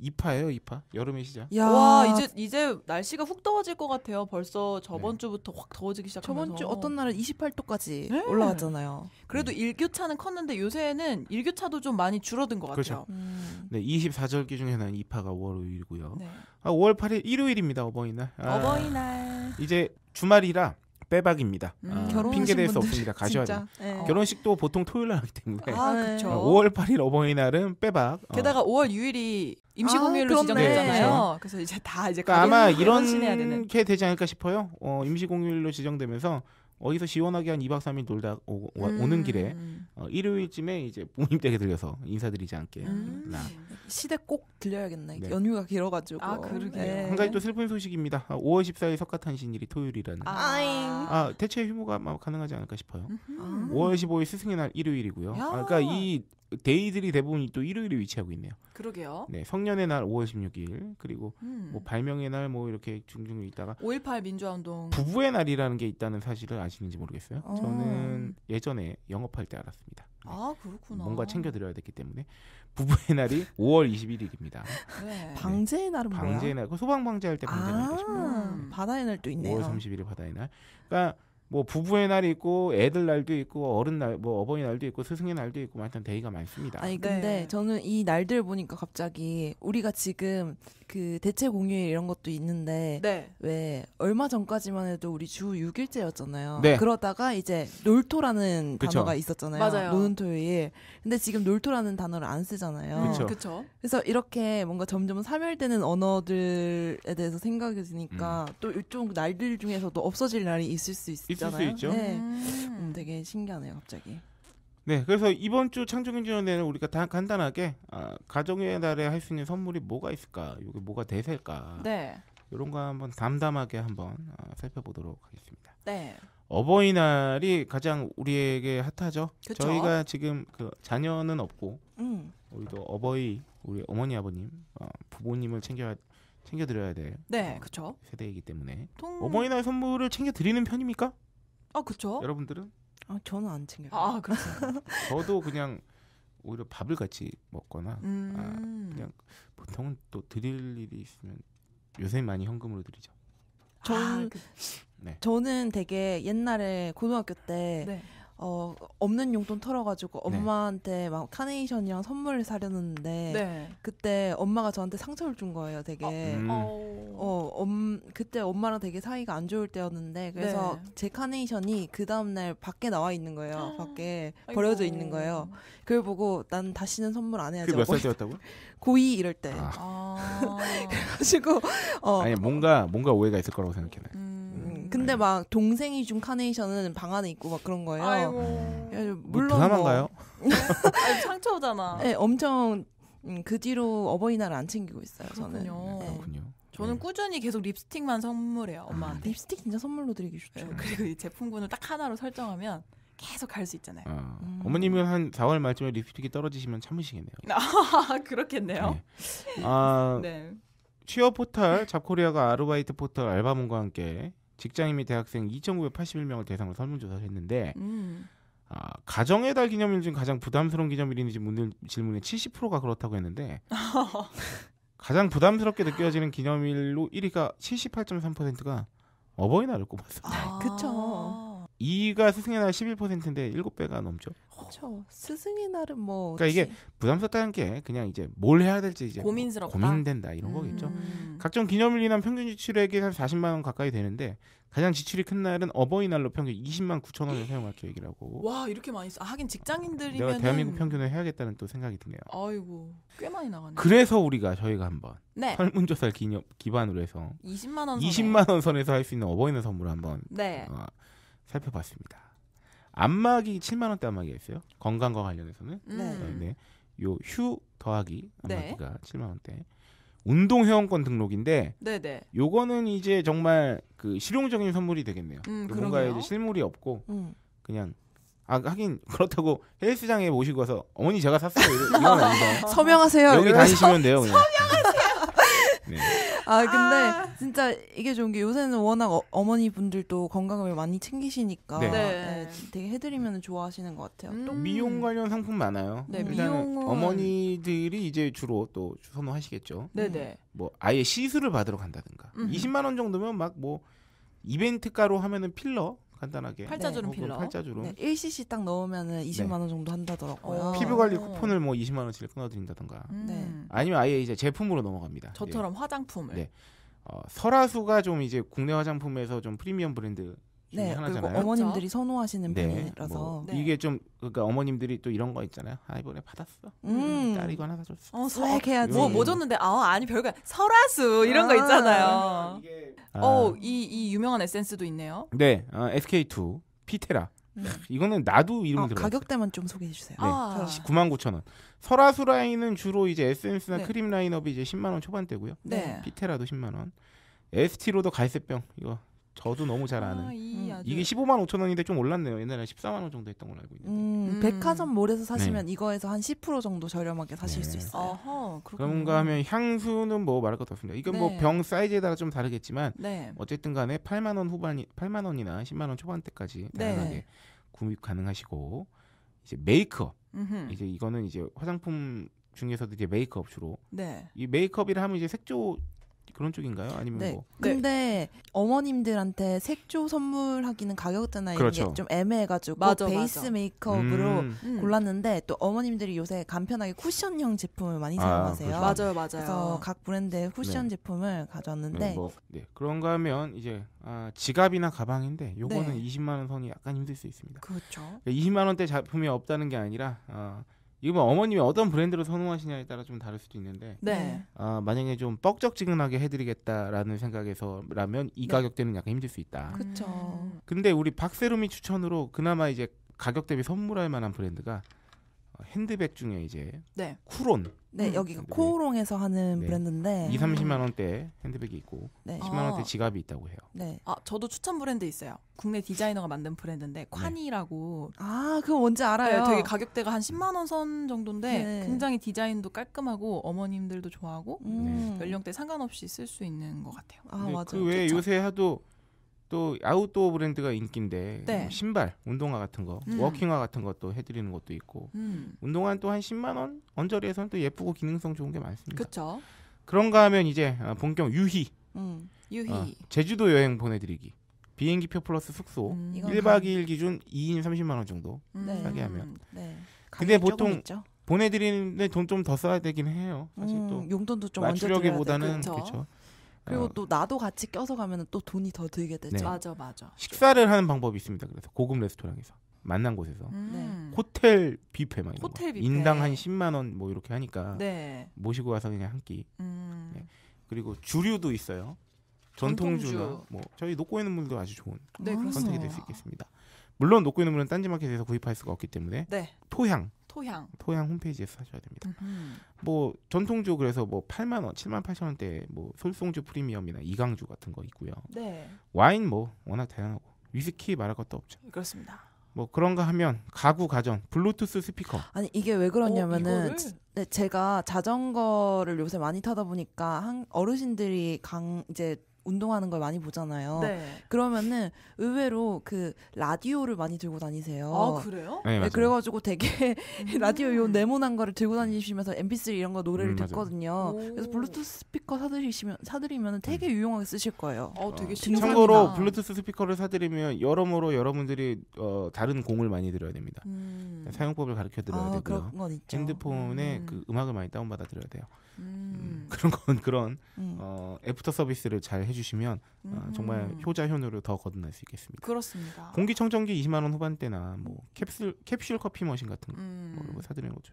S3: 2파예요, 2파. 여름의 시작. 야, 와, 이제
S1: 이제 날씨가 훅 더워질 것 같아요. 벌써 저번 네. 주부터 확 더워지기 시작하면서. 저번 주 어떤 날은 28도까지 네. 올라갔잖아요.
S4: 그래도 음. 일교차는 컸는데 요새는 일교차도 좀 많이 줄어든 것 그렇죠. 같아요.
S3: 그렇죠. 음. 네, 24절기 중에 는 2파가 5월 5일이고요. 네. 아, 5월 8일 일요일입니다, 어버이날. 아, 어버이날. 이제 주말이라 빼박입니다. 음, 아, 핑계 댈수 없습니다. 가셔야 돼요. 네. 어. 결혼식도 보통 토요일 날 하기 때문에 아, 네. 5월 8일 어버이날은 빼박. 어. 게다가
S4: 5월 6일이 임시공휴일로 아, 지정되잖아요. 네, 그렇죠. 그래서 이제 다 이제 그러니까 아마 이런
S3: 게 되지 않을까 싶어요. 어, 임시공휴일로 지정되면서 어디서 시원하게 한 2박 3일 놀다 오, 음. 는 길에 어, 음. 일요일쯤에 이제 부모님 댁에 들려서 인사드리지 않게 음. 나.
S1: 시댁 꼭 들려야겠네. 네. 연휴가 길어가지고. 아 그러게. 네.
S3: 한 가지 또 슬픈 소식입니다. 5월 아, 14일 석가탄신일이 토요일이라는. 아아 아, 대체 휴무가 가능하지 않을까 싶어요. 음. 5월 15일 스승의 날 일요일이고요. 아, 그러니까 이 데이들이 대부분 또 일요일에 위치하고 있네요. 그러게요. 네, 성년의 날 5월 16일 그리고 음. 뭐 발명의 날 뭐 이렇게 중중 있다가 5.18 민주화운동 부부의 날이라는 게 있다는 사실을 아시는지 모르겠어요. 어. 저는 예전에 영업할 때 알았습니다. 네. 아 그렇구나. 뭔가 챙겨드려야 됐기 때문에 부부의 날이 5월 21일입니다.
S1: 네. 방제의 날은 방제의
S3: 뭐야? 날, 그 소방 방제할 때방제 날이죠. 아. 음, 바다의 날도 있네요. 5월 31일 바다의 날. 그러니까 뭐 부부의 날이 있고 애들 날도 있고 어른 날 뭐 어버이날도 있고 스승의 날도 있고 뭐 하여튼 대이가 많습니다. 아니
S1: 네. 근데 네. 저는 이 날들 보니까 갑자기 우리가 지금 그 대체 공휴일 이런 것도 있는데 네. 왜 얼마 전까지만 해도 우리 주 6일째였잖아요. 네. 그러다가 이제 놀토라는 그쵸. 단어가 있었잖아요. 맞아요. 노는 토요일. 근데 지금 놀토라는 단어를 안 쓰잖아요. 그쵸. 그 그래서 이렇게 뭔가 점점 사멸되는 언어들에 대해서 생각이 드니까 음. 또
S3: 일종 날들 중에서도 없어질 날이 있을 수 있잖아요. 있을 수 있죠. 네.
S1: 음. 음, 되게 신기하네요,
S3: 갑자기. 네, 그래서 이번 주 창조경제연대는 우리가 다 간단하게 아, 가정의 달에 할 수 있는 선물이 뭐가 있을까, 이게 뭐가 대세일까, 네. 이런 거 한번 담담하게 한번 아, 살펴보도록 하겠습니다. 네. 어버이날이 가장 우리에게 핫하죠. 그쵸? 저희가 지금 그 자녀는 없고 음. 우리도 어버이 우리 어머니 아버님 어, 부모님을 챙겨 챙겨드려야 돼. 네, 어, 그렇죠. 세대이기 때문에 통... 어버이날 선물을 챙겨드리는 편입니까? 아, 그렇죠. 여러분들은 아 저는 안 챙겨요.
S1: 아 그렇죠.
S3: 저도 그냥 오히려 밥을 같이 먹거나 아, 음. 아, 그냥 보통은 또 드릴 일이 있으면 요새 많이 현금으로 드리죠. 아, 저는 아, 그... 네.
S1: 저는 되게 옛날에 고등학교 때 네. 어, 없는 용돈 털어가지고 네. 엄마한테 막 카네이션이랑 선물을 사려는데 네. 그때 엄마가 저한테 상처를 준 거예요, 되게. 어, 음. 어. 어 엄, 그때 엄마랑 되게 사이가 안 좋을 때였는데 그래서 네. 제 카네이션이 그 다음날 밖에 나와 있는 거예요, 밖에 버려져 아이고. 있는 거예요. 그걸 보고 난 다시는 선물 안 해야지. 그몇살 때였다고? 고2 이럴 때. 아. 아. 그래가지고
S3: 어. 아니 뭔가 뭔가 오해가 있을 거라고 생각해. 음.
S1: 근데 네. 막 동생이 준 카네이션은 방 안에 있고 막 그런 거예요. 아이고. 그 물론 드라마인가요? 뭐 아니, 상처잖아. 네, 엄청 음, 그 뒤로 어버이날 안 챙기고 있어요. 저는. 그렇군요. 네. 그렇군요. 저는 네.
S4: 꾸준히 계속 립스틱만 선물해요 아, 엄마한테. 립스틱 진짜 선물로 드리기 좋죠. 네, 그리고 이 제품군을 딱 하나로 설정하면 계속 갈 수 있잖아요.
S3: 아, 음. 어머님은 한 4월 말쯤에 립스틱이 떨어지시면 참으시겠네요.
S4: 아, 그렇겠네요. 네. 아, 네.
S3: 취업 포털 잡코리아가 아르바이트 포털 알바몬과 함께 직장인 및 대학생 2,981명을 대상으로 설문조사를 했는데 음. 아, 가정의 달 기념일 중 가장 부담스러운 기념일인지 묻는 질문에 70%가 그렇다고 했는데 가장 부담스럽게 느껴지는 기념일로 1위가 78.3%가 어버이날을 아, 꼽았습니다.
S1: 아, 그쵸.
S3: 2위가 스승의 날 11%인데 7배가 넘죠.
S1: 그렇죠. 스승의 날은 뭐. 그러니까 이게
S3: 부담스럽다는 게 그냥 이제 뭘 해야 될지 이제 고민스럽다. 고민된다 이런 음. 거겠죠. 각종 기념일이나 평균 지출액이 한 40만 원 가까이 되는데 가장 지출이 큰 날은 어버이날로 평균 20만 9천 원을 사용할 계획이라고. 와
S4: 이렇게 많이 써. 아, 하긴 직장인들이면 내가 대한민국
S3: 평균을 해야겠다는 또 생각이 드네요.
S4: 아이고 꽤 많이 나가네.
S3: 그래서 우리가 저희가 한번 네. 설문조사를 기념, 기반으로 해서 20만 원 20만 원 선에서 할 수 있는 어버이날 선물을 한번 네. 어, 살펴봤습니다. 안마기 7만 원대 안마기가 있어요. 건강과 관련해서는. 음. 네. 어, 네. 요휴 더하기 네. 안마기가 네. 7만 원대. 운동 회원권 등록인데 네네. 네. 요거는 이제 정말 그 실용적인 선물이 되겠네요. 음, 그 뭔가 이제 실물이 없고 음. 그냥 아 하긴 그렇다고 헬스장에 모시고 가서 어머니 제가 샀어요. 이건 아 서명하세요. 여기 다니시면 돼요. 그냥. 서명하세요.
S1: 네. 아 근데 아. 진짜 이게 좋은 게 요새는 워낙 어, 머니 분들도 건강을 많이 챙기시니까 네. 네. 네 되게 해드리면 좋아하시는 것 같아요. 음. 미용
S3: 관련 상품 많아요. 네, 미용 어머니들이 이제 주로 또 선호하시겠죠. 네네. 음. 네. 뭐 아예 시술을 받으러 간다든가. 음. 20만 원 정도면 막 뭐 이벤트가로 하면은 필러 간단하게 음, 팔자주름 네. 필러 팔자주름 네.
S1: 1cc 딱 넣으면은 20만 원 정도 한다더라고요. 어. 피부 관리
S3: 쿠폰을 뭐 20만 원치 끊어 드린다던가. 음. 네. 아니면 아예 이제 제품으로 넘어갑니다. 저처럼 예.
S1: 화장품을. 네.
S3: 어, 설화수가 좀 이제 국내 화장품에서 좀 프리미엄 브랜드 중에 네, 하나잖아요. 어머님들이 그렇죠. 선호하시는 네, 분이라서뭐 네. 이게 좀 그러니까 어머님들이 또 이런 거 있잖아요. 아 이번에 받았어. 음. 딸이 거 하나 사줬어. 어, 액해야지 뭐, 뭐
S4: 줬는데 아 아니 별거 설화수 이런 아. 거 있잖아요. 이게... 아. 어이 이 유명한 에센스도 있네요.
S3: 네, 어, SK2 피테라. 음. 이거는 나도 이름 어, 들어.
S1: 가격대만 좀 소개해 주세요. 네, 아.
S3: 9만 9천 원. 설화수 라인은 주로 이제 에센스나 네. 크림 라인업이 이제 10만 원 초반대고요. 네. 피테라도 10만 원. 에스티로더 갈색병 이거 저도 너무 잘 아, 아는. 아, 이게 15만 5천 원인데 좀 올랐네요. 옛날에 14만 원 정도 했던 걸로 알고
S1: 있는데. 음, 음. 백화점 몰에서 사시면 네. 이거에서 한 10% 정도 저렴하게 사실 네. 수 있어요. 어허,
S2: 그런가 하면
S3: 향수는 뭐 말할 것도 없습니다. 이건 뭐 네. 뭐병 사이즈에 따라 좀 다르겠지만 네. 어쨌든 간에 8만 원 후반 이 8만 원이나 10만 원 초반대까지 네. 다양하게 구입 가능하시고 이제 메이크업. 음흠. 이제 이거는 이제 화장품 중에서도 이제 메이크업 주로. 네. 이 메이크업이라 하면 이제 색조 그런 쪽인가요? 아니면 네. 뭐? 근데
S1: 네. 어머님들한테 색조 선물하기는 가격대나 이런 그렇죠. 게좀 애매해가지고 맞아, 베이스 맞아. 메이크업으로 음. 음. 골랐는데 또 어머님들이 요새 간편하게 쿠션형 제품을 많이 아, 사용하세요. 그 맞아요, 맞아요. 그래서 각 브랜드의 쿠션 네. 제품을 가져왔는데 네, 뭐,
S3: 네. 그런가 하면 이제 아, 지갑이나 가방인데 요거는 네. 20만 원 선이 약간 힘들 수 있습니다. 그렇죠. 20만 그러니까 원대 제품이 없다는 게 아니라 어, 이거 뭐 어머님이 어떤 브랜드를 선호하시냐에 따라 좀 다를 수도 있는데 네. 아, 만약에 좀 뻑적지근하게 해드리겠다라는 생각에서라면 이 네. 가격대는 약간 힘들 수 있다. 그렇죠. 근데 우리 박세롬이 추천으로 그나마 이제 가격 대비 선물할 만한 브랜드가 핸드백 중에 이제 네. 쿠론. 네, 음. 여기가
S1: 핸드백. 네. 코오롱에서 하는 네. 브랜드인데 2, 30만
S3: 원대 핸드백이 있고 네. 10만 원대 아. 지갑이 있다고 해요.
S4: 네. 아, 저도 추천 브랜드 있어요. 국내 디자이너가 만든 브랜드인데 ኳ니라고. 네.
S1: 아, 그거 뭔지 알아요. 네, 되게 가격대가
S4: 한 10만 원 선 정도인데 굉장히 디자인도 깔끔하고 어머님들도 좋아하고 음. 연령대 상관없이 쓸 수 있는 것 같아요. 아, 맞아요.
S3: 그왜 요새 하도 또 아웃도어 브랜드가 인기인데 네. 뭐 신발, 운동화 같은 거, 음. 워킹화 같은 것도 해드리는 것도 있고 음. 운동화는 또 한 10만 원 언저리에서는 또 예쁘고 기능성 좋은 게 많습니다. 그렇죠. 그런가 하면 이제 어, 본격 유희, 음. 유희, 어, 제주도 여행 보내드리기. 비행기 표 플러스 숙소 음, 1박 2일 기준 2인 30만 원 정도 네. 싸게 하면. 네. 근데 보통 보내드리는데 돈 좀 더 써야 되긴 해요. 사실 음, 또 용돈도 좀 맞추려기보다는 그렇죠. 그리고 어,
S1: 또 나도 같이 껴서 가면 또 돈이 더 들게 되죠. 네. 맞아, 맞아. 식사를
S3: 하는 방법이 있습니다. 그래서 고급 레스토랑에서 만난 곳에서 음. 네. 호텔 뷔페 막 이런 호텔 거. 뷔페. 인당 한 10만 원 뭐 이렇게 하니까 네. 모시고 가서 그냥 한 끼. 음. 네. 그리고 주류도 있어요. 전통주나 전통주. 뭐 저희 놓고 있는 분도 아주 좋은 네, 선택이 될 수 있겠습니다. 물론 놓고 있는 물은 딴지마켓에서 구입할 수가 없기 때문에 네. 토향 토향 토향 홈페이지에서 사셔야 됩니다. 음흠. 뭐 전통주 그래서 뭐 8만 원, 7만 8천 원대 뭐 솔송주 프리미엄이나 이강주 같은 거 있고요. 네. 와인 뭐 워낙 다양하고 위스키 말할 것도 없죠. 그렇습니다. 뭐 그런가 하면 가구 가전 블루투스 스피커
S1: 아니 이게 왜 그러냐면은 어, 네, 제가 자전거를 요새 많이 타다 보니까 한 어르신들이 강 이제 운동하는 걸 많이 보잖아요. 네. 그러면은 의외로 그 라디오를 많이 들고 다니세요. 아 그래요? 네, 네 그래가지고 되게 음. 라디오 요 네모난 거를 들고 다니시면서 MP3 이런 거 노래를 음, 듣거든요. 그래서 블루투스 스피커 사드리시면 사드리면 되게 음. 유용하게 쓰실 거예요. 어 되게 어, 신기하다. 참고로
S3: 블루투스 스피커를 사드리면 여러모로 여러분들이 어, 다른 공을 많이 들어야 됩니다. 음. 사용법을 가르쳐 드려야 아, 되고요. 핸드폰에 음. 그 음악을 많이 다운받아 드려야 돼요.
S2: 음. 음.
S3: 그런 건 그런 음. 어, 애프터 서비스를 잘 해주시면 어, 음. 정말 효자 현으로더 거듭날 수 있겠습니다.
S2: 그렇습니다.
S3: 공기청정기 20만 원 후반대나 뭐 캡슐 캡슐 커피 머신 같은 거뭐 사드리는 거죠.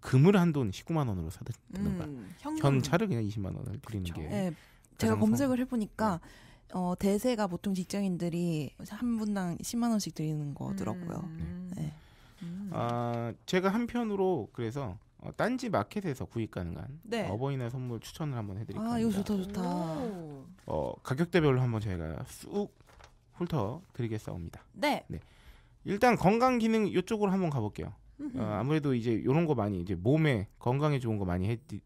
S3: 금을 한돈 19만 원으로 사드리는 음, 현차를 그냥 20만 원을 드리는 그렇죠. 게 예, 네, 제가 검색을
S1: 해보니까 어, 대세가 보통 직장인들이 한 분당 10만 원씩 드리는 거더라고요. 음. 네. 네.
S3: 음. 아, 제가 한편으로 그래서 어, 딴지 마켓에서 구입 가능한 네. 어버이날 선물 추천을 한번 해드릴게요. 아
S1: 이거 좋다 좋다.
S3: 어 가격대별로 한번 저희가 쑥 훑어 드리겠습니다 네. 네. 일단 건강 기능 이쪽으로 한번 가볼게요. 어, 아무래도 이제 이런 거 많이 이제 몸에 건강에 좋은 거 많이 해드,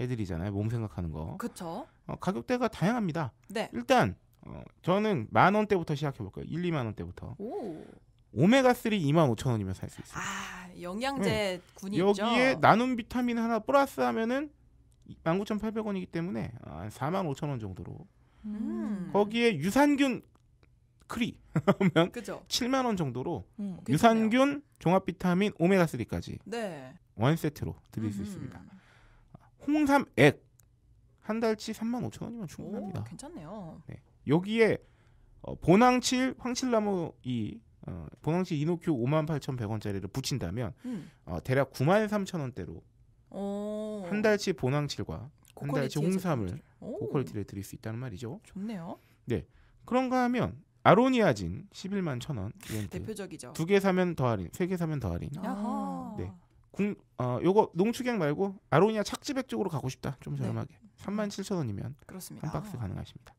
S3: 해드리잖아요. 몸 생각하는 거. 그렇죠. 어, 가격대가 다양합니다. 네. 일단 어, 저는 만 원대부터 시작해 볼까요? 1, 2만 원대부터. 오. 오메가3 25,000원이면 살 수 있어요. 아,
S4: 영양제 네. 군이 여기에
S3: 나눔 비타민 하나 플러스 하면은 19,800원이기 때문에 한 45,000원 정도로.
S4: 음.
S3: 거기에 유산균 크리 하면 7만 원 정도로 음, 유산균 종합 비타민 오메가 3까지 네. 원 세트로 드릴 수 음. 있습니다. 홍삼 액 한 달치 3만 5천 원이면 충분합니다. 오, 괜찮네요. 네. 여기에 어, 보낭칠 황칠나무 이 어, 본황시 이노큐 5만 8,100원짜리를 붙인다면 음. 어, 대략 9만 3,000원대로
S2: 오.
S4: 한
S3: 달치 본황칠과
S4: 한 달치 홍삼을
S3: 고퀄리티를 드릴 수 있다는 말이죠. 좋네요. 네. 그런가 하면 아로니아진 11만 1,000원 대표적이죠. 두 개 사면 더 할인, 세 개 사면 더 할인. 아하. 네. 네. 궁, 어, 요거 농축액 말고 아로니아 착지백 쪽으로 가고 싶다. 좀 저렴하게. 네. 3만 7 0 원이면
S4: 한 박스
S3: 가능하십니다.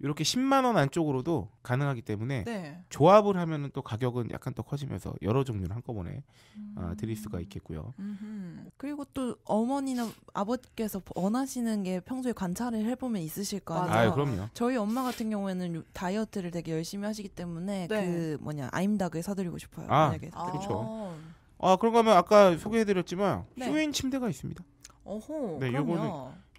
S3: 이렇게 10만 원 안쪽으로도 가능하기 때문에 네. 조합을 하면은 또 가격은 약간 더 커지면서 여러 종류를 한꺼번에 음. 아, 드릴 수가 음. 있겠고요.
S1: 음흠. 그리고 또 어머니나 아버지께서 원하시는 게 평소에 관찰을 해보면 있으실 거 아니에요. 아, 그럼요. 저희 엄마 같은 경우에는 다이어트를 되게 열심히 하시기 때문에 네. 그 뭐냐 아임닭을 사드리고 싶어요. 아, 만약에 아. 그렇죠.
S3: 아, 아 그런 거면 아까 소개해드렸지만 네. 쇼인 침대가 있습니다. 어허. 네, 그럼요. 요거는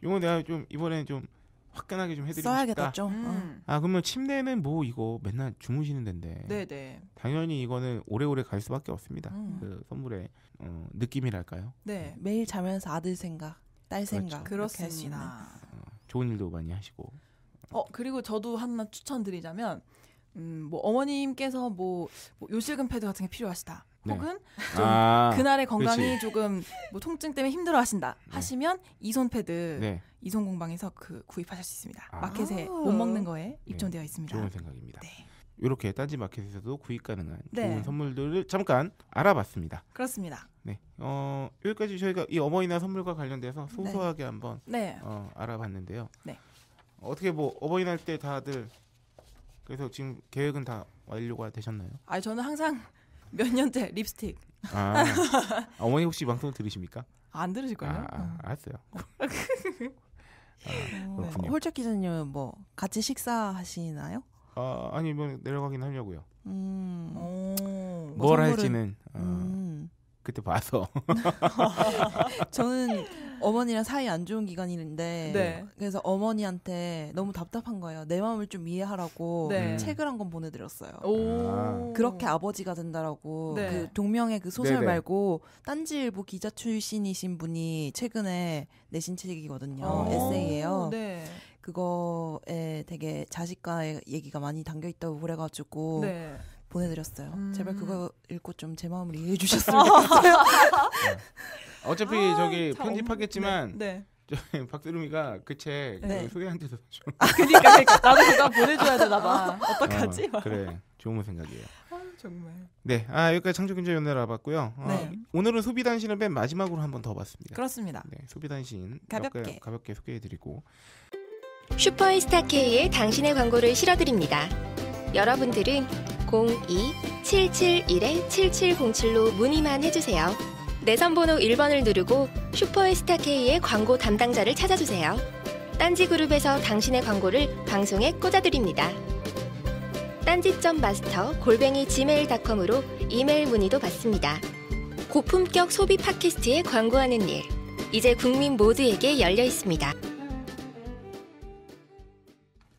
S3: 요거 내가 좀 이번에 좀 화끈하게 좀 해드리고 써야겠다 싶다. 음. 어. 아 그러면 침대는 뭐 이거 맨날 주무시는 데인데. 네네. 당연히 이거는 오래오래 갈 수밖에 없습니다. 음. 그 선물의 어, 느낌이랄까요.
S1: 네. 네. 매일 자면서 아들 생각, 딸 그렇죠. 생각 그렇죠. 그렇습니다. 어,
S3: 좋은 일도 많이 하시고.
S1: 어 그리고 저도 하나
S4: 추천드리자면. 음, 뭐, 어머님께서 뭐, 뭐, 요실금 패드 같은 게 필요하시다. 네. 혹은 아, 그날의 건강이 그렇지. 조금 뭐 통증 때문에 힘들어하신다 네. 하시면 이손 패드 네. 이손 공방에서 그 구입하실 수 있습니다. 아. 마켓에 못 먹는 거에 입점되어 있습니다. 좋은
S3: 생각입니다. 이렇게 딴지 마켓에서도 구입 가능한 네. 좋은 선물들을 잠깐 알아봤습니다. 그렇습니다. 네, 어, 여기까지 저희가 이 어버이날 선물과 관련돼서 소소하게 네. 한번 네. 어, 알아봤는데요. 네. 어떻게 뭐 어버이날 때 다들 그래서 지금 계획은 다 완료가 되셨나요?
S4: 아, 저는 항상 몇 년째 립스틱.
S3: 아, 어머니 혹시 방송 들으십니까? 안 들으실 거예요. 아, 어. 알았어요.
S1: 뭐, 아, 네. 홀짝 기자님은 뭐 같이 식사하시나요?
S3: 아, 아니 뭐 내려가긴 하려고요. 음. 음. 오, 뭘 할지는 어, 음. 그때 봐서 저는
S1: 어머니랑 사이 안 좋은 기간인데 네. 그래서 어머니한테 너무 답답한 거예요. 내 마음을 좀 이해하라고 네. 책을 한 권 보내드렸어요. 아. 그렇게 아버지가 된다라고 네. 그 동명의 그 소설 네네. 말고 딴지일보 기자 출신이신 분이 최근에 내신 책이거든요. 아. 에세이예요. 네. 그거에 되게 자식과의 얘기가 많이 담겨 있다고 그래가지고. 네. 보내드렸어요. 음. 제발 그거 읽고 좀 제 마음을
S3: 이해해 주셨으면 아. 좋겠어요. 네. 어차피 아, 저기 편집하겠지만 네. 저희 박두름이가 그책 네. 그 소개한테도 좀.
S4: 아, 그러니까, 그러니까 나도 그거 보내줘야 되나 봐. 아, 어떡하지? 어, 그래
S3: 좋은 생각이에요.
S2: 아, 정말.
S3: 네, 아 여기까지 창조경제 연애를 알아봤고요. 어, 네. 오늘은 소비단신을 맨 마지막으로 한번더 봤습니다. 그렇습니다. 네, 소비단신 가볍게 가볍게 소개해드리고.
S4: 슈퍼이스타K의 당신의 광고를 실어드립니다. 여러분들은 02-771-7707로 문의만 해주세요. 내선번호 1번을 누르고 슈퍼이스타K의 광고
S1: 담당자를 찾아주세요. 딴지그룹에서 당신의 광고를 방송에 꽂아드립니다. 딴지점 마스터 골뱅이 gmail.com으로 이메일 문의도 받습니다.
S4: 고품격 소비 팟캐스트에 광고하는 일 이제 국민 모두에게 열려 있습니다.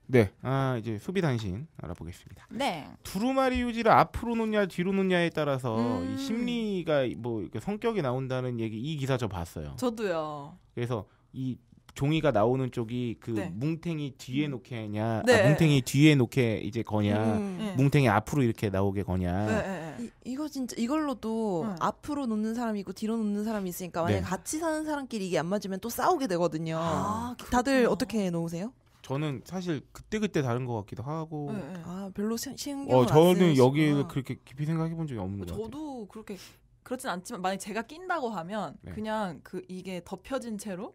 S3: 네, 아 이제 수비 단신 알아보겠습니다. 네. 두루마리 유지를 앞으로 놓냐 뒤로 놓냐에 따라서 음. 이 심리가 뭐 이렇게 성격이 나온다는 얘기 이 기사 저 봤어요. 저도요. 그래서 이 종이가 나오는 쪽이 그 네. 뭉탱이 뒤에 음. 놓게냐, 아, 네. 아, 뭉탱이 뒤에 놓게 이제 거냐, 음, 네. 뭉탱이 앞으로 이렇게 나오게 거냐. 네,
S1: 네, 네. 이, 거 진짜 이걸로도 음. 앞으로 놓는 사람이 있고 뒤로 놓는 사람이 있으니까 만약 같이 사는 사람끼리 이게 안 맞으면 또 싸우게 되거든요. 아, 다들 어떻게 놓으세요?
S3: 저는 사실 그때 그때 다른 것 같기도 하고. 네, 네. 아
S1: 별로 신경을 어, 저는
S3: 여기에 아. 그렇게 깊이 생각해본 적이 없는 것 저도 같아요.
S1: 저도 그렇게
S4: 그렇진 않지만 만약 제가 낀다고 하면 네. 그냥 그 이게 덮여진 채로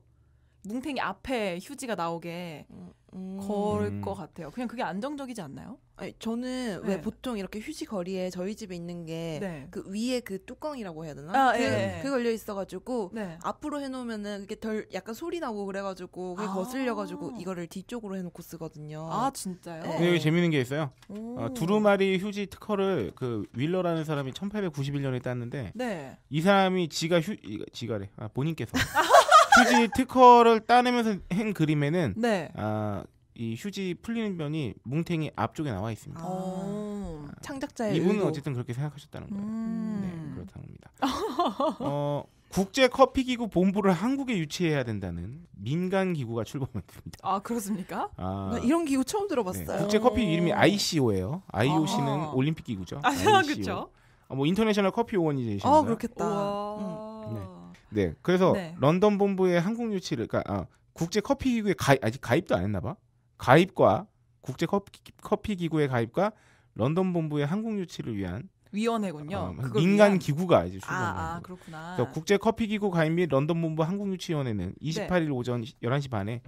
S4: 뭉탱이 앞에 휴지가 나오게 음. 걸것 같아요. 그냥 그게 안정적이지
S1: 않나요? 아니, 저는 네. 왜 보통 이렇게 휴지 거리에 저희 집에 있는 게그 네. 위에 그 뚜껑이라고 해야 되나? 아, 그, 예. 예. 그 걸려 있어가지고 네. 앞으로 해놓으면은 그게 덜 약간 소리 나고 그래가지고 그게 아. 거슬려가지고 이거를 뒤쪽으로 해놓고 쓰거든요. 아 진짜요? 네. 근데 여기
S3: 재밌는 게 있어요. 어, 두루마리 휴지 특허를 그 윌러라는 사람이 1891년에 땄는데 네. 이 사람이 지가 휴 지가래 아, 본인께서 휴지 특허를 따내면서 한 그림에는 네. 아, 이 휴지 풀리는 면이 뭉탱이 앞쪽에 나와 있습니다.
S4: 아, 창작자의 이분은 의도. 어쨌든
S3: 그렇게 생각하셨다는 거예요. 음. 네, 그렇답니다. 어, 국제 커피 기구 본부를 한국에 유치해야 된다는 민간 기구가 출범했습니다.
S4: 아 그렇습니까? 아, 이런 기구 처음 들어봤어요. 네, 국제 커피 이름이
S3: ICO예요. IOC는 아. 올림픽 기구죠. 아 ICO. 그렇죠. 아, 뭐 인터내셔널 커피 오원이 되시는 아
S2: 그렇겠다. 음.
S3: 네. 네. 그래서 네. 런던 본부의 한국 유치를 그러니까 아, 국제 커피 기구에 가입 아직 가입도 안 했나 봐. 가입과 국제 커피, 커피 기구의 가입과 런던 본부의 한국 유치를 위한
S4: 위원회군요. 어, 민간 위한...
S3: 기구가 이제 출범. 아, 아
S2: 그렇구나.
S4: 그래서
S3: 국제 커피 기구 가입 및 런던 본부 한국 유치위원회는 28일 네. 오전 11시 반에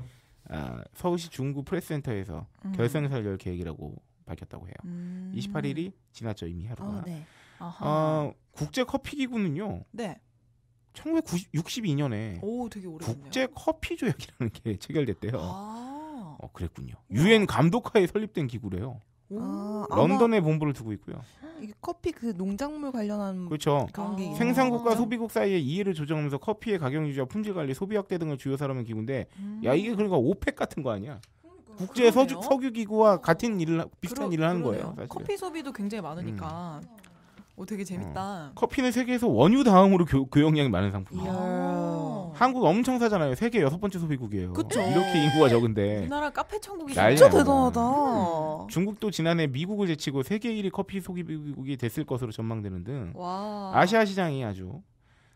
S3: 아, 서울시 중구 프레스센터에서 음. 결선사를 열 계획이라고 밝혔다고 해요. 음. 28일이 지났죠 이미 하루가. 어, 네. 어, 국제 커피 기구는요. 네. 1962년에 오, 국제 커피 조약이라는 게 체결됐대요. 아~ 어, 그랬군요. 유엔 감독하에 설립된 기구래요. 아, 런던에 본부를 두고 있고요.
S1: 커피 그 농작물 관련한 그렇죠. 아~ 생산국과
S3: 소비국 사이의 이해를 조정하면서 커피의 가격 유지와 품질 관리, 소비 확대 등을 주요 사람은 기구인데 음~ 야 이게 그러니까 오펙 같은 거 아니야? 국제 서주, 석유 기구와 같은 일을 비슷한 그러, 일을 하는 그러네요. 거예요. 사실은. 커피
S4: 소비도 굉장히 많으니까. 음. 오 되게 재밌다. 어.
S3: 커피는 세계에서 원유 다음으로 교, 교역량이 많은
S1: 상품이에요.
S3: 한국 엄청 사잖아요. 세계 여섯 번째 소비국이에요. 그쵸? 이렇게 인구가 적은데 우리나라 카페 천국이 진짜 대단하다. 음. 중국도 지난해 미국을 제치고 세계 1위 커피 소비국이 됐을 것으로 전망되는 등 와. 아시아 시장이 아주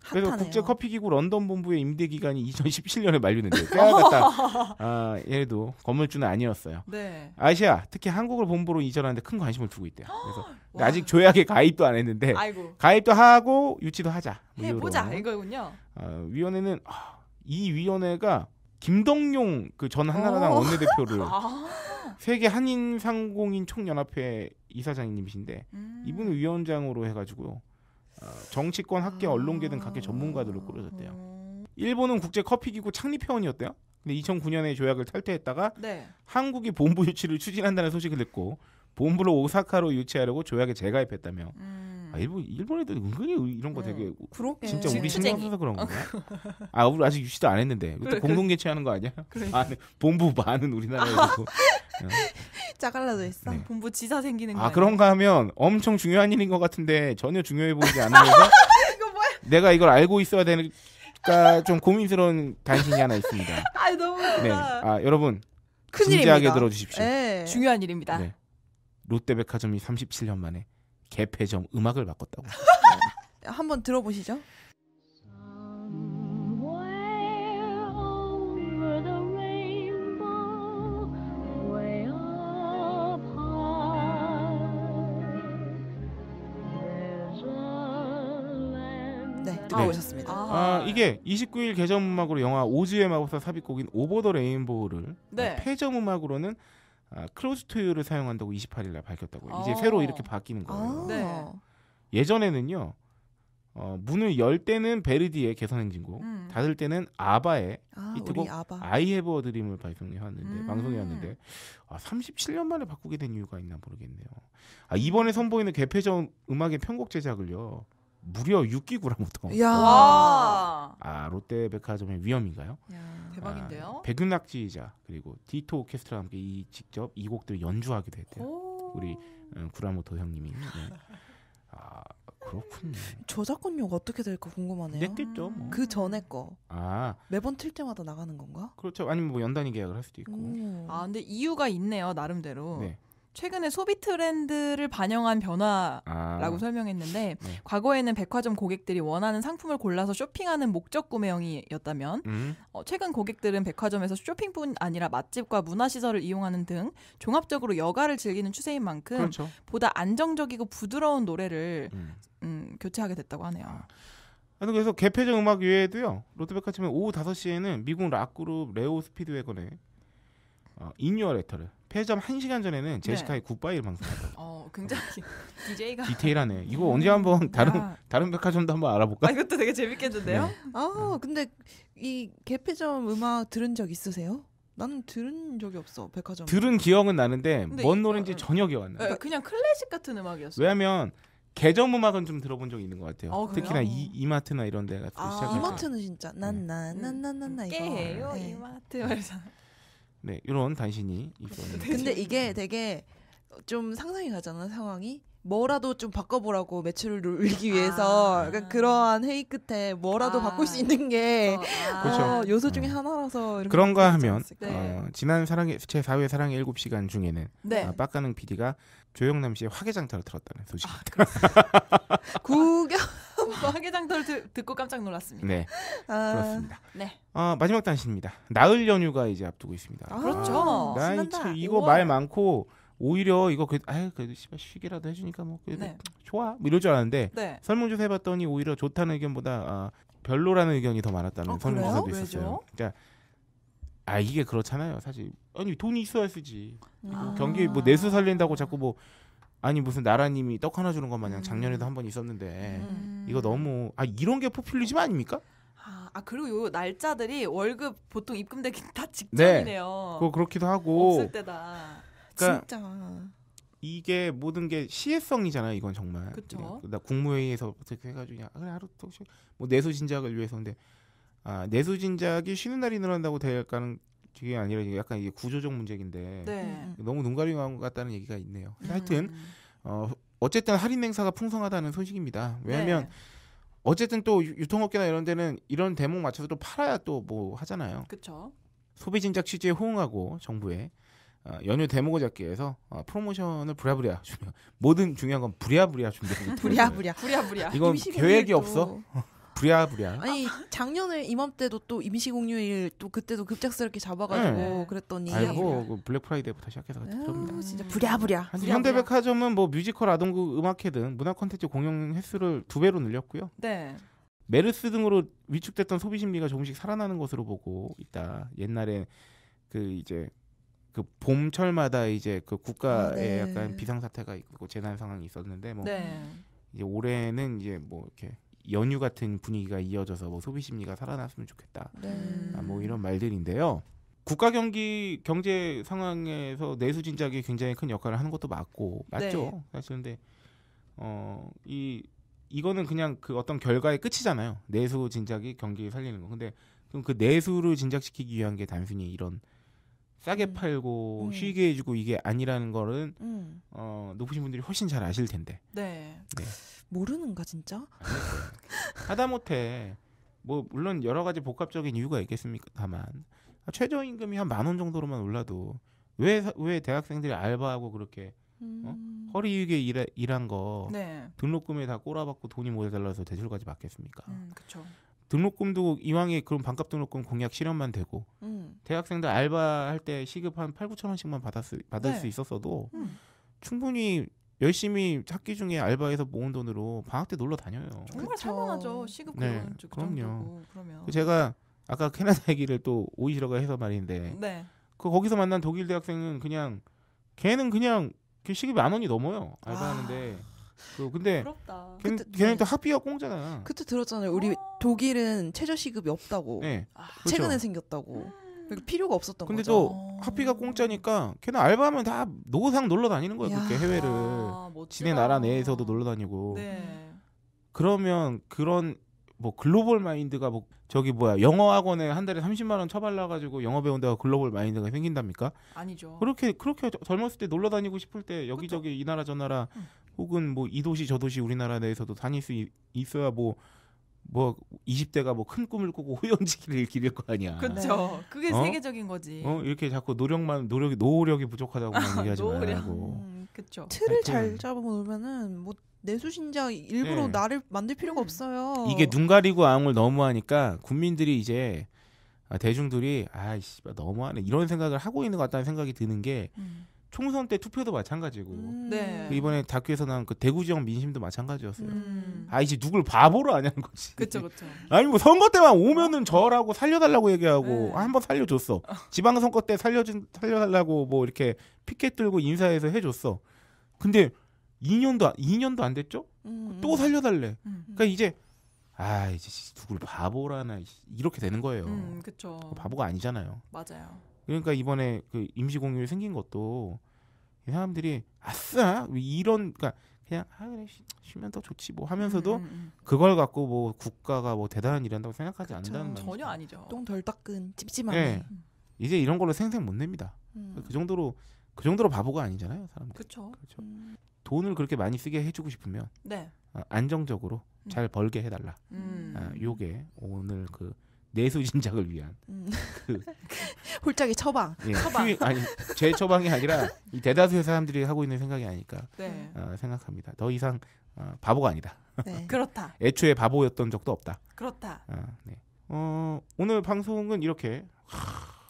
S3: 그래서 국제 커피 기구 런던 본부의 임대 기간이 2017년에 만료됐는데 빼앗았다. 아, 얘도 건물주는 아니었어요. 네. 아시아 특히 한국을 본부로 이전하는데 큰 관심을 두고 있대요. 그래서 그러니까 아직 조약에 가입도 안 했는데 아이고. 가입도 하고 유치도 하자. 뭐 해보자 이거거군요 아, 어, 위원회는 아, 이 위원회가 김덕용 그전 한나라당 원내대표를 아. 세계 한인 상공인 총연합회 이사장님이신데 음. 이분을 위원장으로 해가지고요. 정치권, 학계, 아. 언론계 등 각계 전문가들로 꾸려졌대요. 일본은 국제 커피 기구 창립 회원이었대요. 근데 2009년에 조약을 탈퇴했다가 네. 한국이 본부 유치를 추진한다는 소식을 듣고 본부를 오사카로 유치하려고 조약에 재가입했다며 음. 음. 아, 일본 일본 애들 은근히 이런 거 네. 되게 그렇게. 진짜 우리 신경 써서 그런 건가? 아 우리 아직 유치도 안 했는데 그래, 공동 개최하는 거 아니야? 그래. 아, 네. 본부 많은 우리나라에서
S1: 짜갈라져 있어.
S3: 네.
S4: 본부 지사 생기는 거. 아 그런가
S3: 하면 엄청 중요한 일인 것 같은데 전혀 중요해 보이지 않으면서 내가 이걸 알고 있어야 되니까좀 고민스러운 단신이 하나 있습니다. 아 너무 네. 아 여러분 큰일입니다. 진지하게 들어주십시오. 네. 중요한 일입니다. 네. 롯데백화점이 37년 만에 개폐점 음악을 바꿨다고.
S1: 한번 들어보시죠. 아, 아, 아, 이게
S3: 29일 개점 음악으로 영화 오즈의 마법사 삽입곡인 오버 더 레인보우를 네. 폐점 음악으로는 아, 크로스 투유를 사용한다고 28일 날 밝혔다고요. 이제 어. 새로 이렇게 바뀌는 거예요. 어. 예전에는요. 어, 문을 열 때는 베르디의 개선행진곡, 음. 닫을 때는 아바의 아, 히트곡 아바. I Have a Dream을 발송해왔는데 음. 방송해왔는데 아, 37년 만에 바꾸게 된 이유가 있나 모르겠네요. 아, 이번에 선보이는 개폐전 음악의 편곡 제작을요. 무려 6기구라부터. 야. 아, 아 롯데백화점의 위험인가요? 야, 아, 대박인데요. 아, 백윤낙지자 그리고 디토 오케스트라와 함께 이 직접 이 곡들을 연주하기도 했대요. 우리 음, 구라모토 형님이. 네. 아 그렇군요.
S1: 저작권료가 어떻게 될까 궁금하네요.
S3: 냈겠죠. 뭐.
S1: 그 전에 거. 아 매번 틀 때마다 나가는 건가?
S3: 그렇죠. 아니면 뭐 연단위 계약을 할 수도 있고. 음.
S1: 아 근데 이유가 있네요 나름대로.
S3: 네.
S4: 최근에 소비 트렌드를 반영한 변화라고 아. 설명했는데 네. 과거에는 백화점 고객들이 원하는 상품을 골라서 쇼핑하는 목적 구매형이었다면 음. 어, 최근 고객들은 백화점에서 쇼핑뿐 아니라 맛집과 문화시설을 이용하는 등 종합적으로 여가를 즐기는 추세인 만큼 그렇죠. 보다 안정적이고 부드러운 노래를 음. 음, 교체하게 됐다고 하네요.
S3: 아. 그래서 개폐적 음악 외에도요 롯데백화점에 오후 5시에는 미국 락그룹 레오 스피드웨건의 어, 인유어 레터를 폐점 한시간 전에는 제시카의 굿바이를 방송했고
S1: 어, 굉장히 DJ가
S3: 디테일하네. 이거 언제 한번 다른 야. 다른 백화점도 한번 알아볼까? 아, 이것도 되게 재밌겠는데요? 네.
S1: 아, 근데 이 개폐점 음악 들은 적 있으세요? 나는 들은 적이 없어 백화점.
S3: 들은 기억은 나는데 뭔 노래인지 전혀 기억 안 나.
S1: 그냥 클래식 같은 음악이었어
S3: 왜냐면 개점 음악은 좀 들어본 적이 있는 것 같아요. 어, 특히나 이, 이마트나 이런 데같 아, 시작해서. 이마트는
S1: 진짜 난나난나난나 이거. 깨요 이마트 말잖아.
S3: 네, 이런 단신이 있었는데.
S1: 근데 이게 되게 좀 상상이 가잖아 상황이. 뭐라도 좀 바꿔보라고 매출을 올리기 위해서 아. 약간 그러니까 그러한 회의 끝에 뭐라도 아. 바꿀 수 있는 게 아. 어, 그렇 요소 중에 음. 하나라서 그런가 하면 어, 네.
S3: 어, 지난 사랑의 제 사 회 사랑의 7시간 중에는 네. 아, 빡가는 PD가 조영남 씨의 화개장터를 들었다는 소식. 아, 구경
S4: 화개장 털 듣고 깜짝 놀랐습니다. 네. 아... 그렇습니다. 네.
S3: 아, 마지막 단신입니다. 나흘 연휴가 이제 앞두고 있습니다. 아, 그렇죠. 아, 나 이거 5월. 말 많고 오히려 이거 그 아유 그래도 씨발 쉬기라도 해주니까 뭐 그래도 네. 좋아 뭐 이럴 줄 알았는데 네. 설문조사 해봤더니 오히려 좋다는 의견보다 아, 별로라는 의견이 더 많았다는 아, 설문조사도 그래요? 있었어요. 왜죠? 그러니까 아 이게 그렇잖아요 사실 아니 돈이 있어야 쓰지 아. 경기 뭐 내수 살린다고 자꾸 뭐 아니 무슨 나라님이 떡 하나 주는 것 마냥 음. 작년에도 한 번 있었는데 음. 이거 너무 아 이런 게 포퓰리즘 아닙니까?
S1: 아, 아 그리고 요 날짜들이 월급 보통
S4: 입금되기 다 네. 직전이네요. 네. 그 그렇기도 하고 없을 때다. 그러니까 진짜
S3: 이게 모든 게 시혜성이잖아요. 이건 정말. 그쵸? 그 나 국무회의에서 어떻게 해가지고 그냥 아, 그래 하루 또뭐 내수 진작을 위해서근데아 내수 진작이 쉬는 날이 늘어난다고 될가는 그게 아니라 약간 이게 구조적 문제인데 네. 음, 음. 너무 눈 가리는 것 같다는 얘기가 있네요. 음. 하여튼 어, 어쨌든 할인 행사가 풍성하다는 소식입니다. 왜냐하면 네. 어쨌든 또 유통업계나 이런 데는 이런 대목 맞춰서 또 팔아야 또 뭐 하잖아요. 그렇죠. 소비 진작 취지에 호응하고 정부에 어, 연휴 대목을 잡기 위해서 어, 프로모션을 부랴부랴 준비. 모든 중요한 건 부랴부랴 준비하는 부랴부랴. 부랴부랴. 이건 계획이 없어. 부랴부랴. 아니
S1: 작년에 이맘때도 또 임시공휴일 또 그때도 급작스럽게 잡아가지고 네. 그랬더니. 아이고
S3: 그 블랙 프라이데이부터 시작해서
S1: 그럽니다. 진짜 음. 부랴부랴. 부랴.
S3: 현대백화점은 뭐 뮤지컬 아동극 음악회등 문화 콘텐츠 공연 횟수를 두 배로 늘렸고요. 네. 메르스 등으로 위축됐던 소비 심리가 조금씩 살아나는 것으로 보고 있다. 옛날에 그 이제 그 봄철마다 이제 그 국가에 아, 네. 약간 비상 사태가 있고 재난 상황이 있었는데 뭐 네. 이제 올해는 이제 뭐 이렇게 연휴 같은 분위기가 이어져서 뭐 소비 심리가 살아났으면 좋겠다. 네. 아, 뭐 이런 말들인데요. 국가 경기 경제 상황에서 내수 진작에 굉장히 큰 역할을 하는 것도 맞고 맞죠. 네. 사실 근데 어이 이거는 그냥 그 어떤 결과의 끝이잖아요. 내수 진작이 경기를 살리는 거. 근데 그럼 그 내수를 진작시키기 위한 게 단순히 이런 싸게 음. 팔고 음. 쉬게 해주고 이게 아니라는 거는 음. 어, 높으신 분들이 훨씬 잘 아실 텐데. 네. 네.
S1: 모르는가 진짜?
S3: 하다못해 뭐 물론 여러 가지 복합적인 이유가 있겠습니까만 다 최저임금이 한 만 원 정도로만 올라도 왜 왜 대학생들이 알바하고 그렇게 어? 음... 어? 허리위게 일 일한 거 네. 등록금에 다 꼬라박고 돈이 모자라서 대출까지 받겠습니까? 음, 그렇 등록금도 이왕에 그런 반값 등록금 공약 실현만 되고 음. 대학생들 알바할 때 시급 한 8, 9천 원씩만 받았, 을 받을 네. 수 있었어도 음. 충분히 열심히 학기 중에 알바해서 모은 돈으로 방학 때 놀러 다녀요.
S2: 정말
S4: 살만하죠. 시급 네, 그 그럼요. 그러면
S3: 제가 아까 캐나다 얘기를 또 오이시러가 해서 말인데 네. 그 거기서 만난 독일 대학생은 그냥 걔는 그냥 걔 시급이 만 원이 넘어요 알바하는데 아. 그 근데 걔, 네. 또 학비가 공짜잖아.
S1: 그때 들었잖아요. 우리 아. 독일은 최저 시급이 없다고. 네. 아, 그렇죠. 생겼다고.
S3: 그러니까 필요가 없었던 근데 거죠. 근데 또 학비가 음. 공짜니까 걔는 알바하면 다 노상 놀러 다니는 거야. 그렇게 해외를 지네 나라 내에서도 놀러 다니고. 네. 그러면 그런 뭐 글로벌 마인드가 뭐 저기 뭐야 영어 학원에 한 달에 30만 원 쳐발라 가지고 영어 배운다고 글로벌 마인드가 생긴답니까? 아니죠. 그렇게 그렇게 젊었을 때 놀러 다니고 싶을 때 여기저기 그쵸? 이 나라 저 나라 응. 혹은 뭐 이 도시 저 도시 우리나라 내에서도 다닐 수 있, 어야뭐 뭐 20대가 뭐 큰 꿈을 꾸고 호연지기를 기를 거 아니야. 그렇죠. 네. 그게 어? 세계적인 거지. 어? 이렇게 자꾸 노력만 노력이 노력이 부족하다고 아, 얘기하지 말고. 음,
S1: 그렇죠. 틀을 잘 잡아놓으면은 뭐 내수신자 일부러 네. 나를 만들 필요가 없어요. 이게
S3: 눈 가리고 암을 너무 하니까 국민들이 이제 아, 대중들이 아이씨 너무하네 이런 생각을 하고 있는 것 같다는 생각이 드는 게. 음. 총선 때 투표도 마찬가지고 음. 네. 그 이번에 다큐에서 나온 그 대구 지역 민심도 마찬가지였어요. 음. 아 이제 누굴 바보로 아냐는 거지. 그렇죠, 그렇죠. 아니 뭐 선거 때만 오면은 어? 저라고 살려달라고 얘기하고 네. 아, 한번 살려줬어. 지방 선거 때 살려준 살려달라고 뭐 이렇게 피켓 들고 인사해서 해줬어. 근데 2년도 2년도 안 됐죠? 음. 또 살려달래. 음. 그러니까 이제 아 이제 누굴 바보라나 이렇게 되는 거예요. 그렇죠. 바보가 아니잖아요. 맞아요. 그러니까 이번에 그 임시 공휴일 생긴 것도 사람들이 아싸 뭐 이런 그니까 그냥 아 그래 쉬면 더 좋지 뭐 하면서도 음, 음, 음. 그걸 갖고 뭐 국가가 뭐 대단한 일한다고 생각하지 그쵸. 않는다는 말이죠.
S4: 전혀 아니죠. 똥 덜 닦은 찝찝하네. 예. 음.
S3: 이제 이런 걸로 생생 못 냅니다. 음. 그 정도로 그 정도로 바보가 아니잖아요, 사람들.
S4: 그렇죠.
S2: 그렇죠.
S3: 돈을 그렇게 많이 쓰게 해주고 싶으면 네. 아, 안정적으로 잘 벌게 해달라. 아, 요게 오늘 그 내수 진작을 위한 음. 그
S1: 홀짝이 처방. 예, 처방. 휴, 아니
S3: 제 처방이 아니라 이 대다수의 사람들이 하고 있는 생각이 아닐까 네. 어, 생각합니다. 더 이상 어, 바보가 아니다. 네. 그렇다. 애초에 바보였던 적도 없다. 그렇다. 어, 네. 어 오늘 방송은 이렇게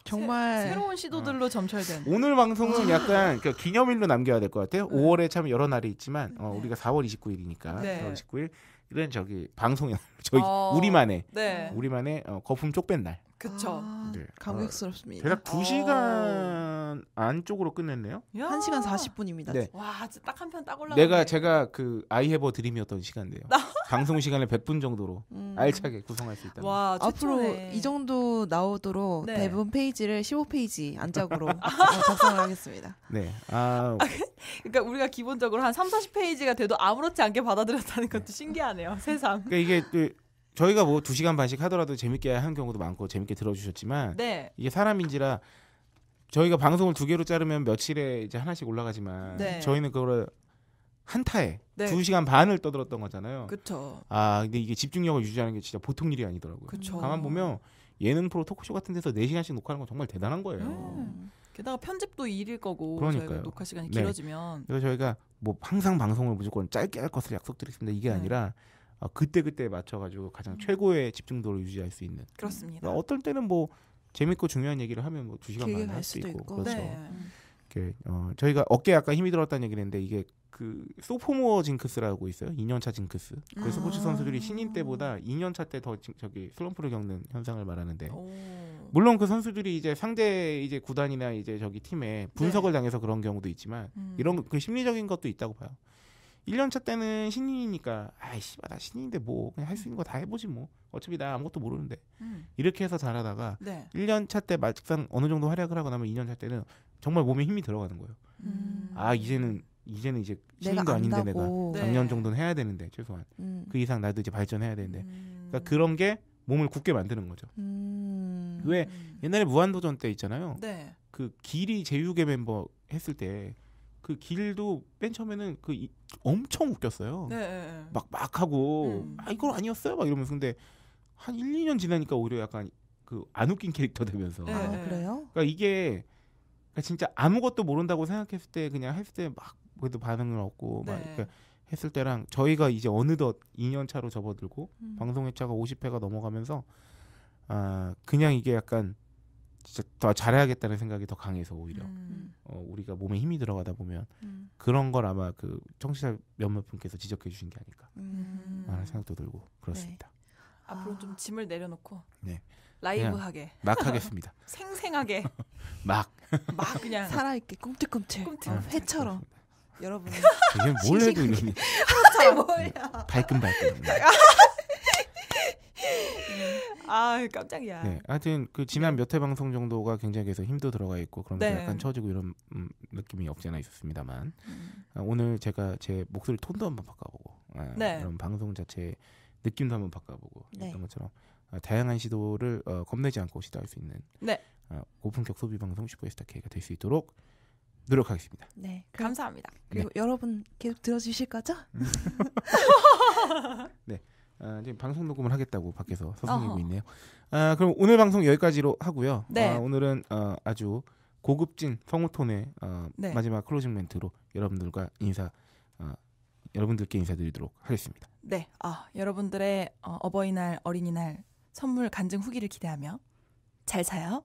S4: 정말 새, 로운 시도들로 어. 점철된 오늘 방송은
S3: 아. 약간 그 기념일로 남겨야 될 것 같아요. 네. 5월에 참 여러 날이 있지만 어, 네. 우리가 4월 29일이니까 네. 4월 29일 이런 저기 방송용 저희 어, 우리만의 네. 우리만의 어, 거품 쪽 뺀 날
S1: 그쵸. 아, 네. 감격스럽습니다. 대략 2시간
S3: 어. 안쪽으로 끝냈네요.
S1: 야. 1시간 40분입니다. 네. 와, 딱 한 편 딱 올라. 내가
S3: 제가 그 아이해버 드림이었던 시간인데요. 방송 시간에 100분 정도로 음. 알차게 구성할 수 있다. 와,
S1: 최초네. 앞으로 이 정도 나오도록 네. 대본 페이지를 15페이지 안쪽으로작성 어, 하겠습니다.
S3: 네. 아, 그,
S4: 그러니까 우리가 기본적으로 한 3, 40페이지가 돼도 아무렇지 않게 받아들였다는 것도 네. 신기하네요. 세상. 그러니까
S3: 이게 또 저희가 뭐두 시간 반씩 하더라도 재밌게 한 경우도 많고 재밌게 들어주셨지만 네. 이게 사람인지라 저희가 방송을 두 개로 자르면 며칠에 이제 하나씩 올라가지만 네. 저희는 그거를 한 타에 네. 두 시간 반을 떠들었던 거잖아요. 그렇죠. 아 근데 이게 집중력을 유지하는 게 진짜 보통 일이 아니더라고요. 그쵸. 가만 보면 예능 프로 토크쇼 같은 데서 4 시간씩 녹화하는 건 정말 대단한 거예요.
S4: 음. 게다가 편집도 일일 거고 그러니까요. 녹화 시간이 네. 길어지면 그래서
S3: 저희가 뭐 항상 방송을 무조건 짧게 할 것을 약속드리겠습니다 이게 네. 아니라 아, 그때 그때 맞춰가지고 가장 음. 최고의 집중도를 유지할 수 있는. 그렇습니다. 그러니까 어떨 때는 뭐 재밌고 중요한 얘기를 하면 뭐 두 시간 만에 할 수 있고, 있고, 그렇죠. 네. 이렇게 어, 저희가 어깨 약간 힘이 들었다는 얘기를 했는데 이게 그 소포모어 징크스라고 있어요. 2년차 징크스. 그래서 아~ 스포츠 선수들이 신인 때보다 2년차 때 더 저기 슬럼프를 겪는 현상을 말하는데 물론 그 선수들이 이제 상대 이제 구단이나 이제 저기 팀에 분석을 네. 당해서 그런 경우도 있지만 음. 이런 그 심리적인 것도 있다고 봐요. 1년차 때는 신인이니까 아이씨 바다 신인인데 뭐 그냥 할 수 있는 거 다 해보지 뭐 어차피 나 아무것도 모르는데 음. 이렇게 해서 잘하다가 네. 1년차 때 막상 어느 정도 활약을 하고 나면 2년차 때는 정말 몸에 힘이 들어가는 거예요 음. 아 이제는 이제는 이제 신인도 아닌데 내가 네. 작년 정도는 해야 되는데 최소한 음. 그 이상 나도 이제 발전해야 되는데 음. 그러니까 그런 게 몸을 굳게 만드는 거죠 음. 왜 음. 옛날에 무한도전 때 있잖아요 네. 그 길이 제육의 멤버 했을 때그 길도 맨 처음에는 그 이, 엄청 웃겼어요. 네, 네, 네. 막, 막 하고, 음. 아, 이건 아니었어요? 막 이러면서. 근데 한 1, 2년 지나니까 오히려 약간 그 안 웃긴 캐릭터 되면서. 네, 네. 아, 그래요? 그러니까 이게 그러니까 진짜 아무것도 모른다고 생각했을 때 그냥 했을 때 막 그래도 반응을 얻고 네. 막 이렇게 했을 때랑 저희가 이제 어느덧 2년 차로 접어들고 음. 방송회차가 50회가 넘어가면서 아, 그냥 이게 약간 진짜 더 잘해야겠다는 생각이 더 강해서 오히려 음. 어, 우리가 몸에 힘이 들어가다 보면 음. 그런 걸 아마 그 청취자 몇몇 분께서 지적해 주신 게 아닐까 하는 음. 생각도 들고 그렇습니다.
S4: 네. 앞으로 좀 짐을 내려놓고 네. 라이브하게 막 하겠습니다. 생생하게
S3: 막 막 그냥
S1: 살아있게 꿈틀꿈틀 꿈틀. 어, 회처럼 여러분 이게 뭘 해도 이런 그렇 뭐야
S3: 발끈발끈
S4: 아 깜짝이야. 네,
S3: 하여튼 그 지난 몇 회 방송 정도가 굉장히 계속 힘도 들어가 있고 그러면서 네. 약간 처지고 이런 음, 느낌이 없지 않아 있었습니다만 음. 아, 오늘 제가 제 목소리 톤도 한번 바꿔보고 아, 네. 그런 방송 자체 느낌도 한번 바꿔보고 네. 이런 것처럼 아, 다양한 시도를 어, 겁내지 않고 시도할 수 있는 네. 아, 고품격 소비 방송 슈퍼스타 K가 될 수 있도록 노력하겠습니다.
S1: 네, 네. 감사합니다. 그리고 네. 여러분 계속 들어주실 거죠? 음.
S3: 네. 아, 지금 방송 녹음을 하겠다고 밖에서 서성이고 있네요. 아, 그럼 오늘 방송 여기까지로 하고요. 네. 아, 오늘은 어, 아주 고급진 성우톤의 어, 네. 마지막 클로징 멘트로 여러분들과 인사 어, 여러분들께 인사드리도록 하겠습니다.
S4: 네, 아, 여러분들의 어, 어버이날, 어린이날 선물 간증 후기를 기대하며 잘 사요.